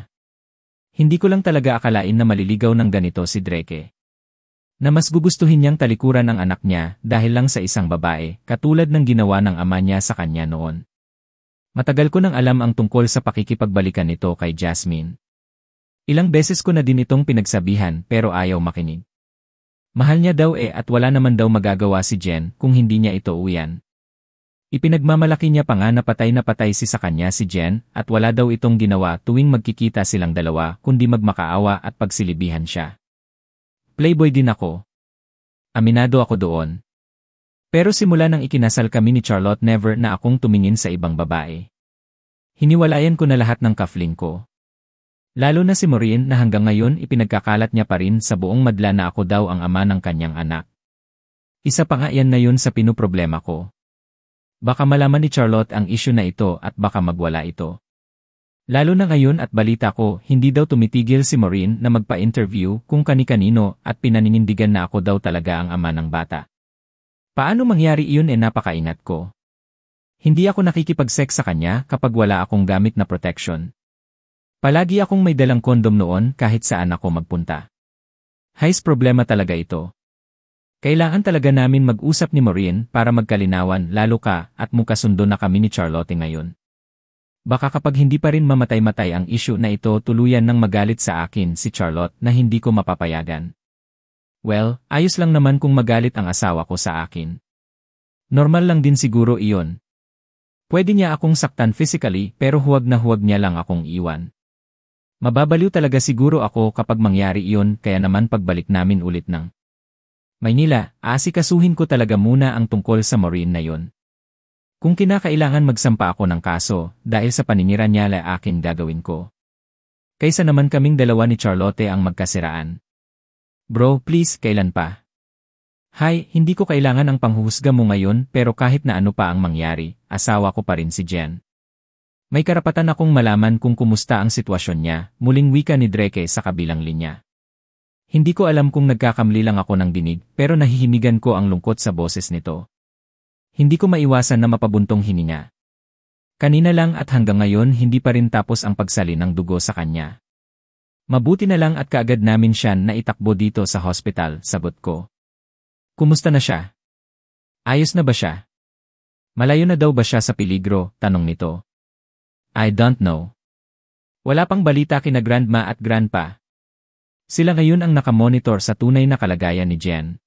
Hindi ko lang talaga akalain na maliligaw ng ganito si Dreke. Na mas gugustuhin niyang talikuran ang anak niya dahil lang sa isang babae, katulad ng ginawa ng ama niya sa kanya noon. Matagal ko nang alam ang tungkol sa pakikipagbalikan nito kay Jasmine. Ilang beses ko na din itong pinagsabihan pero ayaw makinig. Mahal niya daw eh at wala naman daw magagawa si Jen kung hindi niya ito uyan. Ipinagmamalaki niya pa nga na patay na patay si sa kanya si Jen at wala daw itong ginawa tuwing magkikita silang dalawa kundi magmakaawa at pagsilibihan siya. Playboy din ako. Aminado ako doon. Pero simula nang ikinasal kami ni Charlotte never na akong tumingin sa ibang babae. Hiniwalayan ko na lahat ng kafling ko. Lalo na si Maureen na hanggang ngayon ipinagkakalat niya pa rin sa buong madla na ako daw ang ama ng kanyang anak. Isa pa nga yan na yun sa pinuproblema ko. Baka malaman ni Charlotte ang isyu na ito at baka magwala ito. Lalo na ngayon at balita ko, hindi daw tumitigil si Maureen na magpa-interview kung kani-kanino at pinaninindigan na ako daw talaga ang ama ng bata. Paano mangyari iyon eh napakainat ko. Hindi ako nakikipag-sex sa kanya kapag wala akong gamit na protection. Palagi akong may dalang kondom noon kahit saan ako magpunta. Heis problema talaga ito. Kailangan talaga namin mag-usap ni Maureen para magkalinawan lalo ka at mukasundo na kami ni Charlotte ngayon. Baka kapag hindi pa rin mamatay-matay ang issue na ito tuluyan ng magalit sa akin si Charlotte na hindi ko mapapayagan. Well, ayos lang naman kung magalit ang asawa ko sa akin. Normal lang din siguro iyon. Pwede niya akong saktan physically pero huwag na huwag niya lang akong iwan. Mababaliw talaga siguro ako kapag mangyari iyon kaya naman pagbalik namin ulit ng Maynila, aasikasuhin ko talaga muna ang tungkol sa Maureen na yon. Kung kinakailangan magsampa ako ng kaso dahil sa paninira niya la akin gagawin ko. Kaysa naman kaming dalawa ni Charlotte ang magkasiraan. Bro, please, kailan pa? Hi, hindi ko kailangan ang panghuhusga mo ngayon pero kahit na ano pa ang mangyari, asawa ko pa rin si Jen. May karapatan akong malaman kung kumusta ang sitwasyon niya, muling wika ni Dreke sa kabilang linya. Hindi ko alam kung nagkakamli lang ako ng dinig pero nahihimigan ko ang lungkot sa boses nito. Hindi ko maiwasan na mapabuntong hininga. Kanina lang at hanggang ngayon hindi pa rin tapos ang pagsali ng dugo sa kanya. Mabuti na lang at kaagad namin siya na itakbo dito sa hospital, sabot ko. Kumusta na siya? Ayos na ba siya? Malayo na daw ba siya sa peligro, tanong nito. I don't know. Wala pang balita kina grandma at grandpa. Sila ngayon ang nakamonitor sa tunay na kalagayan ni Jen.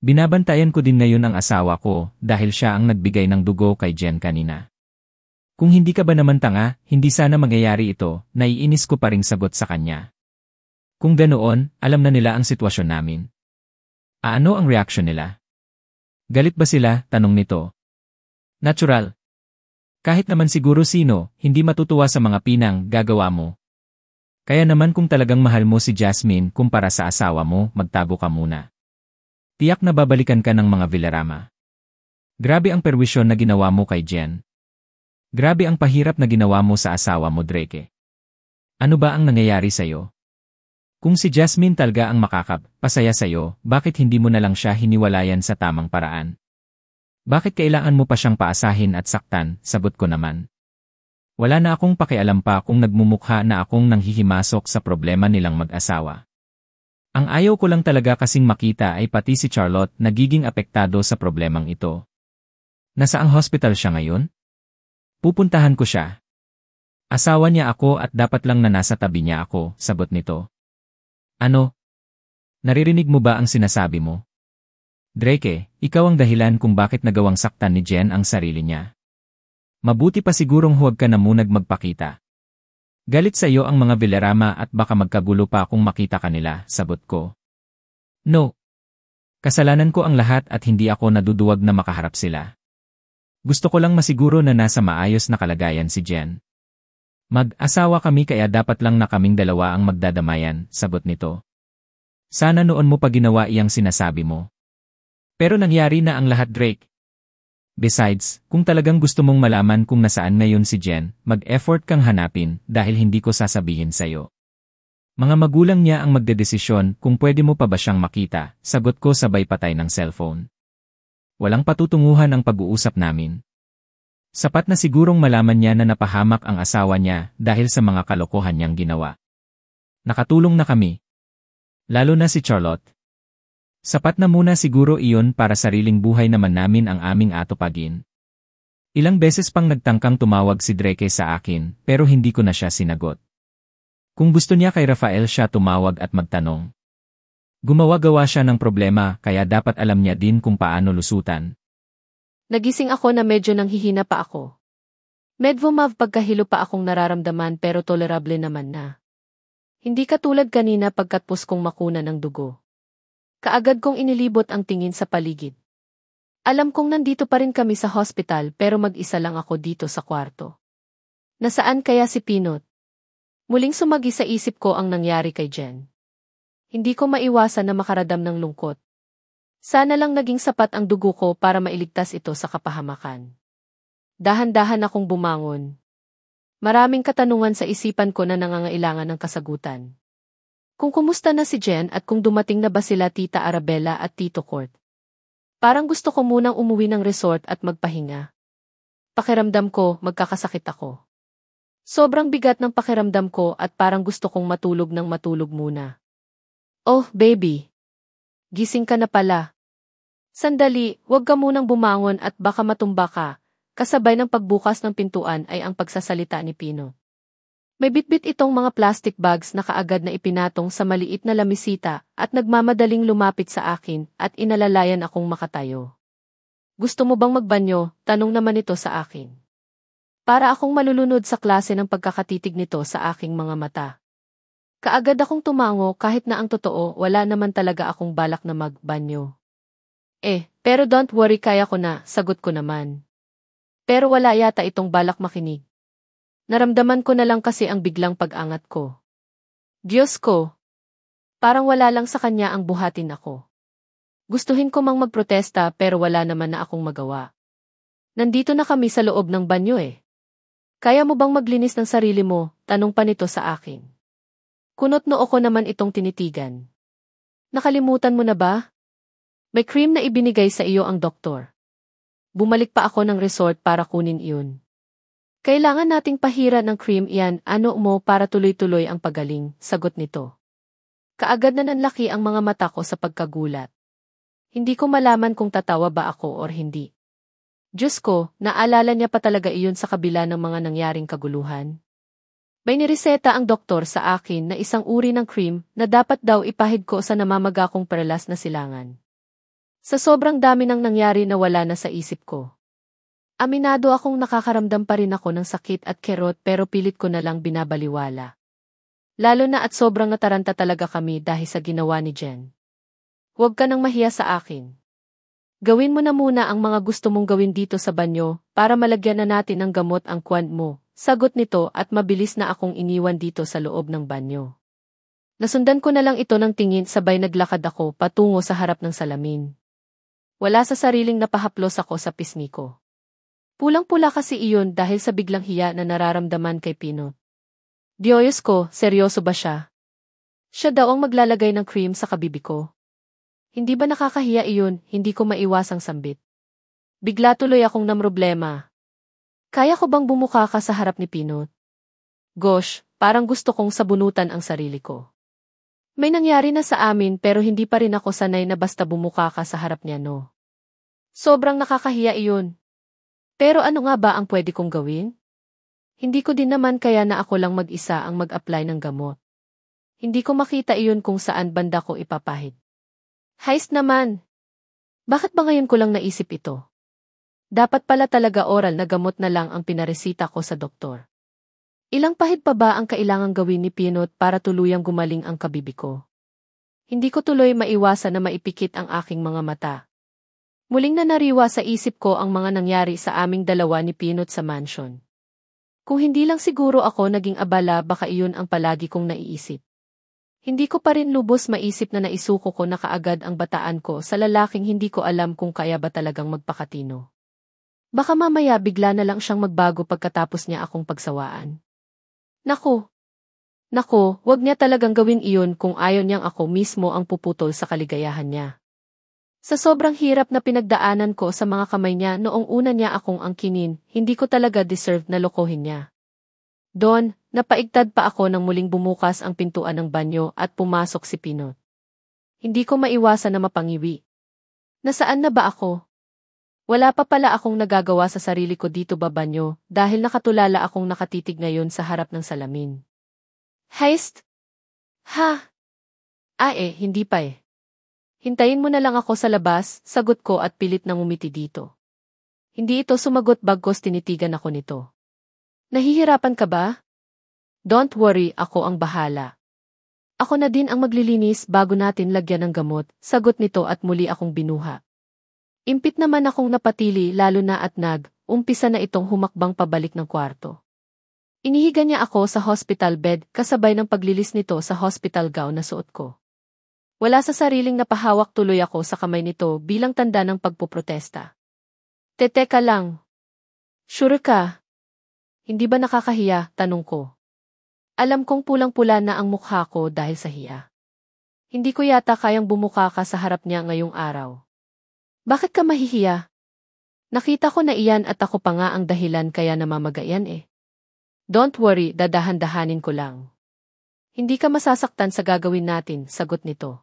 Binabantayan ko din ngayon ang asawa ko dahil siya ang nagbigay ng dugo kay Jen kanina. Kung hindi ka ba naman tanga, hindi sana mangyayari ito, naiinis ko pa ring sagot sa kanya. Kung ganoon, alam na nila ang sitwasyon namin. Ano ang reaksyon nila? Galit ba sila, tanong nito. Natural. Kahit naman siguro sino, hindi matutuwa sa mga pinang gagawa mo. Kaya naman kung talagang mahal mo si Jasmine kumpara sa asawa mo, magtago ka muna. Tiyak na babalikan ka ng mga vilarama. Grabe ang perwisyon na ginawa mo kay Jen. Grabe ang pahirap na ginawa mo sa asawa mo, Drake. Ano ba ang nangyayari sa'yo? Kung si Jasmine talga ang makakap, pasaya sa'yo, bakit hindi mo na lang siya hiniwalayan sa tamang paraan? Bakit kailangan mo pa siyang paasahin at saktan, sagot ko naman. Wala na akong pakialam pa kung nagmumukha na akong nanghihimasok sa problema nilang mag-asawa. Ang ayaw ko lang talaga kasing makita ay pati si Charlotte nagiging apektado sa problemang ito. Nasa ang hospital siya ngayon? Pupuntahan ko siya. Asawa niya ako at dapat lang na nasa tabi niya ako, sabot nito. Ano? Naririnig mo ba ang sinasabi mo? Drake, ikaw ang dahilan kung bakit nagawang saktan ni Jen ang sarili niya. Mabuti pa sigurong huwag ka na munag magpakita. Galit sa iyo ang mga bilarama at baka magkagulo pa kung makita kanila, sabot ko. No. Kasalanan ko ang lahat at hindi ako naduduwag na makaharap sila. Gusto ko lang masiguro na nasa maayos na kalagayan si Jen. Mag-asawa kami kaya dapat lang na kaming dalawa ang magdadamayan, sagot nito. Sana noon mo pa ginawa iyang sinasabi mo. Pero nangyari na ang lahat Drake. Besides, kung talagang gusto mong malaman kung nasaan ngayon si Jen, mag-effort kang hanapin dahil hindi ko sasabihin sa'yo. Mga magulang niya ang magdedesisyon kung pwede mo pa ba siyang makita, sagot ko sabay patay ng cellphone walang patutunguhan ang pag-uusap namin. Sapat na sigurong malaman niya na napahamak ang asawa niya dahil sa mga kalokohan niyang ginawa. Nakatulong na kami. Lalo na si Charlotte. Sapat na muna siguro iyon para sariling buhay naman namin ang aming atupagin. Ilang beses pang nagtangkang tumawag si Dreke sa akin pero hindi ko na siya sinagot. Kung gusto niya kay Rafael siya tumawag at magtanong. Gumawa-gawa siya ng problema kaya dapat alam niya din kung paano lusutan. Nagising ako na medyo nanghihina pa ako. Medvomav pagkahilo pa akong nararamdaman pero tolerable naman na. Hindi katulad kanina pagkatpos kong makuna ng dugo. Kaagad kong inilibot ang tingin sa paligid. Alam kong nandito pa rin kami sa hospital pero mag-isa lang ako dito sa kwarto. Nasaan kaya si Pinot? Muling sumagi sa isip ko ang nangyari kay Jen. Hindi ko maiwasan na makaradam ng lungkot. Sana lang naging sapat ang dugo ko para mailigtas ito sa kapahamakan. Dahan-dahan akong bumangon. Maraming katanungan sa isipan ko na nangangailangan ng kasagutan. Kung kumusta na si Jen at kung dumating na ba sila Tita Arabella at Tito Court. Parang gusto ko munang umuwi ng resort at magpahinga. Pakiramdam ko, magkakasakit ako. Sobrang bigat ng pakiramdam ko at parang gusto kong matulog ng matulog muna. Oh, baby. Gising ka na pala. Sandali, huwag ka munang bumangon at baka matumba ka. Kasabay ng pagbukas ng pintuan ay ang pagsasalita ni Pino. May bitbit itong mga plastic bags na kaagad na ipinatong sa maliit na lamisita at nagmamadaling lumapit sa akin at inalalayan akong makatayo. Gusto mo bang magbanyo? Tanong naman ito sa akin. Para akong malulunod sa klase ng pagkakatitig nito sa aking mga mata. Kaagad akong tumango kahit na ang totoo wala naman talaga akong balak na magbanyo. Eh, pero don't worry kaya ko na, sagot ko naman. Pero wala yata itong balak makinig. Naramdaman ko na lang kasi ang biglang pag-angat ko. Diyos ko! Parang wala lang sa kanya ang buhatin ako. Gustuhin ko mang magprotesta pero wala naman na akong magawa. Nandito na kami sa loob ng banyo eh. Kaya mo bang maglinis ng sarili mo? Tanong pa nito sa akin. Kunot noo ko naman itong tinitigan. Nakalimutan mo na ba? May cream na ibinigay sa iyo ang doktor. Bumalik pa ako ng resort para kunin iyon. Kailangan nating pahira ng cream iyan ano mo para tuloy-tuloy ang pagaling, sagot nito. Kaagad na nanlaki ang mga mata ko sa pagkagulat. Hindi ko malaman kung tatawa ba ako or hindi. Diyos ko, naalala niya pa talaga iyon sa kabila ng mga nangyaring kaguluhan. May nireseta ang doktor sa akin na isang uri ng cream na dapat daw ipahid ko sa namamagakong paralas na silangan. Sa sobrang dami nang nangyari na wala na sa isip ko. Aminado akong nakakaramdam pa rin ako ng sakit at kerot pero pilit ko na lang binabaliwala. Lalo na at sobrang nataranta talaga kami dahil sa ginawa ni Jen. Huwag ka nang mahiya sa akin. Gawin mo na muna ang mga gusto mong gawin dito sa banyo para malagyan na natin ng gamot ang kwan mo, Sagot nito at mabilis na akong iniwan dito sa loob ng banyo. Nasundan ko na lang ito ng tingin sabay naglakad ako patungo sa harap ng salamin. Wala sa sariling napahaplos ako sa pisngi ko. Pulang-pula kasi iyon dahil sa biglang hiya na nararamdaman kay Pino. Diyoyos ko, seryoso ba siya? Siya daw ang maglalagay ng cream sa kabibi ko. Hindi ba nakakahiya iyon, hindi ko maiwasang sambit. Bigla tuloy akong namroblema, kaya ko bang bumuka ka sa harap ni Pinot? Gosh, parang gusto kong sabunutan ang sarili ko. May nangyari na sa amin pero hindi pa rin ako sanay na basta bumuka ka sa harap niya no. Sobrang nakakahiya iyon. Pero ano nga ba ang pwede kong gawin? Hindi ko din naman kaya na ako lang mag-isa ang mag-apply ng gamot. Hindi ko makita iyon kung saan banda ko ipapahid. Heist naman! Bakit ba ngayon ko lang naisip ito? Dapat pala talaga oral na gamot na lang ang pinaresita ko sa doktor. Ilang pahid pa ba ang kailangang gawin ni Pinot para tuluyang gumaling ang kabibi ko? Hindi ko tuloy maiwasan na maipikit ang aking mga mata. Muling na nariwa sa isip ko ang mga nangyari sa aming dalawa ni Pinot sa mansion. Kung hindi lang siguro ako naging abala baka iyon ang palagi kong naiisip. Hindi ko pa rin lubos maisip na naisuko ko na kaagad ang bataan ko sa lalaking hindi ko alam kung kaya ba talagang magpakatino. Baka mamaya bigla na lang siyang magbago pagkatapos niya akong pagsawaan. Nako! Nako, wag niya talagang gawin iyon kung ayon niyang ako mismo ang puputol sa kaligayahan niya. Sa sobrang hirap na pinagdaanan ko sa mga kamay niya noong una niya akong angkinin, hindi ko talaga deserve na lokohin niya. Doon, napaigtad pa ako nang muling bumukas ang pintuan ng banyo at pumasok si Pinot. Hindi ko maiwasan na mapangiwi. Nasaan na ba ako? Wala pa pala akong nagagawa sa sarili ko dito babanyo dahil nakatulala akong nakatitig ngayon sa harap ng salamin. Heist? Ha? Ah eh, hindi pa eh. Hintayin mo na lang ako sa labas, sagot ko at pilit nang ngumiti dito. Hindi ito sumagot bagkos tinitigan ako nito. Nahihirapan ka ba? Don't worry, ako ang bahala. Ako na din ang maglilinis bago natin lagyan ng gamot, sagot nito at muli akong binuha. Impit naman akong napatili lalo na at nag, umpisa na itong humakbang pabalik ng kwarto. Inihiga niya ako sa hospital bed kasabay ng paglilis nito sa hospital gown na suot ko. Wala sa sariling napahawak tuloy ako sa kamay nito bilang tanda ng pagpoprotesta. Tete ka lang. Sure ka? Hindi ba nakakahiya, tanong ko. Alam kong pulang-pula na ang mukha ko dahil sa hiya. Hindi ko yata kayang bumuka ka sa harap niya ngayong araw. Bakit ka mahihiya? Nakita ko na iyan at ako pa nga ang dahilan kaya namamagayan eh. Don't worry, dadahan-dahanin ko lang. Hindi ka masasaktan sa gagawin natin, sagot nito.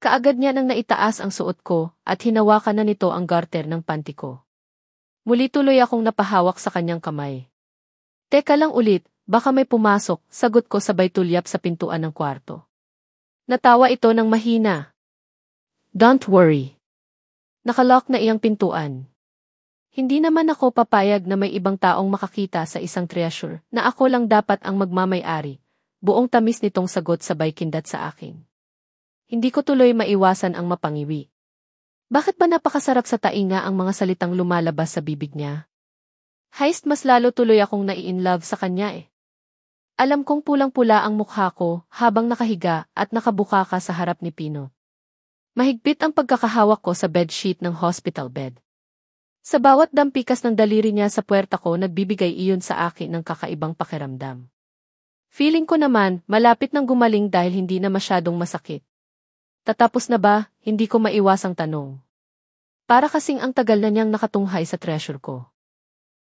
Kaagad niya nang naitaas ang suot ko at hinawakan na nito ang garter ng panty ko. Muli tuloy akong napahawak sa kanyang kamay. Teka lang ulit, baka may pumasok, sagot ko sabay tulyap sa pintuan ng kwarto. Natawa ito ng mahina. Don't worry. Nakalock na iyang pintuan. Hindi naman ako papayag na may ibang taong makakita sa isang treasure na ako lang dapat ang magmamayari. Buong tamis nitong sagot sabay kindat sa akin. Hindi ko tuloy maiwasan ang mapangiwi. Bakit ba napakasarap sa tainga ang mga salitang lumalabas sa bibig niya? Heist mas lalo tuloy akong nai-inlove sa kanya eh. Alam kong pulang-pula ang mukha ko habang nakahiga at nakabuka ka sa harap ni Pino. Mahigpit ang pagkakahawak ko sa bedsheet ng hospital bed. Sa bawat dampikas ng daliri niya sa puwerta ko nagbibigay iyon sa akin ng kakaibang pakiramdam. Feeling ko naman, malapit nang gumaling dahil hindi na masyadong masakit. Tatapos na ba, hindi ko maiwasang tanong. Para kasing ang tagal na niyang nakatunghay sa treasure ko.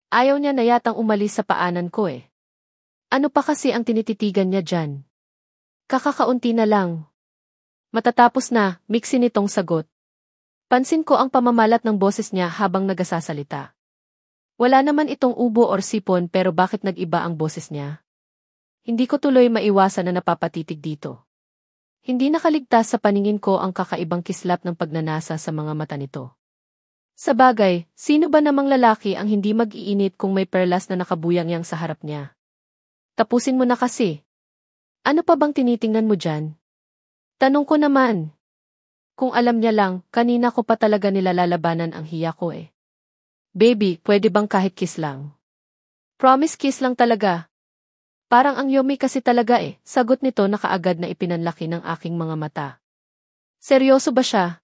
Ayaw niya na yatang umalis sa paanan ko eh. Ano pa kasi ang tinititigan niya dyan? Kakakaunti na lang, Matatapos na, mixin nitong sagot. Pansin ko ang pamamalat ng boses niya habang nagasasalita. Wala naman itong ubo or sipon pero bakit nag-iba ang boses niya? Hindi ko tuloy maiwasan na napapatitig dito. Hindi nakaligtas sa paningin ko ang kakaibang kislap ng pagnanasa sa mga mata nito. Sa bagay, sino ba namang lalaki ang hindi mag-iinit kung may perlas na nakabuyangyang sa harap niya? Tapusin mo na kasi. Ano pa bang tinitingnan mo dyan? Tanong ko naman. Kung alam niya lang, kanina ko pa talaga nilalabanan ang hiya ko eh. Baby, pwede bang kahit kiss lang? Promise kiss lang talaga. Parang ang yomi kasi talaga eh, sagot nito na kaagad na ipinanlaki ng aking mga mata. Seryoso ba siya?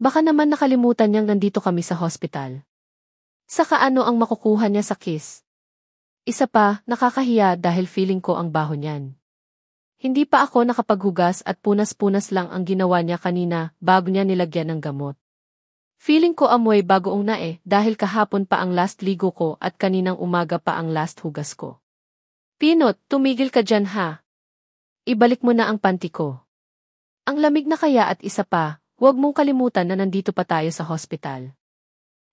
Baka naman nakalimutan niyang nandito kami sa hospital. Saka ano ang makukuha niya sa kiss? Isa pa, nakakahiya dahil feeling ko ang baho niyan. Hindi pa ako nakapaghugas at punas-punas lang ang ginawa niya kanina bago niya nilagyan ng gamot. Feeling ko amoy bagoong na eh dahil kahapon pa ang last ligo ko at kaninang umaga pa ang last hugas ko. Pinot, tumigil ka dyan ha. Ibalik mo na ang panty ko. Ang lamig na kaya at isa pa, huwag mong kalimutan na nandito pa tayo sa hospital.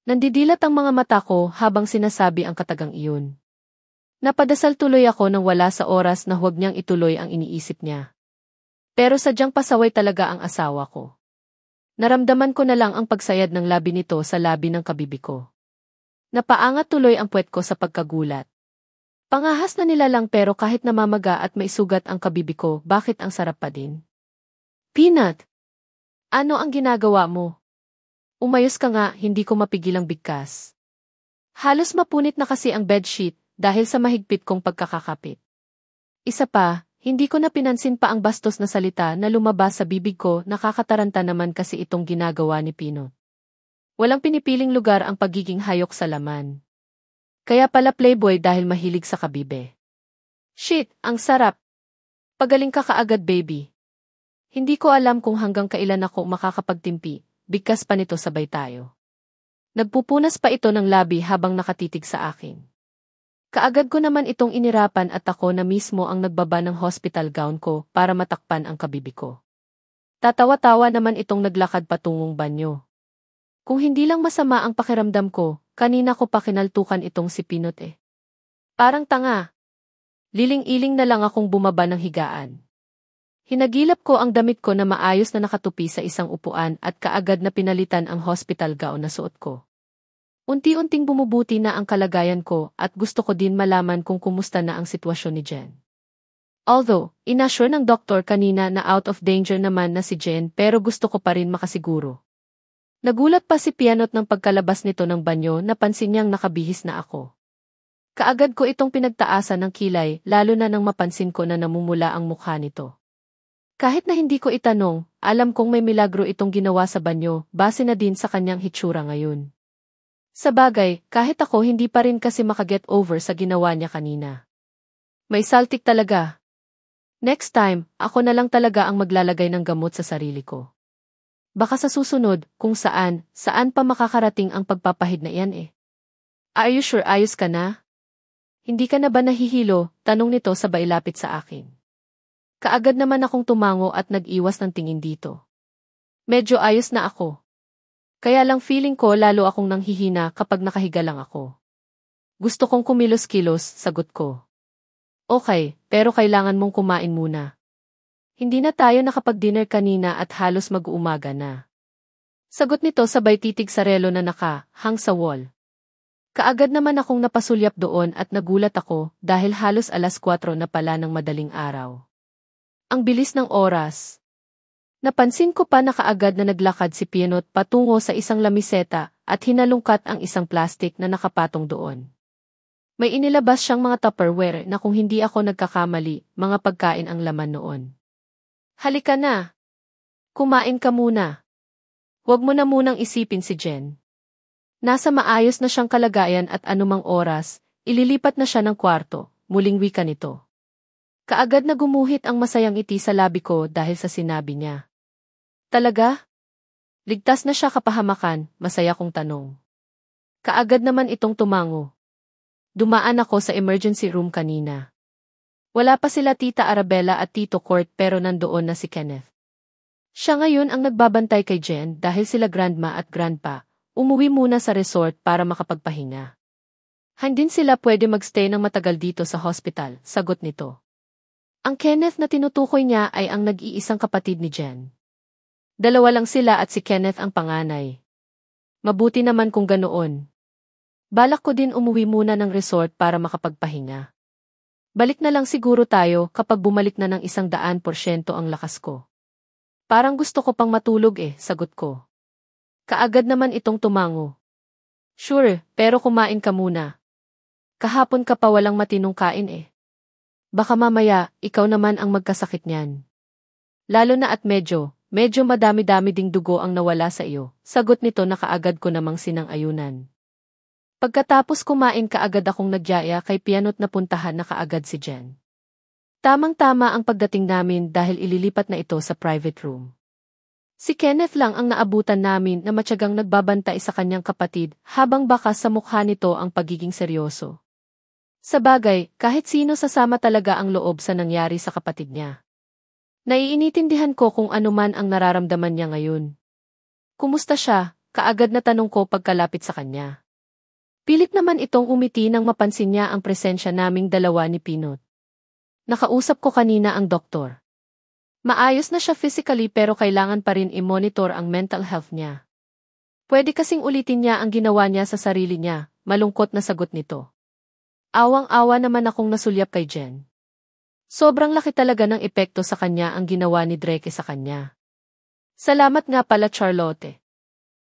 Nandidilat ang mga mata ko habang sinasabi ang katagang iyon. Napadasal tuloy ako nang wala sa oras na huwag niyang ituloy ang iniisip niya. Pero sadyang pasaway talaga ang asawa ko. Naramdaman ko na lang ang pagsayad ng labi nito sa labi ng kabibi ko. Napaangat tuloy ang puwet ko sa pagkagulat. Pangahas na nila lang pero kahit namamaga at may sugat ang kabibi ko, bakit ang sarap pa din? Peanut! Ano ang ginagawa mo? Umayos ka nga, hindi ko mapigil ang bigkas. Halos mapunit na kasi ang bedsheet, dahil sa mahigpit kong pagkakakapit. Isa pa, hindi ko na pinansin pa ang bastos na salita na lumabas sa bibig ko nakakataranta naman kasi itong ginagawa ni Pino. Walang pinipiling lugar ang pagiging hayok sa laman. Kaya pala playboy dahil mahilig sa kabibe. Shit, ang sarap. Pagaling ka kaagad baby. Hindi ko alam kung hanggang kailan ako makakapagtimpi, bigkas pa nito sabay tayo. Nagpupunas pa ito ng labi habang nakatitig sa akin. Kaagad ko naman itong inirapan at ako na mismo ang nagbaba ng hospital gown ko para matakpan ang kabibi ko. Tatawa-tawa naman itong naglakad patungong banyo. Kung hindi lang masama ang pakiramdam ko, kanina ko pa kinaltukan itong si Pinot eh. Parang tanga. Liling-iling na lang akong bumaba ng higaan. Hinagilap ko ang damit ko na maayos na nakatupi sa isang upuan at kaagad na pinalitan ang hospital gown na suot ko. Unti-unting bumubuti na ang kalagayan ko at gusto ko din malaman kung kumusta na ang sitwasyon ni Jen. Although, inassure ng doktor kanina na out of danger naman na si Jen pero gusto ko pa rin makasiguro. Nagulat pa si Pianot ng pagkalabas nito ng banyo napansin niyang nakabihis na ako. Kaagad ko itong pinagtaasan ng kilay lalo na nang mapansin ko na namumula ang mukha nito. Kahit na hindi ko itanong, alam kong may milagro itong ginawa sa banyo base na din sa kanyang hitsura ngayon. Sa bagay, kahit ako hindi pa rin kasi makaget over sa ginawa niya kanina. May saltik talaga. Next time, ako na lang talaga ang maglalagay ng gamot sa sarili ko. Baka sa susunod, kung saan, saan pa makakarating ang pagpapahid na iyan eh. Are you sure ayos ka na? Hindi ka na ba nahihilo? Tanong nito sa bailapit sa akin. Kaagad naman akong tumango at nag-iwas ng tingin dito. Medyo ayos na ako. Kaya lang feeling ko lalo akong nanghihina kapag nakahiga lang ako. Gusto kong kumilos-kilos, sagot ko. Okay, pero kailangan mong kumain muna. Hindi na tayo nakapag-dinner kanina at halos mag-uumaga na. Sagot nito sabay titig sarelo na naka, hang sa wall. Kaagad naman akong napasulyap doon at nagulat ako dahil halos alas 4 na pala ng madaling araw. Ang bilis ng oras, Napansin ko pa na kaagad na naglakad si Pinot patungo sa isang lamiseta at hinalungkat ang isang plastik na nakapatong doon. May inilabas siyang mga tupperware na kung hindi ako nagkakamali, mga pagkain ang laman noon. Halika na. Kumain ka muna. Huwag mo na munang isipin si Jen. Nasa maayos na siyang kalagayan at anumang oras, ililipat na siya ng kwarto, muling wika nito. Kaagad na gumuhit ang masayang iti sa labi ko dahil sa sinabi niya. Talaga? Ligtas na siya kapahamakan, masaya kong tanong. Kaagad naman itong tumango. Dumaan ako sa emergency room kanina. Wala pa sila Tita Arabella at Tito Court pero nandoon na si Kenneth. Siya ngayon ang nagbabantay kay Jen dahil sila grandma at grandpa. Umuwi muna sa resort para makapagpahinga. Hindi sila pwede magstay ng matagal dito sa hospital, sagot nito. Ang Kenneth na tinutukoy niya ay ang nag-iisang kapatid ni Jen. Dalawa lang sila at si Kenneth ang panganay. Mabuti naman kung ganoon. Balak ko din umuwi muna ng resort para makapagpahinga. Balik na lang siguro tayo kapag bumalik na ng isang daan porsyento ang lakas ko. Parang gusto ko pang matulog eh, sagot ko. Kaagad naman itong tumango. Sure, pero kumain ka muna. Kahapon ka pa walang matinong kain eh. Baka mamaya, ikaw naman ang magkasakit niyan. Lalo na at medyo, Medyo madami-dami ding dugo ang nawala sa iyo, sagot nito na kaagad ko namang sinang-ayunan. Pagkatapos kumain kaagad akong nagyaya kay piano't na puntahan na kaagad si Jen. Tamang-tama ang pagdating namin dahil ililipat na ito sa private room. Si Kenneth lang ang naabutan namin na matyagang nagbabantay sa kanyang kapatid habang baka sa mukha nito ang pagiging seryoso. Sa bagay, kahit sino sasama talaga ang loob sa nangyari sa kapatid niya. Naiinitindihan ko kung anuman ang nararamdaman niya ngayon. Kumusta siya? Kaagad na tanong ko pagkalapit sa kanya. Pilit naman itong umiti nang mapansin niya ang presensya naming dalawa ni Pinot. Nakausap ko kanina ang doktor. Maayos na siya physically pero kailangan pa rin i-monitor ang mental health niya. Pwede kasing ulitin niya ang ginawa niya sa sarili niya, malungkot na sagot nito. Awang-awa naman akong nasulyap kay Jen. Sobrang laki talaga ng epekto sa kanya ang ginawa ni Drake sa kanya. Salamat nga pala Charlotte.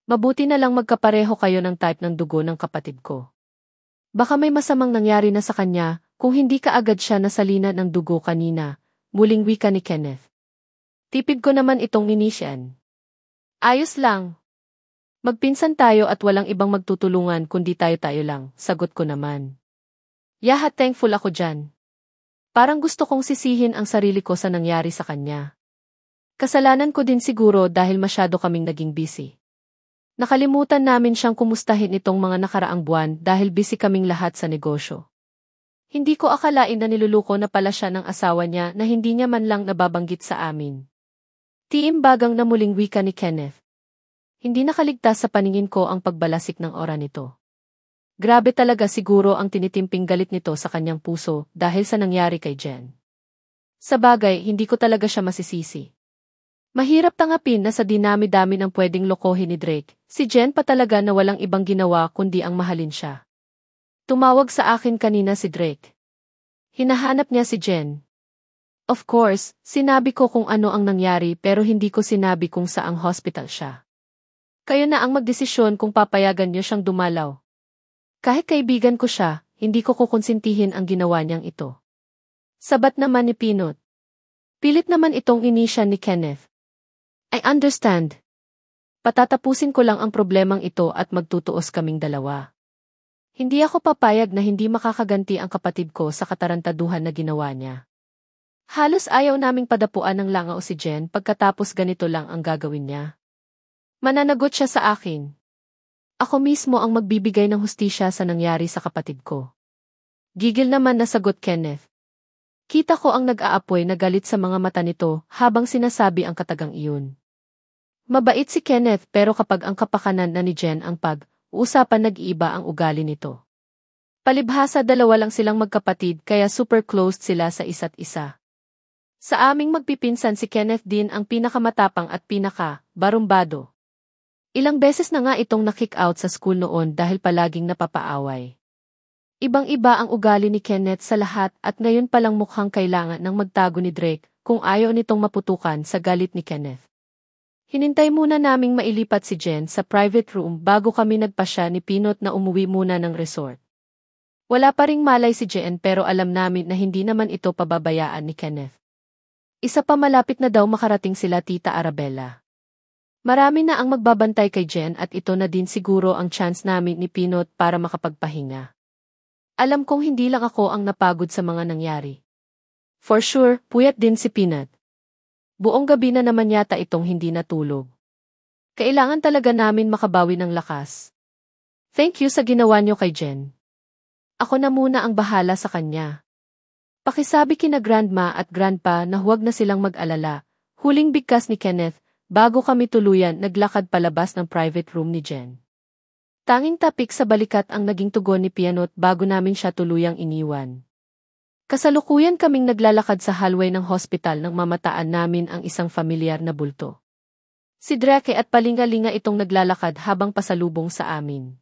Mabuti na lang magkapareho kayo ng type ng dugo ng kapatid ko. Baka may masamang nangyari na sa kanya kung hindi ka agad siya nasalina ng dugo kanina, muling wika ni Kenneth. Tipid ko naman itong inisyan. Ayos lang. Magpinsan tayo at walang ibang magtutulungan kundi tayo-tayo lang, sagot ko naman. Yaha thankful ako dyan. Parang gusto kong sisihin ang sarili ko sa nangyari sa kanya. Kasalanan ko din siguro dahil masyado kaming naging busy. Nakalimutan namin siyang kumustahin itong mga nakaraang buwan dahil busy kaming lahat sa negosyo. Hindi ko akalain na niluluko na pala siya ng asawa niya na hindi niya man lang nababanggit sa amin. Tiimbagang na muling wika ni Kenneth. Hindi nakaligtas sa paningin ko ang pagbalasik ng ora nito. Grabe talaga siguro ang tinitimping galit nito sa kanyang puso dahil sa nangyari kay Jen. Sa bagay, hindi ko talaga siya masisisi. Mahirap tangapin na sa dinami-dami ng pwedeng lokohin ni Drake, si Jen pa talaga na walang ibang ginawa kundi ang mahalin siya. Tumawag sa akin kanina si Drake. Hinahanap niya si Jen. Of course, sinabi ko kung ano ang nangyari pero hindi ko sinabi kung saang hospital siya. Kayo na ang magdesisyon kung papayagan niyo siyang dumalaw. Kahit kaibigan ko siya, hindi ko kukonsintihin ang ginawa niyang ito. Sabat naman ni Pinot. Pilit naman itong inisya ni Kenneth. I understand. Patatapusin ko lang ang problemang ito at magtutuos kaming dalawa. Hindi ako papayag na hindi makakaganti ang kapatid ko sa katarantaduhan na ginawa niya. Halos ayaw naming padapuan ng langaw si Jen pagkatapos ganito lang ang gagawin niya. Mananagot siya sa akin. Ako mismo ang magbibigay ng hustisya sa nangyari sa kapatid ko. Gigil naman na sagot Kenneth. Kita ko ang nag-aapoy na galit sa mga mata nito habang sinasabi ang katagang iyon. Mabait si Kenneth pero kapag ang kapakanan na ni Jen ang pag-uusapan nag-iiba ang ugali nito. Palibhasa dalawa lang silang magkapatid kaya super close sila sa isa't isa. Sa aming magpipinsan si Kenneth din ang pinakamatapang at pinaka-barumbado. Ilang beses na nga itong nakik-out sa school noon dahil palaging napapaaway. Ibang-iba ang ugali ni Kenneth sa lahat at ngayon palang mukhang kailangan ng magtago ni Drake kung ayaw nitong maputukan sa galit ni Kenneth. Hinintay muna naming mailipat si Jen sa private room bago kami nagpasya ni Pinot na umuwi muna ng resort. Wala pa ring malay si Jen pero alam namin na hindi naman ito pababayaan ni Kenneth. Isa pa malapit na daw makarating sila Tita Arabella. Marami na ang magbabantay kay Jen at ito na din siguro ang chance namin ni Pinot para makapagpahinga. Alam kong hindi lang ako ang napagod sa mga nangyari. For sure, puyat din si Pinot. Buong gabi na naman yata itong hindi natulog. Kailangan talaga namin makabawi ng lakas. Thank you sa ginawa niyo kay Jen. Ako na muna ang bahala sa kanya. Pakisabi kina grandma at grandpa na huwag na silang mag-alala. Huling bigkas ni Kenneth, Bago kami tuluyan, naglakad palabas ng private room ni Jen. Tanging tapik sa balikat ang naging tugon ni Pianot bago namin siya tuluyang iniwan. Kasalukuyan kaming naglalakad sa hallway ng hospital nang mamataan namin ang isang familiar na bulto. Si Drake at palingalinga itong naglalakad habang pasalubong sa amin.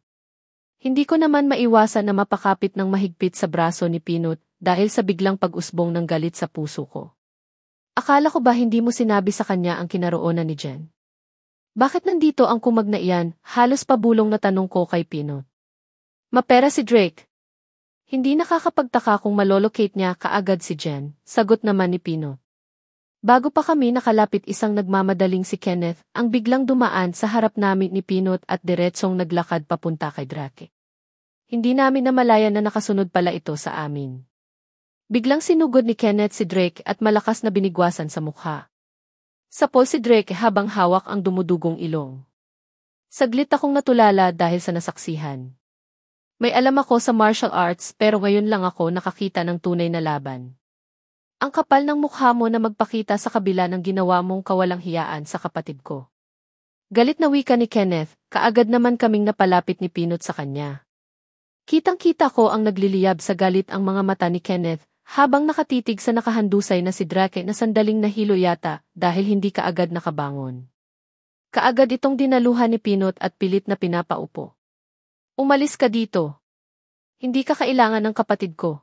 Hindi ko naman maiwasan na mapakapit ng mahigpit sa braso ni Pinot dahil sa biglang pag-usbong ng galit sa puso ko. Akala ko ba hindi mo sinabi sa kanya ang kinaroonan ni Jen? Bakit nandito ang kumag na iyan? Halos pabulong na tanong ko kay Pino. Mapera si Drake. Hindi nakakapagtaka kung malolocate niya kaagad si Jen, sagot naman ni Pino. Bago pa kami nakalapit isang nagmamadaling si Kenneth ang biglang dumaan sa harap namin ni Pinot at diretsong naglakad papunta kay Drake. Hindi namin namalayan na nakasunod pala ito sa amin. Biglang sinugod ni Kenneth si Drake at malakas na binigwasan sa mukha. Sapol si Drake habang hawak ang dumudugong ilong. Saglit akong natulala dahil sa nasaksihan. May alam ako sa martial arts pero ngayon lang ako nakakita ng tunay na laban. Ang kapal ng mukha mo na magpakita sa kabila ng ginawa mong kawalang hiyaan sa kapatid ko. Galit na wika ni Kenneth, kaagad naman kaming napalapit ni Pinot sa kanya. Kitang-kita ko ang nagliliyab sa galit ang mga mata ni Kenneth habang nakatitig sa nakahandusay na si Drake na sandaling nahilo yata dahil hindi kaagad nakabangon. Kaagad itong dinaluhan ni Pinot at pilit na pinapaupo. Umalis ka dito. Hindi ka kailangan ng kapatid ko.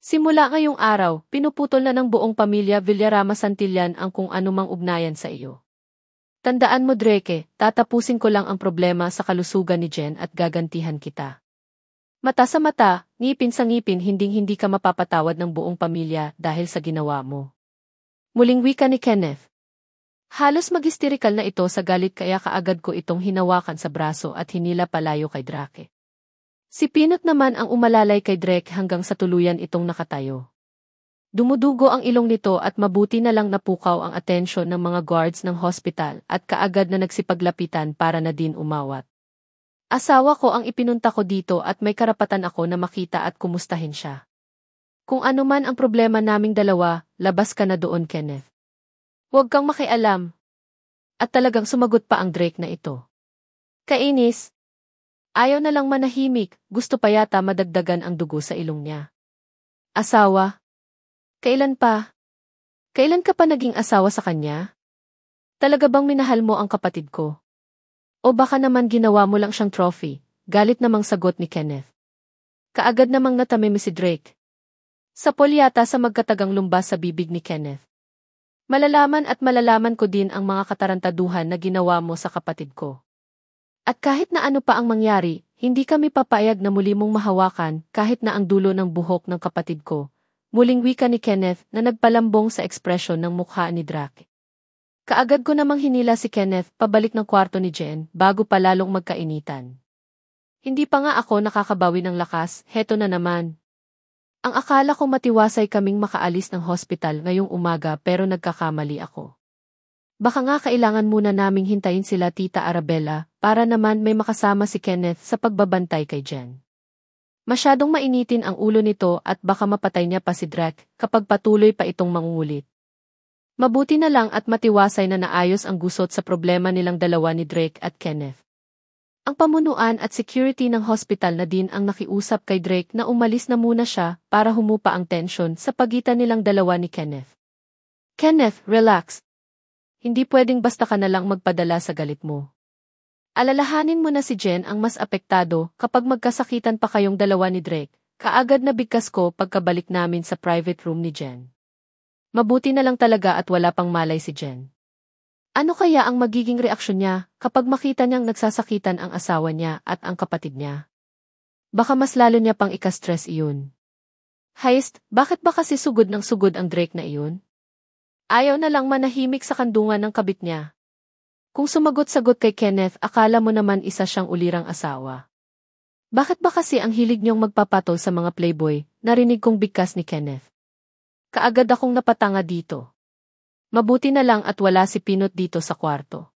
Simula ngayong araw, pinuputol na ng buong pamilya Villarama Santillan ang kung anumang ugnayan sa iyo. Tandaan mo Drake, tatapusin ko lang ang problema sa kalusugan ni Jen at gagantihan kita. Mata sa mata, ngipin sa ngipin hinding-hindi ka mapapatawad ng buong pamilya dahil sa ginawa mo. Muling wika ni Kenneth. Halos magistirikal na ito sa galit kaya kaagad ko itong hinawakan sa braso at hinila palayo kay Drake. Si Pinot naman ang umalalay kay Drake hanggang sa tuluyan itong nakatayo. Dumudugo ang ilong nito at mabuti na lang napukaw ang atensyon ng mga guards ng hospital at kaagad na nagsipaglapitan para na din umawat. Asawa ko ang ipinunta ko dito at may karapatan ako na makita at kumustahin siya. Kung ano man ang problema naming dalawa, labas ka na doon Kenneth. Huwag kang makialam. At talagang sumagot pa ang Drake na ito. Kainis. Ayaw na lang manahimik, gusto pa yata madagdagan ang dugo sa ilong niya. Asawa? Kailan pa? Kailan ka pa naging asawa sa kanya? Talaga bang minahal mo ang kapatid ko? O baka naman ginawa mo lang siyang trophy, galit namang sagot ni Kenneth. Kaagad namang natamimi si Drake. Sa polyata sa magkatagang lumba sa bibig ni Kenneth. Malalaman at malalaman ko din ang mga katarantaduhan na ginawa mo sa kapatid ko. At kahit na ano pa ang mangyari, hindi kami papayag na muli mong mahawakan kahit na ang dulo ng buhok ng kapatid ko. Muling wika ni Kenneth na nagpalambong sa ekspresyon ng mukha ni Drake. Kaagad ko namang hinila si Kenneth pabalik ng kwarto ni Jen bago pa lalong magkainitan. Hindi pa nga ako nakakabawi ng lakas, heto na naman. Ang akala ko matiwasay kaming makaalis ng hospital ngayong umaga pero nagkakamali ako. Baka nga kailangan muna naming hintayin sila Tita Arabella para naman may makasama si Kenneth sa pagbabantay kay Jen. Masyadong mainitin ang ulo nito at baka mapatay niya pa si Drake kapag patuloy pa itong mangulit. Mabuti na lang at matiwasay na naayos ang gusot sa problema nilang dalawa ni Drake at Kenneth. Ang pamunuan at security ng hospital na din ang nakiusap kay Drake na umalis na muna siya para humupa ang tension sa pagitan nilang dalawa ni Kenneth. Kenneth, relax. Hindi pwedeng basta ka na lang magpadala sa galit mo. Alalahanin mo na si Jen ang mas apektado kapag magkasakitan pa kayong dalawa ni Drake, kaagad na bigkas ko pagkabalik namin sa private room ni Jen. Mabuti na lang talaga at wala pang malay si Jen. Ano kaya ang magiging reaksyon niya kapag makita niyang nagsasakitan ang asawa niya at ang kapatid niya? Baka mas lalo niya pang ikastress iyon. Heist, bakit ba kasi sugod ng sugod ang Drake na iyon? Ayaw na lang manahimik sa kandungan ng kabit niya. Kung sumagot-sagot kay Kenneth, akala mo naman isa siyang ulirang asawa. Bakit ba kasi ang hilig niyong magpapatol sa mga playboy, narinig kong bigkas ni Kenneth. Kaagad akong napatanga dito. Mabuti na lang at wala si Pinot dito sa kwarto.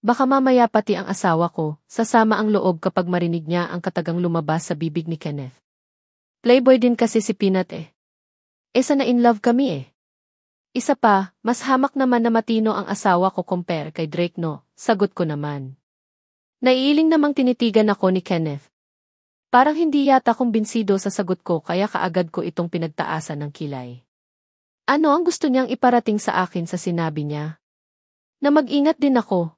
Baka mamaya pati ang asawa ko, sasama ang loob kapag marinig niya ang katagang lumabas sa bibig ni Kenneth. Playboy din kasi si Pinat eh. Esa na in love kami eh. Isa pa, mas hamak naman na matino ang asawa ko compare kay Drake no, sagot ko naman. Naiiling namang tinitigan ako ni Kenneth. Parang hindi yata kumbinsido sa sagot ko kaya kaagad ko itong pinagtaasan ng kilay. Ano ang gusto niyang iparating sa akin sa sinabi niya? Na mag-ingat din ako.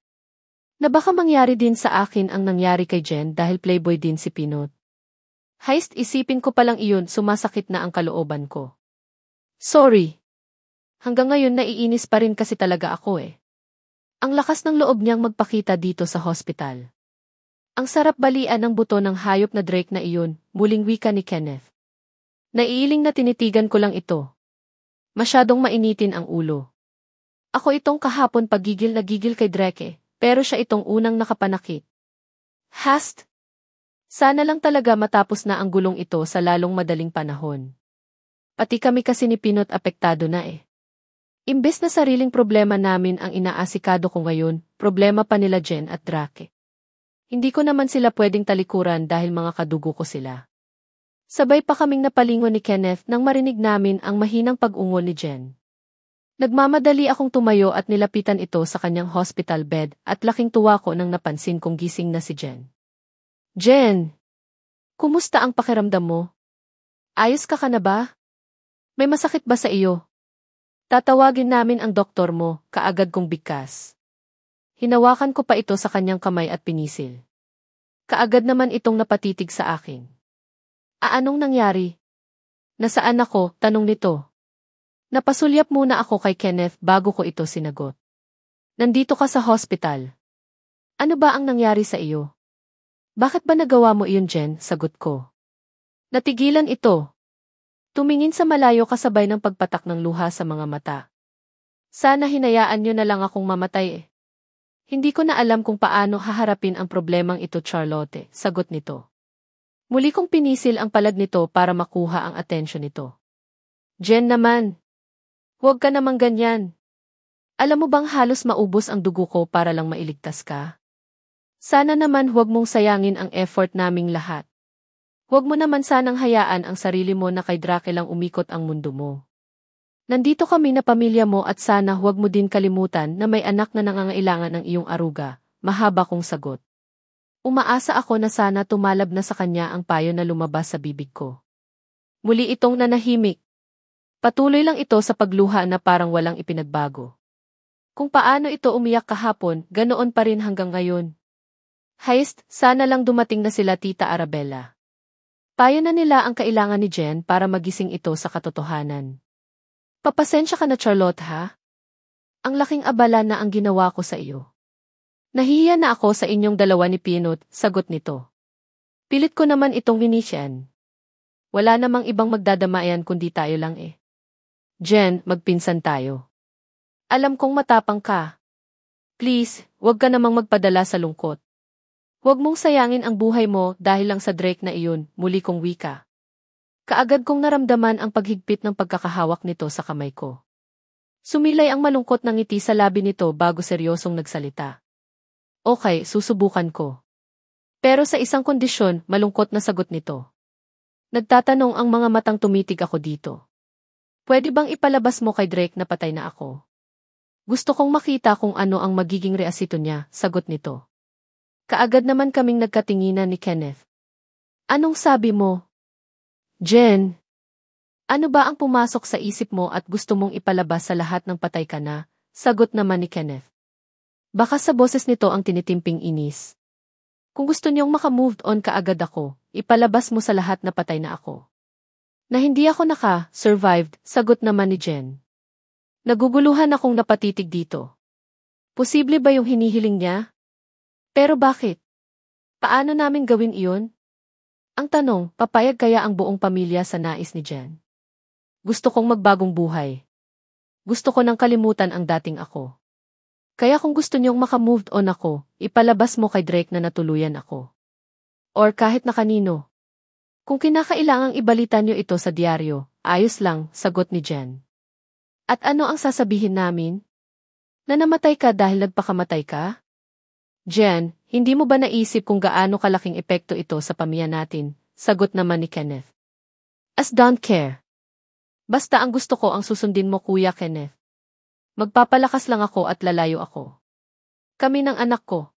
Na baka mangyari din sa akin ang nangyari kay Jen dahil playboy din si Pinot. Heist isipin ko palang iyon sumasakit na ang kalooban ko. Sorry. Hanggang ngayon naiinis pa rin kasi talaga ako eh. Ang lakas ng loob niyang magpakita dito sa hospital. Ang sarap balian ng buto ng hayop na Drake na iyon, muling wika ni Kenneth. Naiiling na tinitigan ko lang ito. Masyadong mainitin ang ulo. Ako itong kahapon pagigil na gigil kay Dreke, pero siya itong unang nakapanakit. Hast! Sana lang talaga matapos na ang gulong ito sa lalong madaling panahon. Pati kami kasi ni Pinot apektado na eh. Imbes na sariling problema namin ang inaasikado ko ngayon, problema pa nila Jen at Drake. Hindi ko naman sila pwedeng talikuran dahil mga kadugo ko sila. Sabay pa kaming napalingon ni Kenneth nang marinig namin ang mahinang pag-ungol ni Jen. Nagmamadali akong tumayo at nilapitan ito sa kanyang hospital bed at laking tuwa ko nang napansin kong gising na si Jen. Jen! Kumusta ang pakiramdam mo? Ayos ka ka na ba? May masakit ba sa iyo? Tatawagin namin ang doktor mo, kaagad kong bigkas. Hinawakan ko pa ito sa kanyang kamay at pinisil. Kaagad naman itong napatitig sa akin. Aanong ah, nangyari? Nasaan ako? Tanong nito. Napasulyap muna ako kay Kenneth bago ko ito sinagot. Nandito ka sa hospital. Ano ba ang nangyari sa iyo? Bakit ba nagawa mo iyon, Jen? Sagot ko. Natigilan ito. Tumingin sa malayo kasabay ng pagpatak ng luha sa mga mata. Sana hinayaan niyo na lang akong mamatay eh. Hindi ko na alam kung paano haharapin ang problemang ito, Charlotte, sagot nito. Muli kong pinisil ang palad nito para makuha ang atensyon nito. Jen naman. Huwag ka namang ganyan. Alam mo bang halos maubos ang dugo ko para lang mailigtas ka? Sana naman huwag mong sayangin ang effort naming lahat. Huwag mo naman sanang hayaan ang sarili mo na kay Drake lang umikot ang mundo mo. Nandito kami na pamilya mo at sana huwag mo din kalimutan na may anak na nangangailangan ng iyong aruga, mahaba kong sagot. Umaasa ako na sana tumalab na sa kanya ang payo na lumabas sa bibig ko. Muli itong nanahimik. Patuloy lang ito sa pagluha na parang walang ipinagbago. Kung paano ito umiyak kahapon, ganoon pa rin hanggang ngayon. Heist, sana lang dumating na sila Tita Arabella. Payo na nila ang kailangan ni Jen para magising ito sa katotohanan. Papasensya ka na Charlotte ha? Ang laking abala na ang ginawa ko sa iyo. Nahihiya na ako sa inyong dalawa ni Pinot, sagot nito. Pilit ko naman itong winisyan. Wala namang ibang magdadamayan kundi tayo lang eh. Jen, magpinsan tayo. Alam kong matapang ka. Please, wag ka namang magpadala sa lungkot. Huwag mong sayangin ang buhay mo dahil lang sa Drake na iyon, muli kong wika. Kaagad kong naramdaman ang paghigpit ng pagkakahawak nito sa kamay ko. Sumilay ang malungkot ng ngiti sa labi nito bago seryosong nagsalita. Okay, susubukan ko. Pero sa isang kondisyon, malungkot na sagot nito. Nagtatanong ang mga matang tumitig ako dito. Pwede bang ipalabas mo kay Drake na patay na ako? Gusto kong makita kung ano ang magiging reasito niya, sagot nito. Kaagad naman kaming nagkatinginan ni Kenneth. Anong sabi mo? Jen! Ano ba ang pumasok sa isip mo at gusto mong ipalabas sa lahat ng patay ka na? Sagot naman ni Kenneth. Baka sa boses nito ang tinitimping inis. Kung gusto niyong makamove on ka agad ako, ipalabas mo sa lahat na patay na ako. Na hindi ako naka-survived, sagot naman ni Jen. Naguguluhan akong napatitig dito. Posible ba yung hinihiling niya? Pero bakit? Paano namin gawin iyon? Ang tanong, papayag kaya ang buong pamilya sa nais ni Jen? Gusto kong magbagong buhay. Gusto ko nang kalimutan ang dating ako. Kaya kung gusto niyong makamove on ako, ipalabas mo kay Drake na natuluyan ako. Or kahit na kanino. Kung kinakailangang ibalita niyo ito sa diaryo, ayos lang, sagot ni Jen. At ano ang sasabihin namin? Na namatay ka dahil nagpakamatay ka? Jen, hindi mo ba naisip kung gaano kalaking epekto ito sa pamilya natin? Sagot naman ni Kenneth. As don't care. Basta ang gusto ko ang susundin mo kuya Kenneth. Magpapalakas lang ako at lalayo ako. Kami ng anak ko.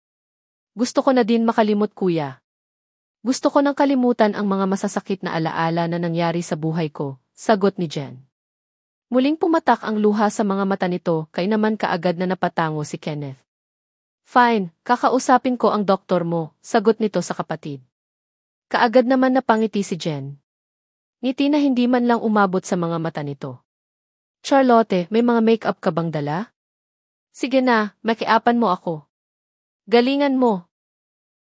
Gusto ko na din makalimot kuya. Gusto ko nang kalimutan ang mga masasakit na alaala na nangyari sa buhay ko, sagot ni Jen. Muling pumatak ang luha sa mga mata nito kay naman kaagad na napatango si Kenneth. Fine, kakausapin ko ang doktor mo, sagot nito sa kapatid. Kaagad naman napangiti si Jen. Ngiti na hindi man lang umabot sa mga mata nito. Charlotte, may mga make-up ka bang dala? Sige na, makiapan mo ako. Galingan mo.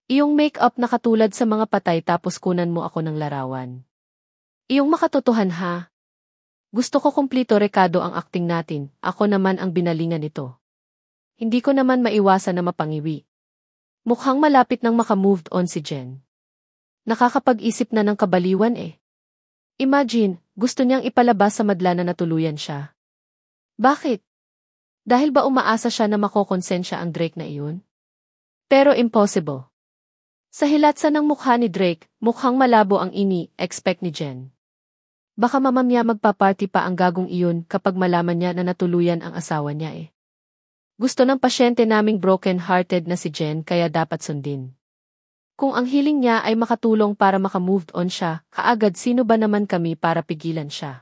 Iyong make-up na katulad sa mga patay tapos kunan mo ako ng larawan. Iyong makatotohan ha. Gusto ko kumplito rekado ang acting natin, ako naman ang binalingan nito. Hindi ko naman maiwasan na mapangiwi. Mukhang malapit nang makamoved on si Jen. Nakakapag-isip na ng kabaliwan eh. Imagine, gusto niyang ipalabas sa madla na natuluyan siya. Bakit? Dahil ba umaasa siya na makokonsensya ang Drake na iyon? Pero impossible. Sa hilatsa ng mukha ni Drake, mukhang malabo ang ini-expect ni Jen. Baka mamamya magpa-party pa ang gagong iyon kapag malaman niya na natuluyan ang asawa niya eh. Gusto ng pasyente naming broken-hearted na si Jen kaya dapat sundin. Kung ang hiling niya ay makatulong para makamove on siya, kaagad sino ba naman kami para pigilan siya?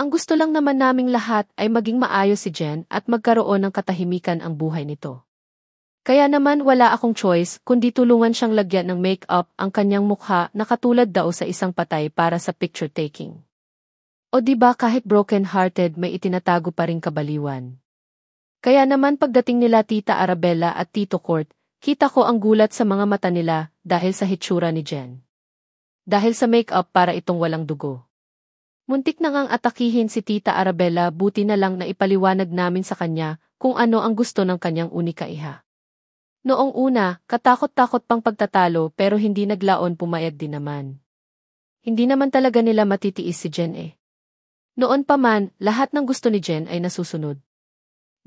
Ang gusto lang naman naming lahat ay maging maayos si Jen at magkaroon ng katahimikan ang buhay nito. Kaya naman wala akong choice kundi tulungan siyang lagyan ng make-up ang kanyang mukha na katulad daw sa isang patay para sa picture taking. O di ba kahit broken-hearted may itinatago pa rin kabaliwan. Kaya naman pagdating nila Tita Arabella at Tito Court, Kita ko ang gulat sa mga mata nila dahil sa hitsura ni Jen. Dahil sa make-up para itong walang dugo. Muntik na ngang atakihin si Tita Arabella buti na lang na ipaliwanag namin sa kanya kung ano ang gusto ng kanyang unika iha. Noong una, katakot-takot pang pagtatalo pero hindi naglaon pumayag din naman. Hindi naman talaga nila matitiis si Jen eh. Noon pa man, lahat ng gusto ni Jen ay nasusunod.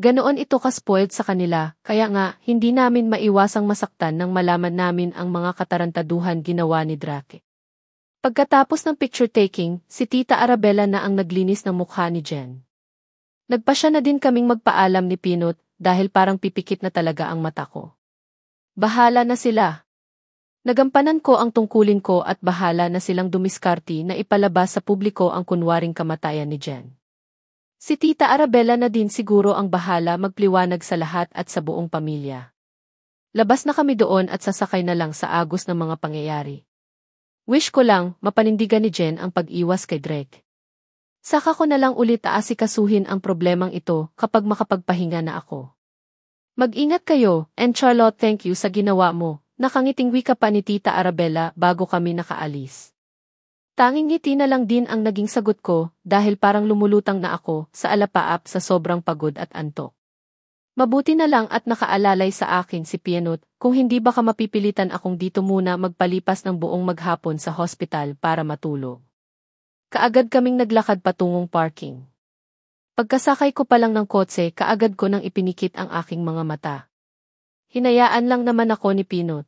Ganoon ito kaspoiled sa kanila, kaya nga, hindi namin maiwasang masaktan nang malaman namin ang mga katarantaduhan ginawa ni Drake. Pagkatapos ng picture taking, si Tita Arabella na ang naglinis ng mukha ni Jen. Nagpa siya na din kaming magpaalam ni Pinot dahil parang pipikit na talaga ang mata ko. Bahala na sila. Nagampanan ko ang tungkulin ko at bahala na silang dumiskarte na ipalabas sa publiko ang kunwaring kamatayan ni Jen. Si Tita Arabella na din siguro ang bahala magpliwanag sa lahat at sa buong pamilya. Labas na kami doon at sasakay na lang sa agos ng mga pangyayari. Wish ko lang mapanindigan ni Jen ang pag-iwas kay Drake. Saka ko na lang ulit aasikasuhin ang problemang ito kapag makapagpahinga na ako. Mag-ingat kayo, and Charlotte thank you sa ginawa mo, nakangiting wika pa ni Tita Arabella bago kami nakaalis. Tanging ngiti na lang din ang naging sagot ko dahil parang lumulutang na ako sa alapaap sa sobrang pagod at antok. Mabuti na lang at nakaalalay sa akin si Pianot kung hindi baka mapipilitan akong dito muna magpalipas ng buong maghapon sa hospital para matulog. Kaagad kaming naglakad patungong parking. Pagkasakay ko pa lang ng kotse kaagad ko nang ipinikit ang aking mga mata. Hinayaan lang naman ako ni Pinot.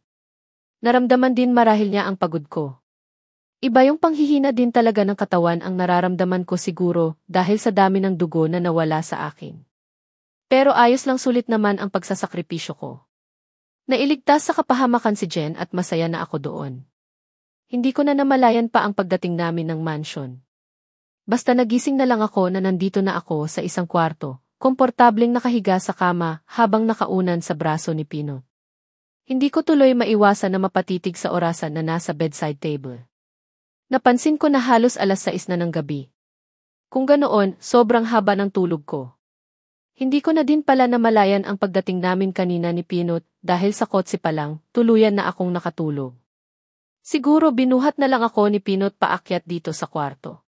Naramdaman din marahil niya ang pagod ko. Iba yung panghihina din talaga ng katawan ang nararamdaman ko siguro dahil sa dami ng dugo na nawala sa akin. Pero ayos lang sulit naman ang pagsasakripisyo ko. Nailigtas sa kapahamakan si Jen at masaya na ako doon. Hindi ko na namalayan pa ang pagdating namin ng mansion. Basta nagising na lang ako na nandito na ako sa isang kwarto, komportableng nakahiga sa kama habang nakaunan sa braso ni Pino. Hindi ko tuloy maiwasan na mapatitig sa orasan na nasa bedside table. Napansin ko na halos alas 6 na ng gabi. Kung ganoon, sobrang haba ng tulog ko. Hindi ko na din pala namalayan ang pagdating namin kanina ni Pinot dahil sa kotse pa lang, tuluyan na akong nakatulog. Siguro binuhat na lang ako ni Pinot paakyat dito sa kwarto.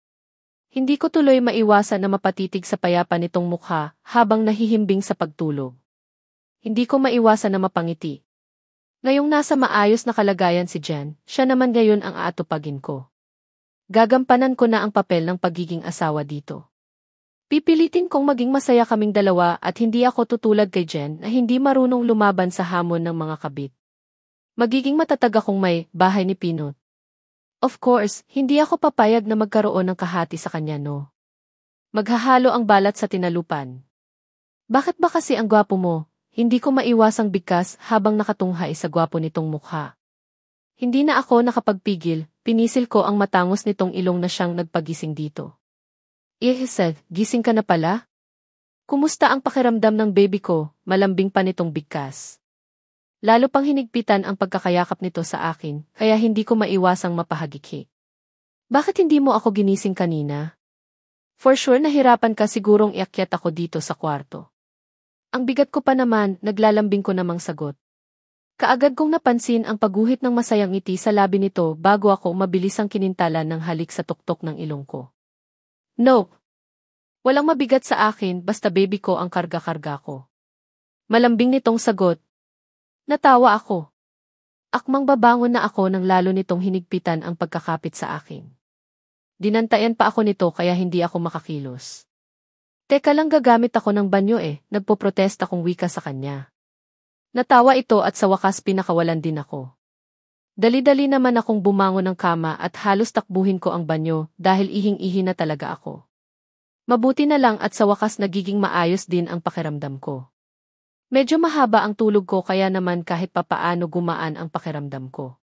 Hindi ko tuloy maiwasan na mapatitig sa payapa nitong mukha habang nahihimbing sa pagtulog. Hindi ko maiwasan na mapangiti. Ngayong nasa maayos na kalagayan si Jen, siya naman ngayon ang aatupagin ko. Gagampanan ko na ang papel ng pagiging asawa dito. Pipilitin kong maging masaya kaming dalawa at hindi ako tutulad kay Jen na hindi marunong lumaban sa hamon ng mga kabit. Magiging matatag akong may bahay ni Pinot. Of course, hindi ako papayag na magkaroon ng kahati sa kanya no. Maghahalo ang balat sa tinalupan. Bakit ba kasi ang gwapo mo? Hindi ko maiwasang bigkas habang nakatunghay sa gwapo nitong mukha. Hindi na ako nakapagpigil, Pinisil ko ang matangos nitong ilong na siyang nagpagising dito. Ihsel, gising ka na pala? Kumusta ang pakiramdam ng baby ko, malambing pa nitong bigkas. Lalo pang hinigpitan ang pagkakayakap nito sa akin, kaya hindi ko maiwasang mapahagiki. Bakit hindi mo ako ginising kanina? For sure nahirapan ka sigurong iakyat ako dito sa kwarto. Ang bigat ko pa naman, naglalambing ko namang sagot. Kaagad kong napansin ang paguhit ng masayang ngiti sa labi nito bago ako mabilisang kinintala ng halik sa tuktok ng ilong ko. Nope. Walang mabigat sa akin basta baby ko ang karga-karga ko. Malambing nitong sagot. Natawa ako. Akmang babangon na ako nang lalo nitong hinigpitan ang pagkakapit sa akin. Dinantayan pa ako nito kaya hindi ako makakilos. Teka lang gagamit ako ng banyo eh, nagpoprotesta kong wika sa kanya. Natawa ito at sa wakas pinakawalan din ako. Dali-dali naman akong bumangon ng kama at halos takbuhin ko ang banyo dahil ihing-ihi na talaga ako. Mabuti na lang at sa wakas nagiging maayos din ang pakiramdam ko. Medyo mahaba ang tulog ko kaya naman kahit papaano gumaan ang pakiramdam ko.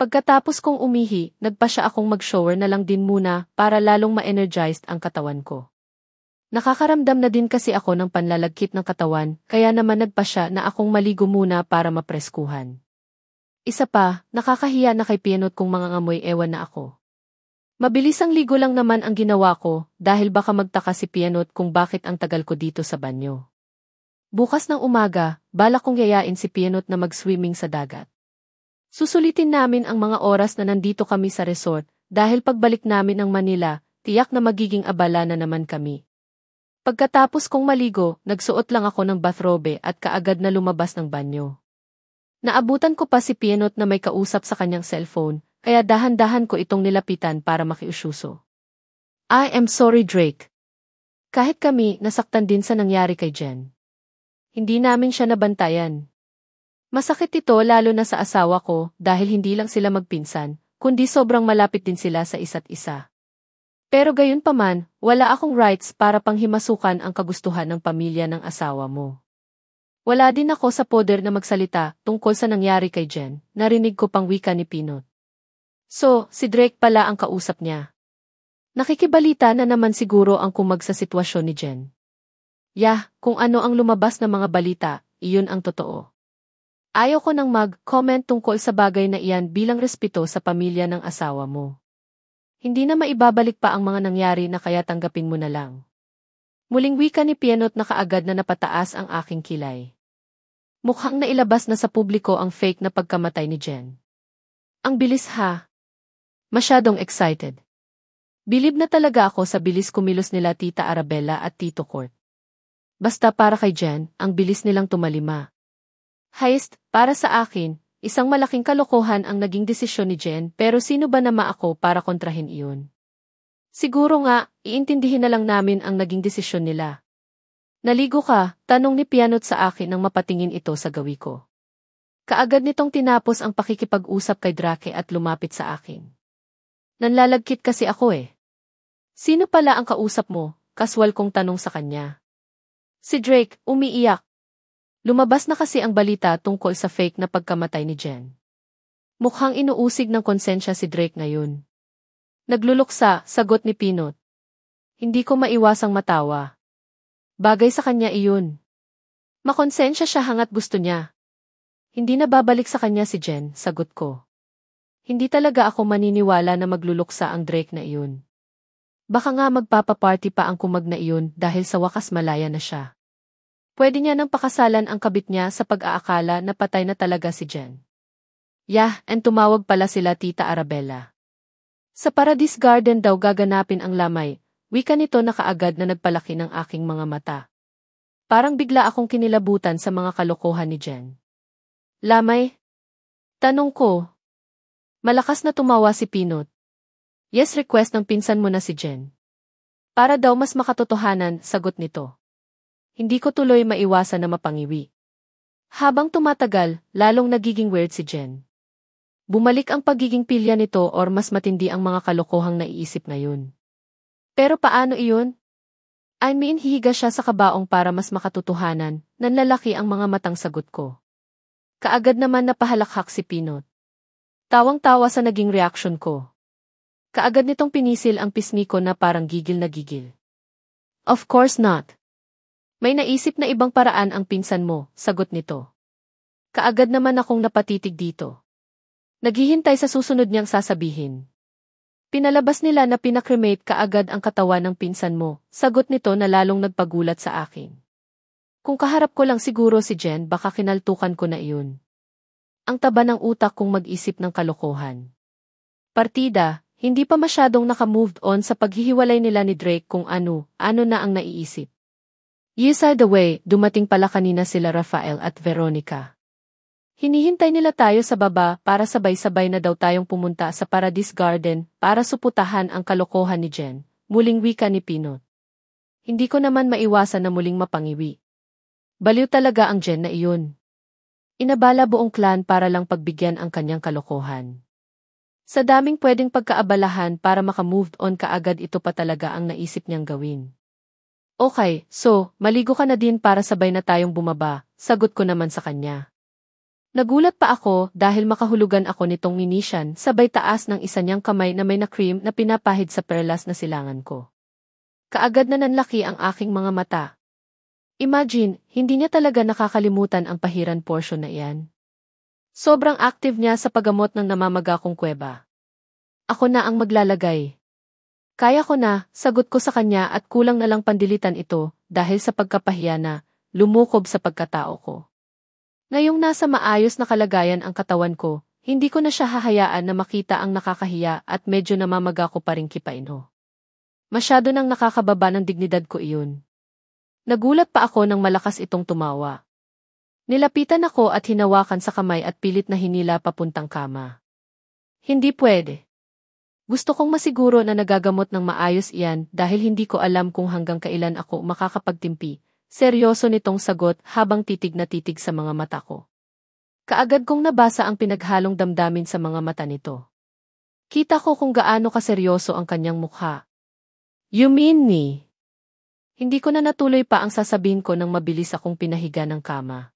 Pagkatapos kong umihi, nagpa siya akong mag-shower na lang din muna para lalong ma-energized ang katawan ko. Nakakaramdam na din kasi ako ng panlalagkit ng katawan, kaya naman nagpa siya na akong maligo muna para mapreskuhan. Isa pa, nakakahiya na kay Pienot kung mga ngamoy ewan na ako. Mabilis ang ligo lang naman ang ginawa ko, dahil baka magtaka si Pienot kung bakit ang tagal ko dito sa banyo. Bukas ng umaga, balak kong yayain si Pienot na mag-swimming sa dagat. Susulitin namin ang mga oras na nandito kami sa resort, dahil pagbalik namin ng Manila, tiyak na magiging abala na naman kami. Pagkatapos kong maligo, nagsuot lang ako ng bathrobe at kaagad na lumabas ng banyo. Naabutan ko pa si Pienot na may kausap sa kanyang cellphone, kaya dahan-dahan ko itong nilapitan para makiusyuso. I am sorry Drake. Kahit kami, nasaktan din sa nangyari kay Jen. Hindi namin siya nabantayan. Masakit ito lalo na sa asawa ko dahil hindi lang sila magpinsan, kundi sobrang malapit din sila sa isa't isa. Pero gayunpaman, wala akong rights para panghimasukan ang kagustuhan ng pamilya ng asawa mo. Wala din ako sa poder na magsalita tungkol sa nangyari kay Jen, narinig ko pang wika ni Pinot. So, si Drake pala ang kausap niya. Nakikibalita na naman siguro ang kumag sa sitwasyon ni Jen. Yah, kung ano ang lumabas na mga balita, iyon ang totoo. Ayaw ko nang mag-comment tungkol sa bagay na iyan bilang respeto sa pamilya ng asawa mo. Hindi na maibabalik pa ang mga nangyari na kaya tanggapin mo na lang. Muling wika ni Pianot na kaagad na napataas ang aking kilay. Mukhang nailabas na sa publiko ang fake na pagkamatay ni Jen. Ang bilis ha. Masyadong excited. Bilib na talaga ako sa bilis kumilos nila Tita Arabella at Tito Court. Basta para kay Jen, ang bilis nilang tumalima. Heist, para sa akin, Isang malaking kalokohan ang naging desisyon ni Jen pero sino ba naman ako para kontrahin iyon? Siguro nga, iintindihin na lang namin ang naging desisyon nila. Naligo ka, tanong ni Pianot sa akin nang mapatingin ito sa gawi ko. Kaagad nitong tinapos ang pakikipag-usap kay Drake at lumapit sa akin. Nanlalagkit kasi ako eh. Sino pala ang kausap mo? Kaswal kong tanong sa kanya. Si Drake, umiiyak, Lumabas na kasi ang balita tungkol sa fake na pagkamatay ni Jen. Mukhang inuusig ng konsensya si Drake ngayon. Nagluluksa, sagot ni Pinot. Hindi ko maiwasang matawa. Bagay sa kanya iyon. Makonsensya siya hangat gusto niya. Hindi na babalik sa kanya si Jen, sagot ko. Hindi talaga ako maniniwala na magluluksa ang Drake na iyon. Baka nga magpapaparty pa ang kumag na iyon dahil sa wakas malaya na siya. Pwede niya nang pakasalan ang kabit niya sa pag-aakala na patay na talaga si Jen. Yah, and tumawag pala sila Tita Arabella. Sa Paradise Garden daw gaganapin ang lamay, wika nito na kaagad na nagpalaki ng aking mga mata. Parang bigla akong kinilabutan sa mga kalokohan ni Jen. Lamay? Tanong ko. Malakas na tumawa si Pinot. Yes request ng pinsan mo na si Jen. Para daw mas makatotohanan, sagot nito hindi ko tuloy maiwasan na mapangiwi. Habang tumatagal, lalong nagiging weird si Jen. Bumalik ang pagiging pilya nito or mas matindi ang mga kalokohang naiisip ngayon. Pero paano iyon? I mean hihiga siya sa kabaong para mas makatutuhanan, nanlalaki ang mga matang sagot ko. Kaagad naman napahalakhak si Pinot. Tawang-tawa sa naging reaksyon ko. Kaagad nitong pinisil ang pisngi ko na parang gigil na gigil. Of course not. May naisip na ibang paraan ang pinsan mo, sagot nito. Kaagad naman akong napatitig dito. Naghihintay sa susunod niyang sasabihin. Pinalabas nila na pinakremate kaagad ang katawan ng pinsan mo, sagot nito na lalong nagpagulat sa akin. Kung kaharap ko lang siguro si Jen baka kinaltukan ko na iyon. Ang taba ng utak kong mag-isip ng kalokohan. Partida, hindi pa masyadong nakamoved on sa paghihiwalay nila ni Drake kung ano, ano na ang naiisip. Yes the way, dumating pala kanina sila Rafael at Veronica. Hinihintay nila tayo sa baba para sabay-sabay na daw tayong pumunta sa Paradise Garden para suputahan ang kalokohan ni Jen, muling wika ni Pinot. Hindi ko naman maiwasan na muling mapangiwi. Baliw talaga ang Jen na iyon. Inabala buong klan para lang pagbigyan ang kanyang kalokohan. Sa daming pwedeng pagkaabalahan para makamove on kaagad ito pa talaga ang naisip niyang gawin. Okay, so, maligo ka na din para sabay na tayong bumaba, sagot ko naman sa kanya. Nagulat pa ako dahil makahulugan ako nitong ninisyan sabay taas ng isa niyang kamay na may na cream na pinapahid sa perlas na silangan ko. Kaagad na nanlaki ang aking mga mata. Imagine, hindi niya talaga nakakalimutan ang pahiran portion na iyan. Sobrang active niya sa pagamot ng namamaga kong kuweba. Ako na ang maglalagay. Kaya ko na, sagot ko sa kanya at kulang na lang pandilitan ito, dahil sa pagkapahiya na, lumukob sa pagkatao ko. Ngayong nasa maayos na kalagayan ang katawan ko, hindi ko na siya hahayaan na makita ang nakakahiya at medyo namamaga ko pa rin kipaino. Masyado nang nakakababa ng dignidad ko iyon. Nagulat pa ako nang malakas itong tumawa. Nilapitan ako at hinawakan sa kamay at pilit na hinila papuntang kama. Hindi pwede. Gusto kong masiguro na nagagamot ng maayos iyan dahil hindi ko alam kung hanggang kailan ako makakapagtimpi. Seryoso nitong sagot habang titig na titig sa mga mata ko. Kaagad kong nabasa ang pinaghalong damdamin sa mga mata nito. Kita ko kung gaano kaseryoso ang kanyang mukha. You mean me? Hindi ko na natuloy pa ang sasabihin ko nang mabilis akong pinahiga ng kama.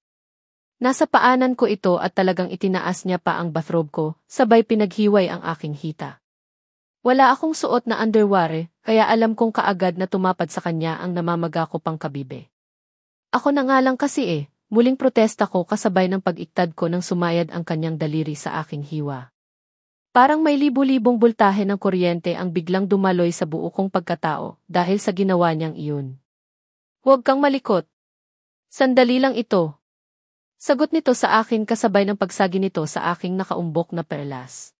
Nasa paanan ko ito at talagang itinaas niya pa ang bathrobe ko, sabay pinaghiway ang aking hita. Wala akong suot na underwear, kaya alam kong kaagad na tumapad sa kanya ang namamaga ko pang kabibe. Ako na nga lang kasi eh, muling protesta ko kasabay ng pagiktad ko nang sumayad ang kanyang daliri sa aking hiwa. Parang may libu-libong bultahe ng kuryente ang biglang dumaloy sa buo kong pagkatao dahil sa ginawa niyang iyon. Huwag kang malikot. Sandali lang ito. Sagot nito sa akin kasabay ng pagsagi nito sa aking nakaumbok na perlas.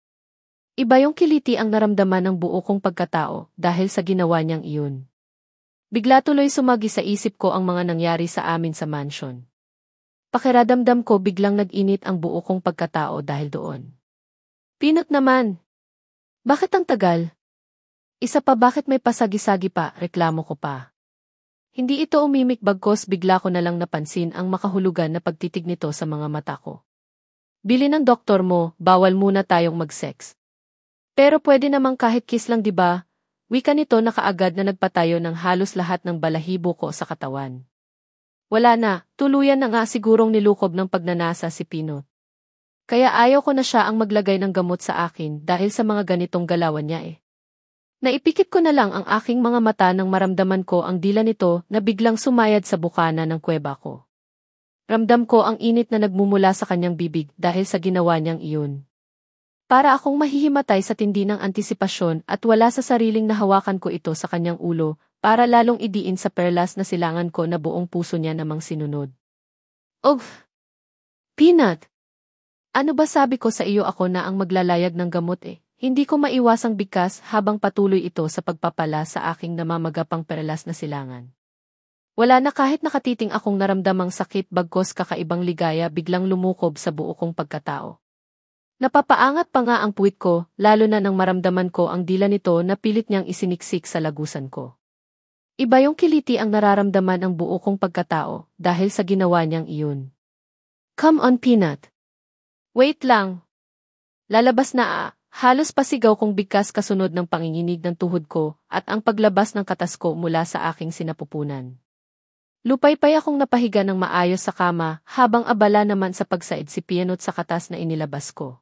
Iba yung kiliti ang naramdaman ng buo kong pagkatao dahil sa ginawa niyang iyon. Bigla tuloy sumagi sa isip ko ang mga nangyari sa amin sa mansion. Pakiradamdam ko biglang nag-init ang buo kong pagkatao dahil doon. Pinot naman! Bakit ang tagal? Isa pa bakit may pasagi pa, reklamo ko pa. Hindi ito umimik bagkos bigla ko na lang napansin ang makahulugan na pagtitig nito sa mga mata ko. Bili ng doktor mo, bawal muna tayong mag-sex. Pero pwede namang kahit kiss lang 'di ba? Wika nito na kaagad na nagpatayo ng halos lahat ng balahibo ko sa katawan. Wala na, tuluyan na nga sigurong nilukob ng pagnanasa si Pinot. Kaya ayaw ko na siya ang maglagay ng gamot sa akin dahil sa mga ganitong galawan niya eh. Naipikit ko na lang ang aking mga mata nang maramdaman ko ang dila nito na biglang sumayad sa bukana ng kuweba ko. Ramdam ko ang init na nagmumula sa kanyang bibig dahil sa ginawa niyang iyon. Para akong mahihimatay sa tindi ng antisipasyon at wala sa sariling nahawakan ko ito sa kanyang ulo, para lalong idiin sa perlas na silangan ko na buong puso niya namang sinunod. Ugh! Peanut! Ano ba sabi ko sa iyo ako na ang maglalayag ng gamot eh? Hindi ko maiwasang bigkas habang patuloy ito sa pagpapala sa aking namamagapang perlas na silangan. Wala na kahit nakatiting akong naramdamang sakit bagkos kakaibang ligaya biglang lumukob sa buo kong pagkatao. Napapaangat pa nga ang puwit ko, lalo na nang maramdaman ko ang dila nito na pilit niyang isiniksik sa lagusan ko. Iba yung kiliti ang nararamdaman ang buo kong pagkatao dahil sa ginawa niyang iyon. Come on, Peanut. Wait lang. Lalabas na ah, halos pasigaw kong bigkas kasunod ng panginginig ng tuhod ko at ang paglabas ng katas ko mula sa aking sinapupunan. Lupaypay akong napahiga ng maayos sa kama habang abala naman sa pagsaid si Pianot sa katas na inilabas ko.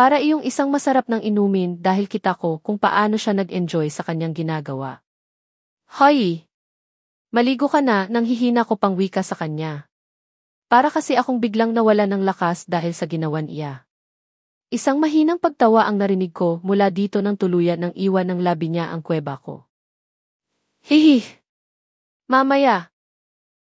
Para iyong isang masarap ng inumin dahil kita ko kung paano siya nag-enjoy sa kanyang ginagawa. Hoy! Maligo ka na nang hihina ko pang wika sa kanya. Para kasi akong biglang nawala ng lakas dahil sa ginawan iya. Isang mahinang pagtawa ang narinig ko mula dito ng tuluyan nang iwan ng labi niya ang kweba ko. Hihi! Mamaya!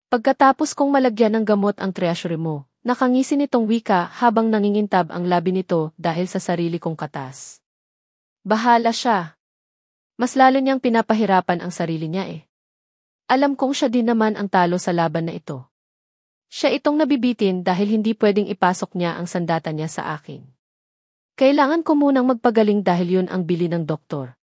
Pagkatapos kong malagyan ng gamot ang treasury mo, Nakangisi nitong wika habang nangingintab ang labi nito dahil sa sarili kong katas. Bahala siya. Mas lalo niyang pinapahirapan ang sarili niya eh. Alam kong siya din naman ang talo sa laban na ito. Siya itong nabibitin dahil hindi pwedeng ipasok niya ang sandata niya sa akin. Kailangan ko munang magpagaling dahil yun ang bili ng doktor.